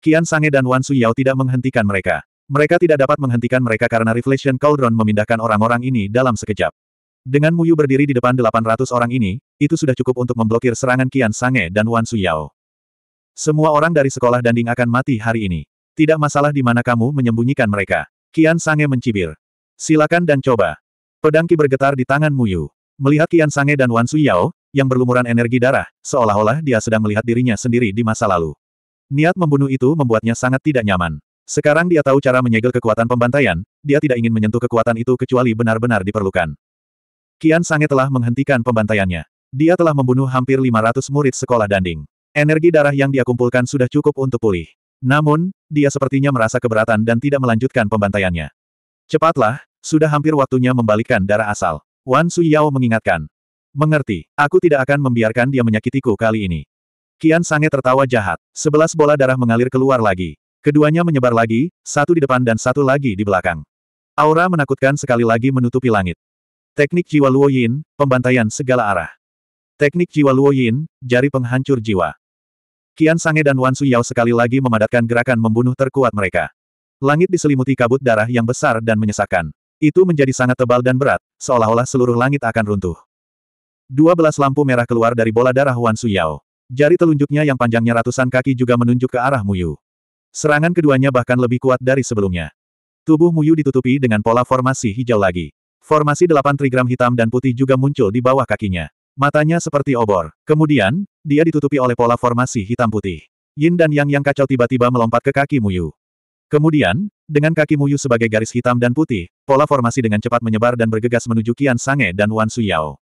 Kian Sange dan Wan Suyao tidak menghentikan mereka. Mereka tidak dapat menghentikan mereka karena Reflection Cauldron memindahkan orang-orang ini dalam sekejap. Dengan Muyu berdiri di depan 800 orang ini, itu sudah cukup untuk memblokir serangan Kian Sange dan Wan Suyao. Semua orang dari sekolah Danding akan mati hari ini. Tidak masalah di mana kamu menyembunyikan mereka. Kian Sange mencibir. Silakan dan coba. Pedangki bergetar di tangan Muyu. Melihat Kian Sange dan Wan Suyao, yang berlumuran energi darah, seolah-olah dia sedang melihat dirinya sendiri di masa lalu. Niat membunuh itu membuatnya sangat tidak nyaman. Sekarang dia tahu cara menyegel kekuatan pembantaian, dia tidak ingin menyentuh kekuatan itu kecuali benar-benar diperlukan. Kian Sange telah menghentikan pembantaiannya. Dia telah membunuh hampir 500 murid sekolah danding. Energi darah yang dia kumpulkan sudah cukup untuk pulih. Namun, dia sepertinya merasa keberatan dan tidak melanjutkan pembantaiannya. Cepatlah, sudah hampir waktunya membalikkan darah asal. Wan Yao mengingatkan. Mengerti, aku tidak akan membiarkan dia menyakitiku kali ini. Kian Sange tertawa jahat. Sebelas bola darah mengalir keluar lagi. Keduanya menyebar lagi, satu di depan dan satu lagi di belakang. Aura menakutkan sekali lagi menutupi langit. Teknik jiwa Luo Yin, pembantaian segala arah. Teknik jiwa Luo Yin, jari penghancur jiwa. Kian Sange dan Wan Su Yao sekali lagi memadatkan gerakan membunuh terkuat mereka. Langit diselimuti kabut darah yang besar dan menyesakkan. Itu menjadi sangat tebal dan berat, seolah-olah seluruh langit akan runtuh. Dua belas lampu merah keluar dari bola darah Wan Su Yao. Jari telunjuknya yang panjangnya ratusan kaki juga menunjuk ke arah Muyu. Serangan keduanya bahkan lebih kuat dari sebelumnya. Tubuh Muyu ditutupi dengan pola formasi hijau lagi. Formasi delapan trigram hitam dan putih juga muncul di bawah kakinya. Matanya seperti obor. Kemudian, dia ditutupi oleh pola formasi hitam putih. Yin dan Yang yang kacau tiba-tiba melompat ke kaki Muyu. Kemudian, dengan kaki Muyu sebagai garis hitam dan putih, pola formasi dengan cepat menyebar dan bergegas menuju Qian Sange dan Wan Suyao.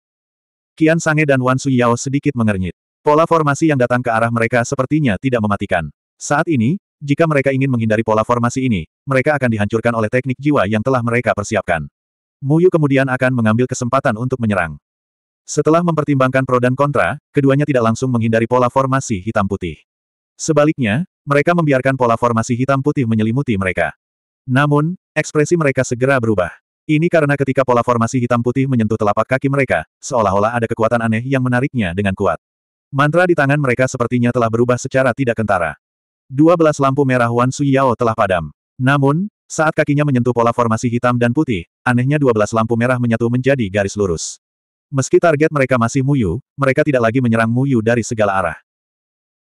Qian Sange dan Wan Suyao sedikit mengernyit. Pola formasi yang datang ke arah mereka sepertinya tidak mematikan. Saat ini, jika mereka ingin menghindari pola formasi ini, mereka akan dihancurkan oleh teknik jiwa yang telah mereka persiapkan. Muyu kemudian akan mengambil kesempatan untuk menyerang. Setelah mempertimbangkan pro dan kontra, keduanya tidak langsung menghindari pola formasi hitam putih. Sebaliknya, mereka membiarkan pola formasi hitam putih menyelimuti mereka. Namun, ekspresi mereka segera berubah. Ini karena ketika pola formasi hitam putih menyentuh telapak kaki mereka, seolah-olah ada kekuatan aneh yang menariknya dengan kuat. Mantra di tangan mereka sepertinya telah berubah secara tidak kentara. 12 lampu merah Wan Suyao telah padam. Namun, saat kakinya menyentuh pola formasi hitam dan putih, anehnya 12 lampu merah menyatu menjadi garis lurus. Meski target mereka masih Muyu, mereka tidak lagi menyerang Muyu dari segala arah.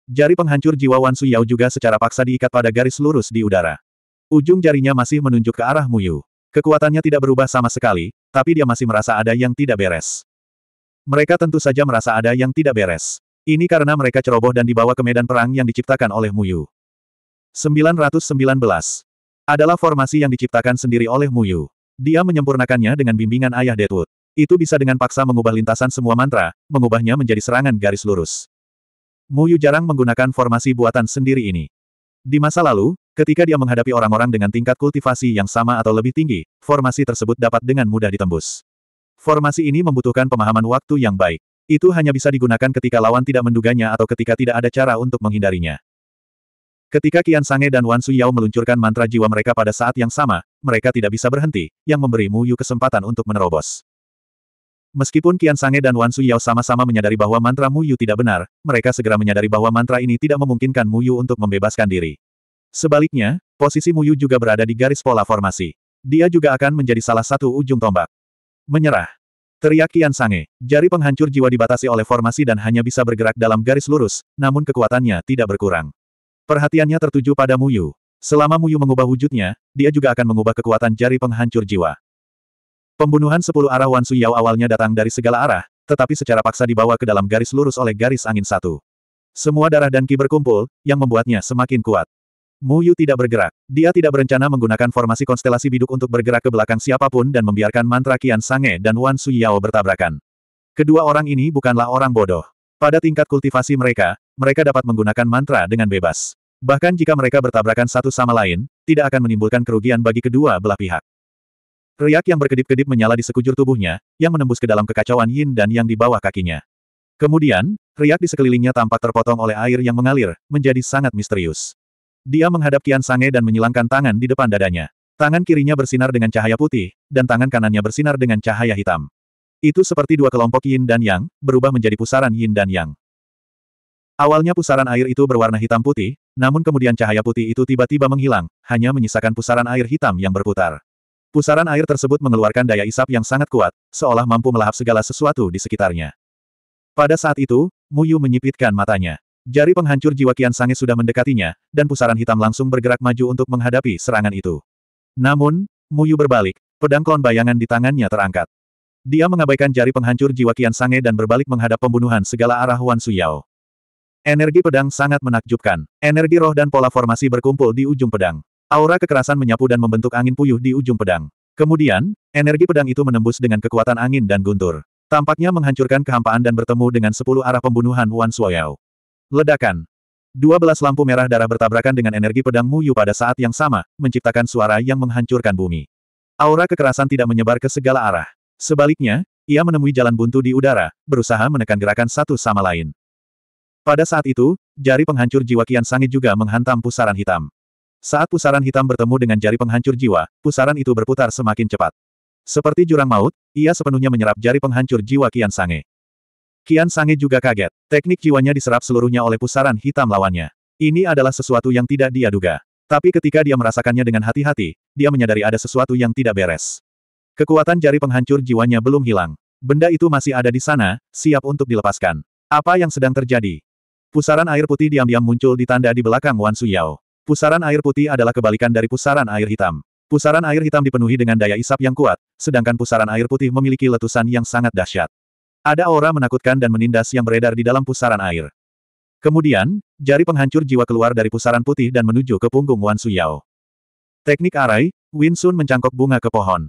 Jari penghancur jiwa Wan Su Yao juga secara paksa diikat pada garis lurus di udara. Ujung jarinya masih menunjuk ke arah Muyu. Kekuatannya tidak berubah sama sekali, tapi dia masih merasa ada yang tidak beres. Mereka tentu saja merasa ada yang tidak beres. Ini karena mereka ceroboh dan dibawa ke medan perang yang diciptakan oleh Muyu. 919 adalah formasi yang diciptakan sendiri oleh Muyu. Dia menyempurnakannya dengan bimbingan ayah Deadwood. Itu bisa dengan paksa mengubah lintasan semua mantra, mengubahnya menjadi serangan garis lurus. Muyu jarang menggunakan formasi buatan sendiri ini. Di masa lalu, ketika dia menghadapi orang-orang dengan tingkat kultivasi yang sama atau lebih tinggi, formasi tersebut dapat dengan mudah ditembus. Formasi ini membutuhkan pemahaman waktu yang baik. Itu hanya bisa digunakan ketika lawan tidak menduganya atau ketika tidak ada cara untuk menghindarinya. Ketika Qian Sange dan Wan Suyao meluncurkan mantra jiwa mereka pada saat yang sama, mereka tidak bisa berhenti, yang memberi Mu Yu kesempatan untuk menerobos. Meskipun Qian Sange dan Wan Suyao sama-sama menyadari bahwa mantra Mu Yu tidak benar, mereka segera menyadari bahwa mantra ini tidak memungkinkan Mu Yu untuk membebaskan diri. Sebaliknya, posisi Mu Yu juga berada di garis pola formasi. Dia juga akan menjadi salah satu ujung tombak. Menyerah. Teriak Kian Sange. Jari penghancur jiwa dibatasi oleh formasi dan hanya bisa bergerak dalam garis lurus, namun kekuatannya tidak berkurang. Perhatiannya tertuju pada Muyu. Selama Muyu mengubah wujudnya, dia juga akan mengubah kekuatan jari penghancur jiwa. Pembunuhan sepuluh arah Wan Suyao awalnya datang dari segala arah, tetapi secara paksa dibawa ke dalam garis lurus oleh garis angin satu. Semua darah dan ki berkumpul, yang membuatnya semakin kuat. Mu Yu tidak bergerak. Dia tidak berencana menggunakan formasi konstelasi biduk untuk bergerak ke belakang siapapun dan membiarkan mantra Kian Sange dan Wan Suyao bertabrakan. Kedua orang ini bukanlah orang bodoh. Pada tingkat kultivasi mereka, mereka dapat menggunakan mantra dengan bebas. Bahkan jika mereka bertabrakan satu sama lain, tidak akan menimbulkan kerugian bagi kedua belah pihak. Riak yang berkedip-kedip menyala di sekujur tubuhnya, yang menembus ke dalam kekacauan yin dan yang di bawah kakinya. Kemudian, riak di sekelilingnya tampak terpotong oleh air yang mengalir, menjadi sangat misterius. Dia menghadap Kian Sange dan menyilangkan tangan di depan dadanya. Tangan kirinya bersinar dengan cahaya putih, dan tangan kanannya bersinar dengan cahaya hitam. Itu seperti dua kelompok yin dan yang, berubah menjadi pusaran yin dan yang. Awalnya pusaran air itu berwarna hitam putih, namun kemudian cahaya putih itu tiba-tiba menghilang, hanya menyisakan pusaran air hitam yang berputar. Pusaran air tersebut mengeluarkan daya isap yang sangat kuat, seolah mampu melahap segala sesuatu di sekitarnya. Pada saat itu, Muyu menyipitkan matanya. Jari penghancur jiwa Kian Sange sudah mendekatinya, dan pusaran hitam langsung bergerak maju untuk menghadapi serangan itu. Namun, Muyu berbalik, pedang klon bayangan di tangannya terangkat. Dia mengabaikan jari penghancur jiwa Kian Sange dan berbalik menghadap pembunuhan segala arah Wan Suyao. Energi pedang sangat menakjubkan. Energi roh dan pola formasi berkumpul di ujung pedang. Aura kekerasan menyapu dan membentuk angin puyuh di ujung pedang. Kemudian, energi pedang itu menembus dengan kekuatan angin dan guntur. Tampaknya menghancurkan kehampaan dan bertemu dengan sepuluh arah pembunuhan Wan Suoyao. Ledakan. Dua belas lampu merah darah bertabrakan dengan energi pedang Muyu pada saat yang sama, menciptakan suara yang menghancurkan bumi. Aura kekerasan tidak menyebar ke segala arah. Sebaliknya, ia menemui jalan buntu di udara, berusaha menekan gerakan satu sama lain. Pada saat itu, jari penghancur jiwa Kian Sangit juga menghantam pusaran hitam. Saat pusaran hitam bertemu dengan jari penghancur jiwa, pusaran itu berputar semakin cepat. Seperti jurang maut, ia sepenuhnya menyerap jari penghancur jiwa Kian Sangit. Kian Sange juga kaget. Teknik jiwanya diserap seluruhnya oleh pusaran hitam lawannya. Ini adalah sesuatu yang tidak dia duga. Tapi ketika dia merasakannya dengan hati-hati, dia menyadari ada sesuatu yang tidak beres. Kekuatan jari penghancur jiwanya belum hilang. Benda itu masih ada di sana, siap untuk dilepaskan. Apa yang sedang terjadi? Pusaran air putih diam-diam muncul di tanda di belakang Wan Suyao. Pusaran air putih adalah kebalikan dari pusaran air hitam. Pusaran air hitam dipenuhi dengan daya isap yang kuat, sedangkan pusaran air putih memiliki letusan yang sangat dahsyat. Ada aura menakutkan dan menindas yang beredar di dalam pusaran air. Kemudian, jari penghancur jiwa keluar dari pusaran putih dan menuju ke punggung Wan Suyao. Teknik arai, Win Sun mencangkok bunga ke pohon.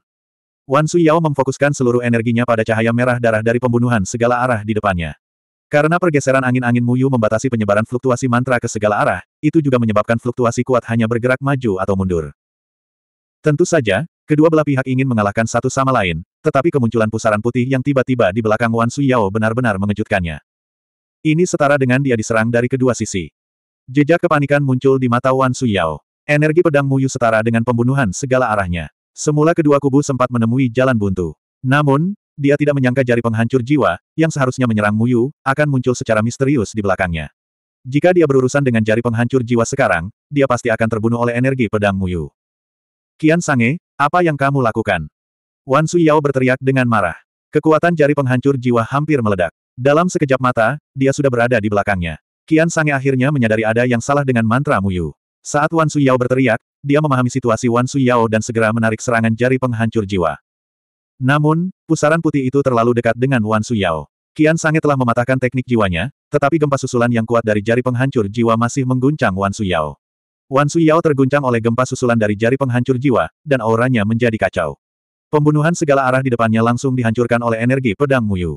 Wan Suyao memfokuskan seluruh energinya pada cahaya merah darah dari pembunuhan segala arah di depannya. Karena pergeseran angin-angin Muyu membatasi penyebaran fluktuasi mantra ke segala arah, itu juga menyebabkan fluktuasi kuat hanya bergerak maju atau mundur. Tentu saja, kedua belah pihak ingin mengalahkan satu sama lain, tetapi kemunculan pusaran putih yang tiba-tiba di belakang Wan Suyao benar-benar mengejutkannya. Ini setara dengan dia diserang dari kedua sisi. Jejak kepanikan muncul di mata Wan Suyao. Energi pedang Muyu setara dengan pembunuhan segala arahnya. Semula kedua kubu sempat menemui jalan buntu. Namun, dia tidak menyangka jari penghancur jiwa, yang seharusnya menyerang Muyu, akan muncul secara misterius di belakangnya. Jika dia berurusan dengan jari penghancur jiwa sekarang, dia pasti akan terbunuh oleh energi pedang Muyu. Kian Sange, apa yang kamu lakukan? Wan Suyao berteriak dengan marah. Kekuatan jari penghancur jiwa hampir meledak. Dalam sekejap mata, dia sudah berada di belakangnya. Kian Sange akhirnya menyadari ada yang salah dengan mantra Muyu. Saat Wan Suyao berteriak, dia memahami situasi Wan Suyao dan segera menarik serangan jari penghancur jiwa. Namun, pusaran putih itu terlalu dekat dengan Wan Suyao. Kian Sange telah mematahkan teknik jiwanya, tetapi gempa susulan yang kuat dari jari penghancur jiwa masih mengguncang Wan Suyao. Wan Suyao terguncang oleh gempa susulan dari jari penghancur jiwa, dan auranya menjadi kacau. Pembunuhan segala arah di depannya langsung dihancurkan oleh energi pedang Muyu.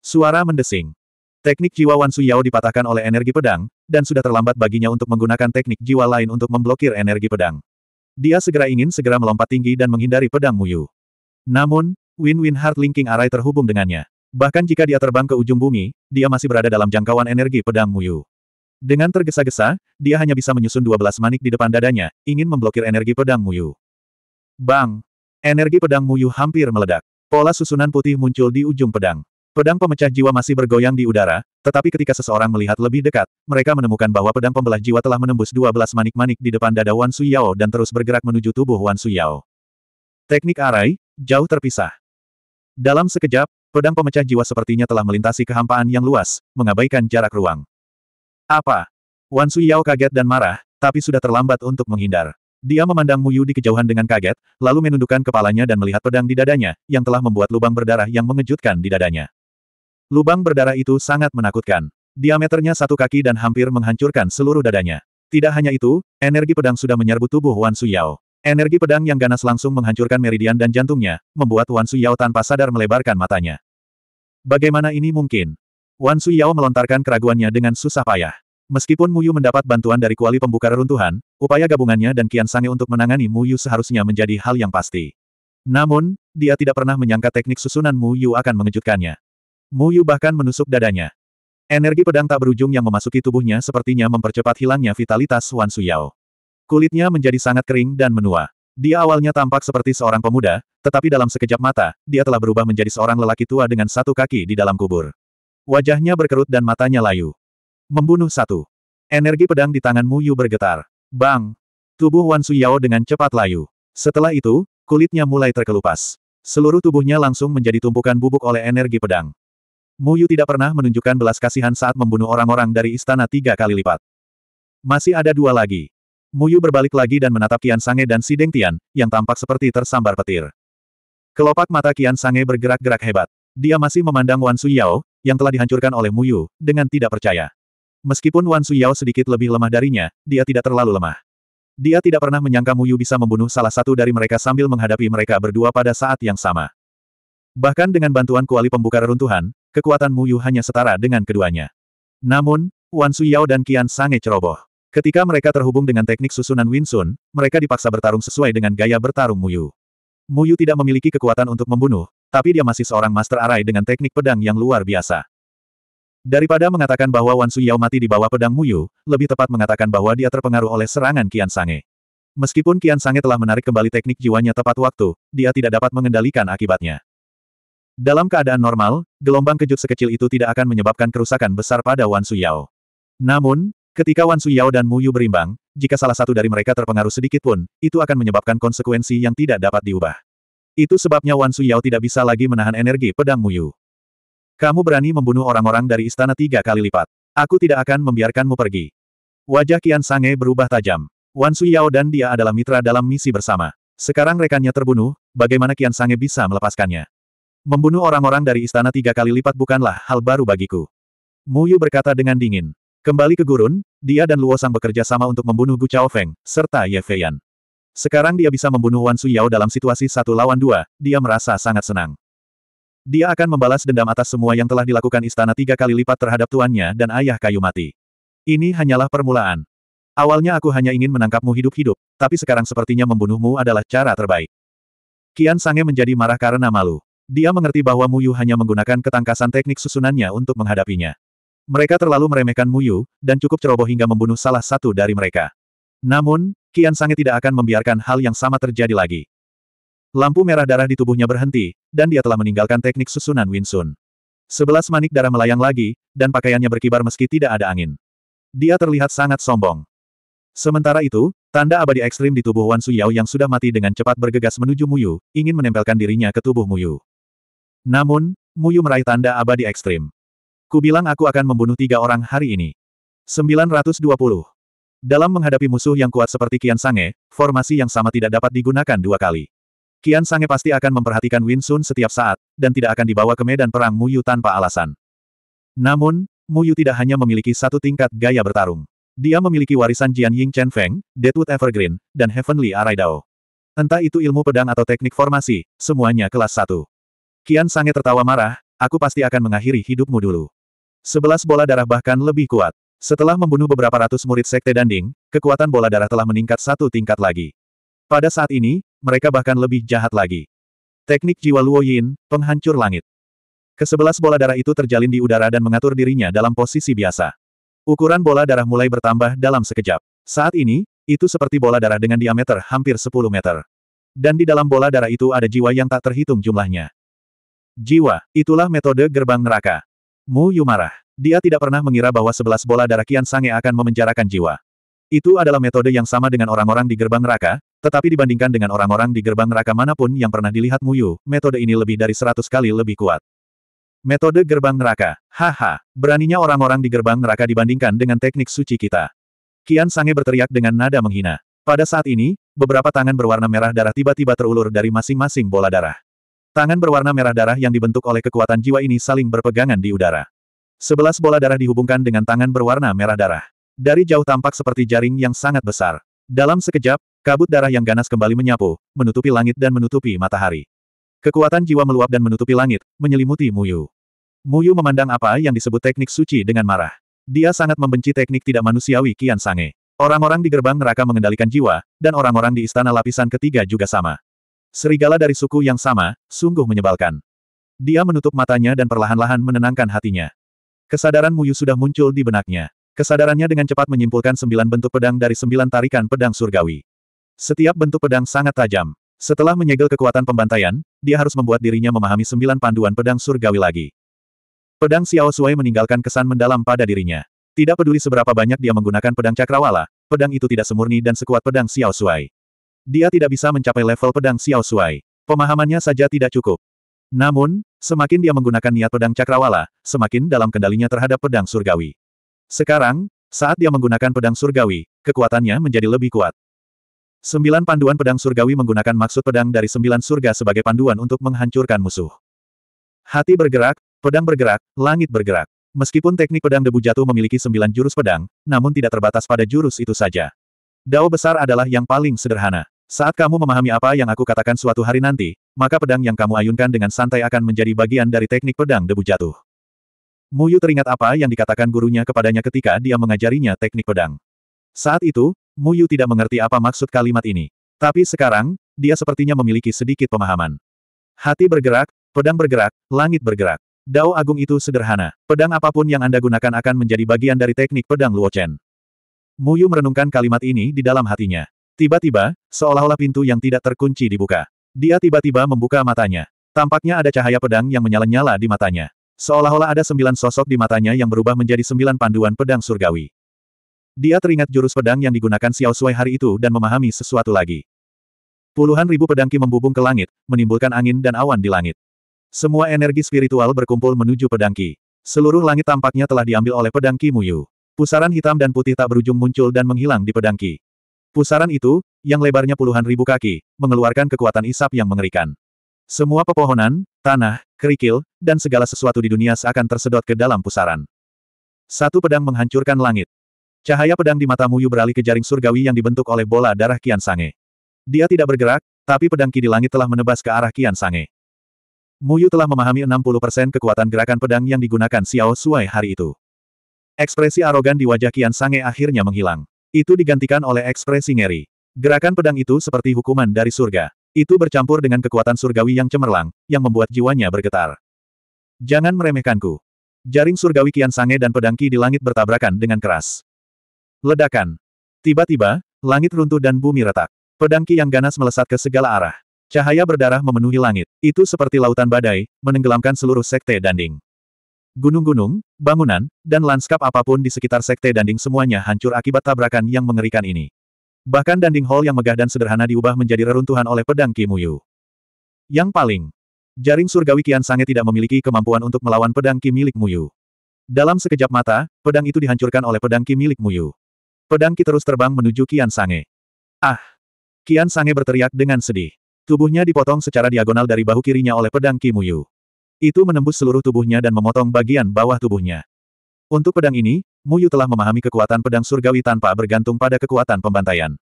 Suara mendesing. Teknik jiwa Wan Suyao dipatahkan oleh energi pedang, dan sudah terlambat baginya untuk menggunakan teknik jiwa lain untuk memblokir energi pedang. Dia segera ingin segera melompat tinggi dan menghindari pedang Muyu. Namun, Win-Win Heart Linking Array terhubung dengannya. Bahkan jika dia terbang ke ujung bumi, dia masih berada dalam jangkauan energi pedang Muyu. Dengan tergesa-gesa, dia hanya bisa menyusun 12 manik di depan dadanya, ingin memblokir energi pedang Muyu. Bang! Energi pedang Muyu hampir meledak. Pola susunan putih muncul di ujung pedang. Pedang pemecah jiwa masih bergoyang di udara, tetapi ketika seseorang melihat lebih dekat, mereka menemukan bahwa pedang pembelah jiwa telah menembus 12 manik-manik di depan dada Wan Suyao dan terus bergerak menuju tubuh Wan Suyao. Teknik arai, Jauh terpisah. Dalam sekejap, pedang pemecah jiwa sepertinya telah melintasi kehampaan yang luas, mengabaikan jarak ruang. Apa? Wan Suyao kaget dan marah, tapi sudah terlambat untuk menghindar. Dia memandang Muyu di kejauhan dengan kaget, lalu menundukkan kepalanya dan melihat pedang di dadanya, yang telah membuat lubang berdarah yang mengejutkan di dadanya. Lubang berdarah itu sangat menakutkan. Diameternya satu kaki dan hampir menghancurkan seluruh dadanya. Tidak hanya itu, energi pedang sudah menyerbu tubuh Wan Suyao. Energi pedang yang ganas langsung menghancurkan meridian dan jantungnya, membuat Wan Su Yao tanpa sadar melebarkan matanya. Bagaimana ini mungkin? Wan Su Yao melontarkan keraguannya dengan susah payah. Meskipun Mu Yu mendapat bantuan dari kuali pembuka reruntuhan, upaya gabungannya dan Kian Sange untuk menangani Mu Yu seharusnya menjadi hal yang pasti. Namun, dia tidak pernah menyangka teknik susunan Mu Yu akan mengejutkannya. Mu Yu bahkan menusuk dadanya. Energi pedang tak berujung yang memasuki tubuhnya sepertinya mempercepat hilangnya vitalitas Wan Su Yao. Kulitnya menjadi sangat kering dan menua. Dia awalnya tampak seperti seorang pemuda, tetapi dalam sekejap mata, dia telah berubah menjadi seorang lelaki tua dengan satu kaki di dalam kubur. Wajahnya berkerut dan matanya layu. Membunuh satu. Energi pedang di tangan Mu Yu bergetar. Bang! Tubuh Wan Su Yao dengan cepat layu. Setelah itu, kulitnya mulai terkelupas. Seluruh tubuhnya langsung menjadi tumpukan bubuk oleh energi pedang. Mu Yu tidak pernah menunjukkan belas kasihan saat membunuh orang-orang dari istana tiga kali lipat. Masih ada dua lagi. Muyu berbalik lagi dan menatap Kian Sange dan si Deng Tian, yang tampak seperti tersambar petir. Kelopak mata Kian Sange bergerak-gerak hebat. Dia masih memandang Wan Su Yao, yang telah dihancurkan oleh Muyu, dengan tidak percaya. Meskipun Wan Su Yao sedikit lebih lemah darinya, dia tidak terlalu lemah. Dia tidak pernah menyangka Muyu bisa membunuh salah satu dari mereka sambil menghadapi mereka berdua pada saat yang sama. Bahkan dengan bantuan kuali pembuka reruntuhan, kekuatan Muyu hanya setara dengan keduanya. Namun, Wan Su Yao dan Kian Sange ceroboh. Ketika mereka terhubung dengan teknik susunan Winsun, mereka dipaksa bertarung sesuai dengan gaya bertarung Muyu. Muyu tidak memiliki kekuatan untuk membunuh, tapi dia masih seorang master arai dengan teknik pedang yang luar biasa. Daripada mengatakan bahwa Wan Suyao mati di bawah pedang Muyu, lebih tepat mengatakan bahwa dia terpengaruh oleh serangan Kian Sange. Meskipun Kian Sange telah menarik kembali teknik jiwanya tepat waktu, dia tidak dapat mengendalikan akibatnya. Dalam keadaan normal, gelombang kejut sekecil itu tidak akan menyebabkan kerusakan besar pada Wan Suyao. Namun, Ketika Wan Suyao dan Mu Yu berimbang, jika salah satu dari mereka terpengaruh sedikit pun, itu akan menyebabkan konsekuensi yang tidak dapat diubah. Itu sebabnya Wan Suyao tidak bisa lagi menahan energi pedang Mu Yu. Kamu berani membunuh orang-orang dari istana tiga kali lipat. Aku tidak akan membiarkanmu pergi. Wajah Kian Sange berubah tajam. Wan Suyao dan dia adalah mitra dalam misi bersama. Sekarang rekannya terbunuh, bagaimana Kian Sange bisa melepaskannya? Membunuh orang-orang dari istana tiga kali lipat bukanlah hal baru bagiku. Mu Yu berkata dengan dingin. Kembali ke gurun, dia dan Luo Sang bekerja sama untuk membunuh Gu Chao Feng, serta Ye Feiyan. Sekarang dia bisa membunuh Wan Su Yao dalam situasi satu lawan dua, dia merasa sangat senang. Dia akan membalas dendam atas semua yang telah dilakukan istana tiga kali lipat terhadap tuannya dan ayah kayu mati. Ini hanyalah permulaan. Awalnya aku hanya ingin menangkapmu hidup-hidup, tapi sekarang sepertinya membunuhmu adalah cara terbaik. Kian Sange menjadi marah karena malu. Dia mengerti bahwa Mu Yu hanya menggunakan ketangkasan teknik susunannya untuk menghadapinya. Mereka terlalu meremehkan Muyu, dan cukup ceroboh hingga membunuh salah satu dari mereka. Namun, Kian Sange tidak akan membiarkan hal yang sama terjadi lagi. Lampu merah darah di tubuhnya berhenti, dan dia telah meninggalkan teknik susunan Winsun. Sebelas manik darah melayang lagi, dan pakaiannya berkibar meski tidak ada angin. Dia terlihat sangat sombong. Sementara itu, tanda abadi ekstrim di tubuh Wan Suyao yang sudah mati dengan cepat bergegas menuju Muyu, ingin menempelkan dirinya ke tubuh Muyu. Namun, Muyu meraih tanda abadi ekstrim. Ku bilang aku akan membunuh tiga orang hari ini. 920. Dalam menghadapi musuh yang kuat seperti Kian Sange, formasi yang sama tidak dapat digunakan dua kali. Kian Sange pasti akan memperhatikan Win Sun setiap saat, dan tidak akan dibawa ke medan perang Muyu tanpa alasan. Namun, Muyu tidak hanya memiliki satu tingkat gaya bertarung. Dia memiliki warisan Jian Ying Chen Feng, Deadwood Evergreen, dan Heavenly Dao. Entah itu ilmu pedang atau teknik formasi, semuanya kelas satu. Kian Sange tertawa marah, aku pasti akan mengakhiri hidupmu dulu. Sebelas bola darah bahkan lebih kuat. Setelah membunuh beberapa ratus murid sekte Danding, kekuatan bola darah telah meningkat satu tingkat lagi. Pada saat ini, mereka bahkan lebih jahat lagi. Teknik jiwa Luo Yin, penghancur langit. Kesebelas bola darah itu terjalin di udara dan mengatur dirinya dalam posisi biasa. Ukuran bola darah mulai bertambah dalam sekejap. Saat ini, itu seperti bola darah dengan diameter hampir 10 meter. Dan di dalam bola darah itu ada jiwa yang tak terhitung jumlahnya. Jiwa, itulah metode gerbang neraka. Mu Yu marah. Dia tidak pernah mengira bahwa sebelas bola darah Kian Sange akan memenjarakan jiwa. Itu adalah metode yang sama dengan orang-orang di gerbang neraka, tetapi dibandingkan dengan orang-orang di gerbang neraka manapun yang pernah dilihat Mu Yu, metode ini lebih dari seratus kali lebih kuat. Metode gerbang neraka. Haha, beraninya orang-orang di gerbang neraka dibandingkan dengan teknik suci kita. Kian Sange berteriak dengan nada menghina. Pada saat ini, beberapa tangan berwarna merah darah tiba-tiba terulur dari masing-masing bola darah. Tangan berwarna merah darah yang dibentuk oleh kekuatan jiwa ini saling berpegangan di udara. Sebelas bola darah dihubungkan dengan tangan berwarna merah darah. Dari jauh tampak seperti jaring yang sangat besar. Dalam sekejap, kabut darah yang ganas kembali menyapu, menutupi langit dan menutupi matahari. Kekuatan jiwa meluap dan menutupi langit, menyelimuti Muyu. Muyu memandang apa yang disebut teknik suci dengan marah. Dia sangat membenci teknik tidak manusiawi Kian Sange. Orang-orang di gerbang neraka mengendalikan jiwa, dan orang-orang di istana lapisan ketiga juga sama. Serigala dari suku yang sama, sungguh menyebalkan. Dia menutup matanya dan perlahan-lahan menenangkan hatinya. Kesadaran Muyu sudah muncul di benaknya. Kesadarannya dengan cepat menyimpulkan sembilan bentuk pedang dari sembilan tarikan pedang surgawi. Setiap bentuk pedang sangat tajam. Setelah menyegel kekuatan pembantaian, dia harus membuat dirinya memahami sembilan panduan pedang surgawi lagi. Pedang Xiao Sui meninggalkan kesan mendalam pada dirinya. Tidak peduli seberapa banyak dia menggunakan pedang cakrawala, pedang itu tidak semurni dan sekuat pedang Xiao Sui. Dia tidak bisa mencapai level pedang Xiao Suai. Pemahamannya saja tidak cukup. Namun, semakin dia menggunakan niat pedang cakrawala, semakin dalam kendalinya terhadap pedang surgawi. Sekarang, saat dia menggunakan pedang surgawi, kekuatannya menjadi lebih kuat. Sembilan panduan pedang surgawi menggunakan maksud pedang dari sembilan surga sebagai panduan untuk menghancurkan musuh. Hati bergerak, pedang bergerak, langit bergerak. Meskipun teknik pedang debu jatuh memiliki sembilan jurus pedang, namun tidak terbatas pada jurus itu saja. Dao besar adalah yang paling sederhana. Saat kamu memahami apa yang aku katakan suatu hari nanti, maka pedang yang kamu ayunkan dengan santai akan menjadi bagian dari teknik pedang debu jatuh. Muyu teringat apa yang dikatakan gurunya kepadanya ketika dia mengajarinya teknik pedang. Saat itu, Muyu tidak mengerti apa maksud kalimat ini. Tapi sekarang, dia sepertinya memiliki sedikit pemahaman. Hati bergerak, pedang bergerak, langit bergerak. Dao agung itu sederhana. Pedang apapun yang Anda gunakan akan menjadi bagian dari teknik pedang Luo Chen. Muyu merenungkan kalimat ini di dalam hatinya. Tiba-tiba, seolah-olah pintu yang tidak terkunci dibuka. Dia tiba-tiba membuka matanya. Tampaknya ada cahaya pedang yang menyala-nyala di matanya. Seolah-olah ada sembilan sosok di matanya yang berubah menjadi sembilan panduan pedang surgawi. Dia teringat jurus pedang yang digunakan Xiao Sui hari itu dan memahami sesuatu lagi. Puluhan ribu pedangki ki membubung ke langit, menimbulkan angin dan awan di langit. Semua energi spiritual berkumpul menuju pedangki. Seluruh langit tampaknya telah diambil oleh pedangki ki Muyu. Pusaran hitam dan putih tak berujung muncul dan menghilang di pedangki. Pusaran itu, yang lebarnya puluhan ribu kaki, mengeluarkan kekuatan isap yang mengerikan. Semua pepohonan, tanah, kerikil, dan segala sesuatu di dunia seakan tersedot ke dalam pusaran. Satu pedang menghancurkan langit. Cahaya pedang di mata Muyu beralih ke jaring surgawi yang dibentuk oleh bola darah Kian Sange. Dia tidak bergerak, tapi pedang ki di langit telah menebas ke arah Kian Sange. Muyu telah memahami 60% kekuatan gerakan pedang yang digunakan Xiao Suai hari itu. Ekspresi arogan di wajah Kian Sange akhirnya menghilang. Itu digantikan oleh ekspresi ngeri. Gerakan pedang itu seperti hukuman dari surga. Itu bercampur dengan kekuatan surgawi yang cemerlang, yang membuat jiwanya bergetar. Jangan meremehkanku. Jaring surgawi Kian Sange dan pedangki di langit bertabrakan dengan keras. Ledakan. Tiba-tiba, langit runtuh dan bumi retak. Pedangki yang ganas melesat ke segala arah. Cahaya berdarah memenuhi langit. Itu seperti lautan badai, menenggelamkan seluruh sekte Danding. Gunung-gunung, bangunan, dan lanskap apapun di sekitar Sekte Danding semuanya hancur akibat tabrakan yang mengerikan ini. Bahkan Danding Hall yang megah dan sederhana diubah menjadi reruntuhan oleh pedang Kimuyu. Yang paling, jaring surgawi Kian Sange tidak memiliki kemampuan untuk melawan pedang Ki milik Muyu. Dalam sekejap mata, pedang itu dihancurkan oleh pedang Ki milik Muyu. Pedang Ki terus terbang menuju Kian Sange. Ah! Kian Sange berteriak dengan sedih. Tubuhnya dipotong secara diagonal dari bahu kirinya oleh pedang Kimuyu. Muyu. Itu menembus seluruh tubuhnya dan memotong bagian bawah tubuhnya. Untuk pedang ini, Mu Yu telah memahami kekuatan pedang surgawi tanpa bergantung pada kekuatan pembantaian.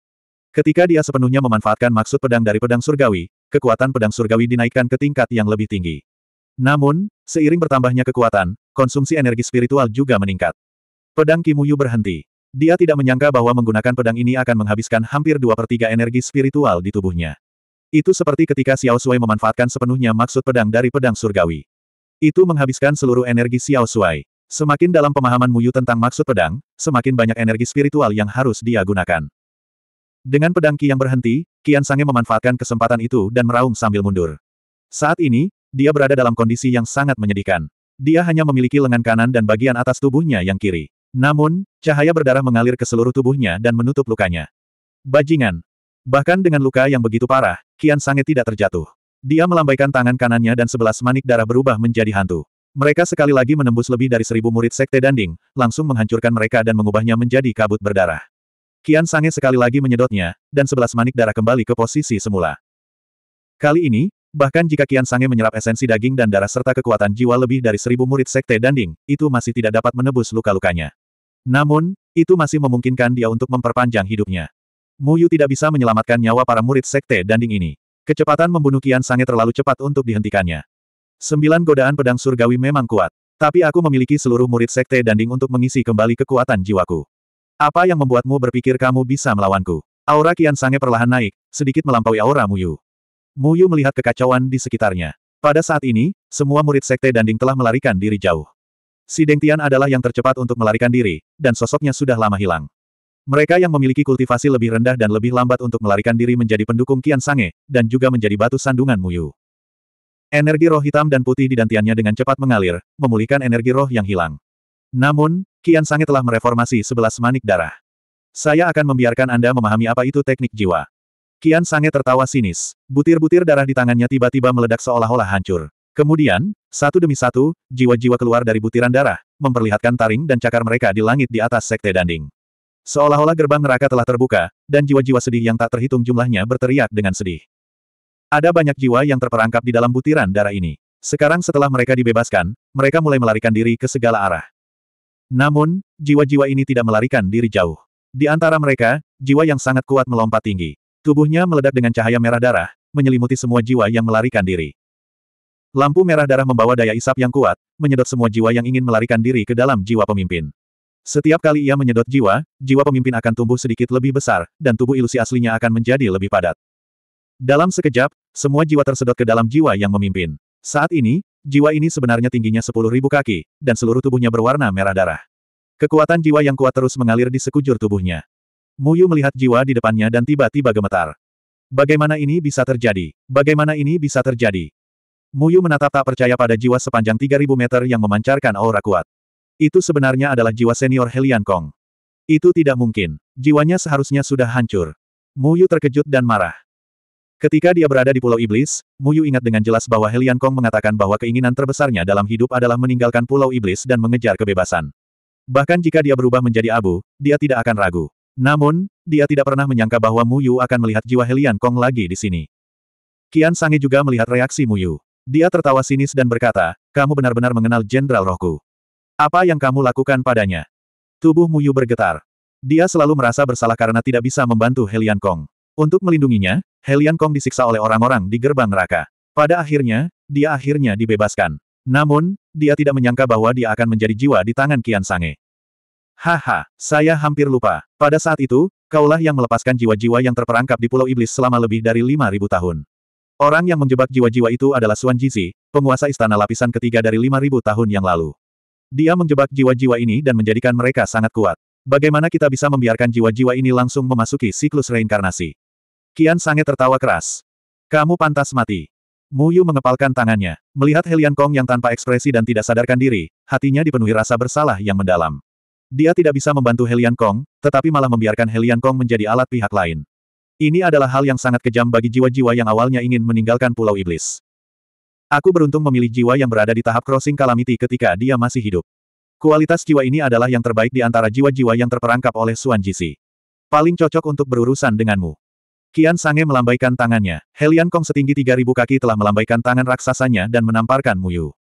Ketika dia sepenuhnya memanfaatkan maksud pedang dari pedang surgawi, kekuatan pedang surgawi dinaikkan ke tingkat yang lebih tinggi. Namun, seiring bertambahnya kekuatan, konsumsi energi spiritual juga meningkat. Pedang Yu berhenti. Dia tidak menyangka bahwa menggunakan pedang ini akan menghabiskan hampir dua per energi spiritual di tubuhnya. Itu seperti ketika Xiao Sui memanfaatkan sepenuhnya maksud pedang dari pedang surgawi. Itu menghabiskan seluruh energi Xiao Sui. Semakin dalam pemahaman Muyu tentang maksud pedang, semakin banyak energi spiritual yang harus dia gunakan. Dengan pedang Ki yang berhenti, Kian Sange memanfaatkan kesempatan itu dan meraung sambil mundur. Saat ini, dia berada dalam kondisi yang sangat menyedihkan. Dia hanya memiliki lengan kanan dan bagian atas tubuhnya yang kiri. Namun, cahaya berdarah mengalir ke seluruh tubuhnya dan menutup lukanya. Bajingan, Bahkan dengan luka yang begitu parah, Kian Sange tidak terjatuh. Dia melambaikan tangan kanannya dan sebelas manik darah berubah menjadi hantu. Mereka sekali lagi menembus lebih dari seribu murid sekte Danding, langsung menghancurkan mereka dan mengubahnya menjadi kabut berdarah. Kian Sange sekali lagi menyedotnya, dan sebelas manik darah kembali ke posisi semula. Kali ini, bahkan jika Kian Sange menyerap esensi daging dan darah serta kekuatan jiwa lebih dari seribu murid sekte Danding, itu masih tidak dapat menebus luka-lukanya. Namun, itu masih memungkinkan dia untuk memperpanjang hidupnya. Muyu tidak bisa menyelamatkan nyawa para murid sekte danding ini. Kecepatan membunuh Kian Sange terlalu cepat untuk dihentikannya. Sembilan godaan pedang surgawi memang kuat. Tapi aku memiliki seluruh murid sekte danding untuk mengisi kembali kekuatan jiwaku. Apa yang membuatmu berpikir kamu bisa melawanku? Aura Kian Sange perlahan naik, sedikit melampaui aura Muyu. Muyu melihat kekacauan di sekitarnya. Pada saat ini, semua murid sekte danding telah melarikan diri jauh. Si Deng Tian adalah yang tercepat untuk melarikan diri, dan sosoknya sudah lama hilang. Mereka yang memiliki kultivasi lebih rendah dan lebih lambat untuk melarikan diri menjadi pendukung Kian Sange, dan juga menjadi batu sandungan Muyu. Energi roh hitam dan putih di dantiannya dengan cepat mengalir, memulihkan energi roh yang hilang. Namun, Kian Sange telah mereformasi sebelas manik darah. Saya akan membiarkan Anda memahami apa itu teknik jiwa. Kian Sange tertawa sinis. Butir-butir darah di tangannya tiba-tiba meledak seolah-olah hancur. Kemudian, satu demi satu, jiwa-jiwa keluar dari butiran darah, memperlihatkan taring dan cakar mereka di langit di atas sekte danding. Seolah-olah gerbang neraka telah terbuka, dan jiwa-jiwa sedih yang tak terhitung jumlahnya berteriak dengan sedih. Ada banyak jiwa yang terperangkap di dalam butiran darah ini. Sekarang setelah mereka dibebaskan, mereka mulai melarikan diri ke segala arah. Namun, jiwa-jiwa ini tidak melarikan diri jauh. Di antara mereka, jiwa yang sangat kuat melompat tinggi. Tubuhnya meledak dengan cahaya merah darah, menyelimuti semua jiwa yang melarikan diri. Lampu merah darah membawa daya isap yang kuat, menyedot semua jiwa yang ingin melarikan diri ke dalam jiwa pemimpin. Setiap kali ia menyedot jiwa, jiwa pemimpin akan tumbuh sedikit lebih besar, dan tubuh ilusi aslinya akan menjadi lebih padat. Dalam sekejap, semua jiwa tersedot ke dalam jiwa yang memimpin. Saat ini, jiwa ini sebenarnya tingginya 10.000 kaki, dan seluruh tubuhnya berwarna merah darah. Kekuatan jiwa yang kuat terus mengalir di sekujur tubuhnya. Muyu melihat jiwa di depannya dan tiba-tiba gemetar. Bagaimana ini bisa terjadi? Bagaimana ini bisa terjadi? Muyu menatap tak percaya pada jiwa sepanjang 3000 meter yang memancarkan aura kuat. Itu sebenarnya adalah jiwa senior Helian Kong. Itu tidak mungkin. Jiwanya seharusnya sudah hancur. Mu Yu terkejut dan marah. Ketika dia berada di Pulau Iblis, Mu Yu ingat dengan jelas bahwa Helian Kong mengatakan bahwa keinginan terbesarnya dalam hidup adalah meninggalkan Pulau Iblis dan mengejar kebebasan. Bahkan jika dia berubah menjadi abu, dia tidak akan ragu. Namun, dia tidak pernah menyangka bahwa Mu Yu akan melihat jiwa Helian Kong lagi di sini. Kian Sange juga melihat reaksi Mu Yu. Dia tertawa sinis dan berkata, kamu benar-benar mengenal Jenderal Rohku. Apa yang kamu lakukan padanya? Tubuh Muyu bergetar. Dia selalu merasa bersalah karena tidak bisa membantu Helian Kong. Untuk melindunginya, Helian Kong disiksa oleh orang-orang di gerbang neraka. Pada akhirnya, dia akhirnya dibebaskan. Namun, dia tidak menyangka bahwa dia akan menjadi jiwa di tangan Kian Sange. Haha, saya hampir lupa. Pada saat itu, kaulah yang melepaskan jiwa-jiwa yang terperangkap di Pulau Iblis selama lebih dari 5.000 tahun. Orang yang menjebak jiwa-jiwa itu adalah Suan Jizi, penguasa istana lapisan ketiga dari 5.000 tahun yang lalu. Dia menjebak jiwa-jiwa ini dan menjadikan mereka sangat kuat. Bagaimana kita bisa membiarkan jiwa-jiwa ini langsung memasuki siklus reinkarnasi? Kian Sange tertawa keras. Kamu pantas mati. Mu Yu mengepalkan tangannya. Melihat Helian Kong yang tanpa ekspresi dan tidak sadarkan diri, hatinya dipenuhi rasa bersalah yang mendalam. Dia tidak bisa membantu Helian Kong, tetapi malah membiarkan Helian Kong menjadi alat pihak lain. Ini adalah hal yang sangat kejam bagi jiwa-jiwa yang awalnya ingin meninggalkan Pulau Iblis. Aku beruntung memilih jiwa yang berada di tahap crossing kalamiti ketika dia masih hidup. Kualitas jiwa ini adalah yang terbaik di antara jiwa-jiwa yang terperangkap oleh Suan Jisi. Paling cocok untuk berurusan denganmu. Kian Sange melambaikan tangannya. Helian Kong setinggi 3000 kaki telah melambaikan tangan raksasanya dan menamparkan Muyu.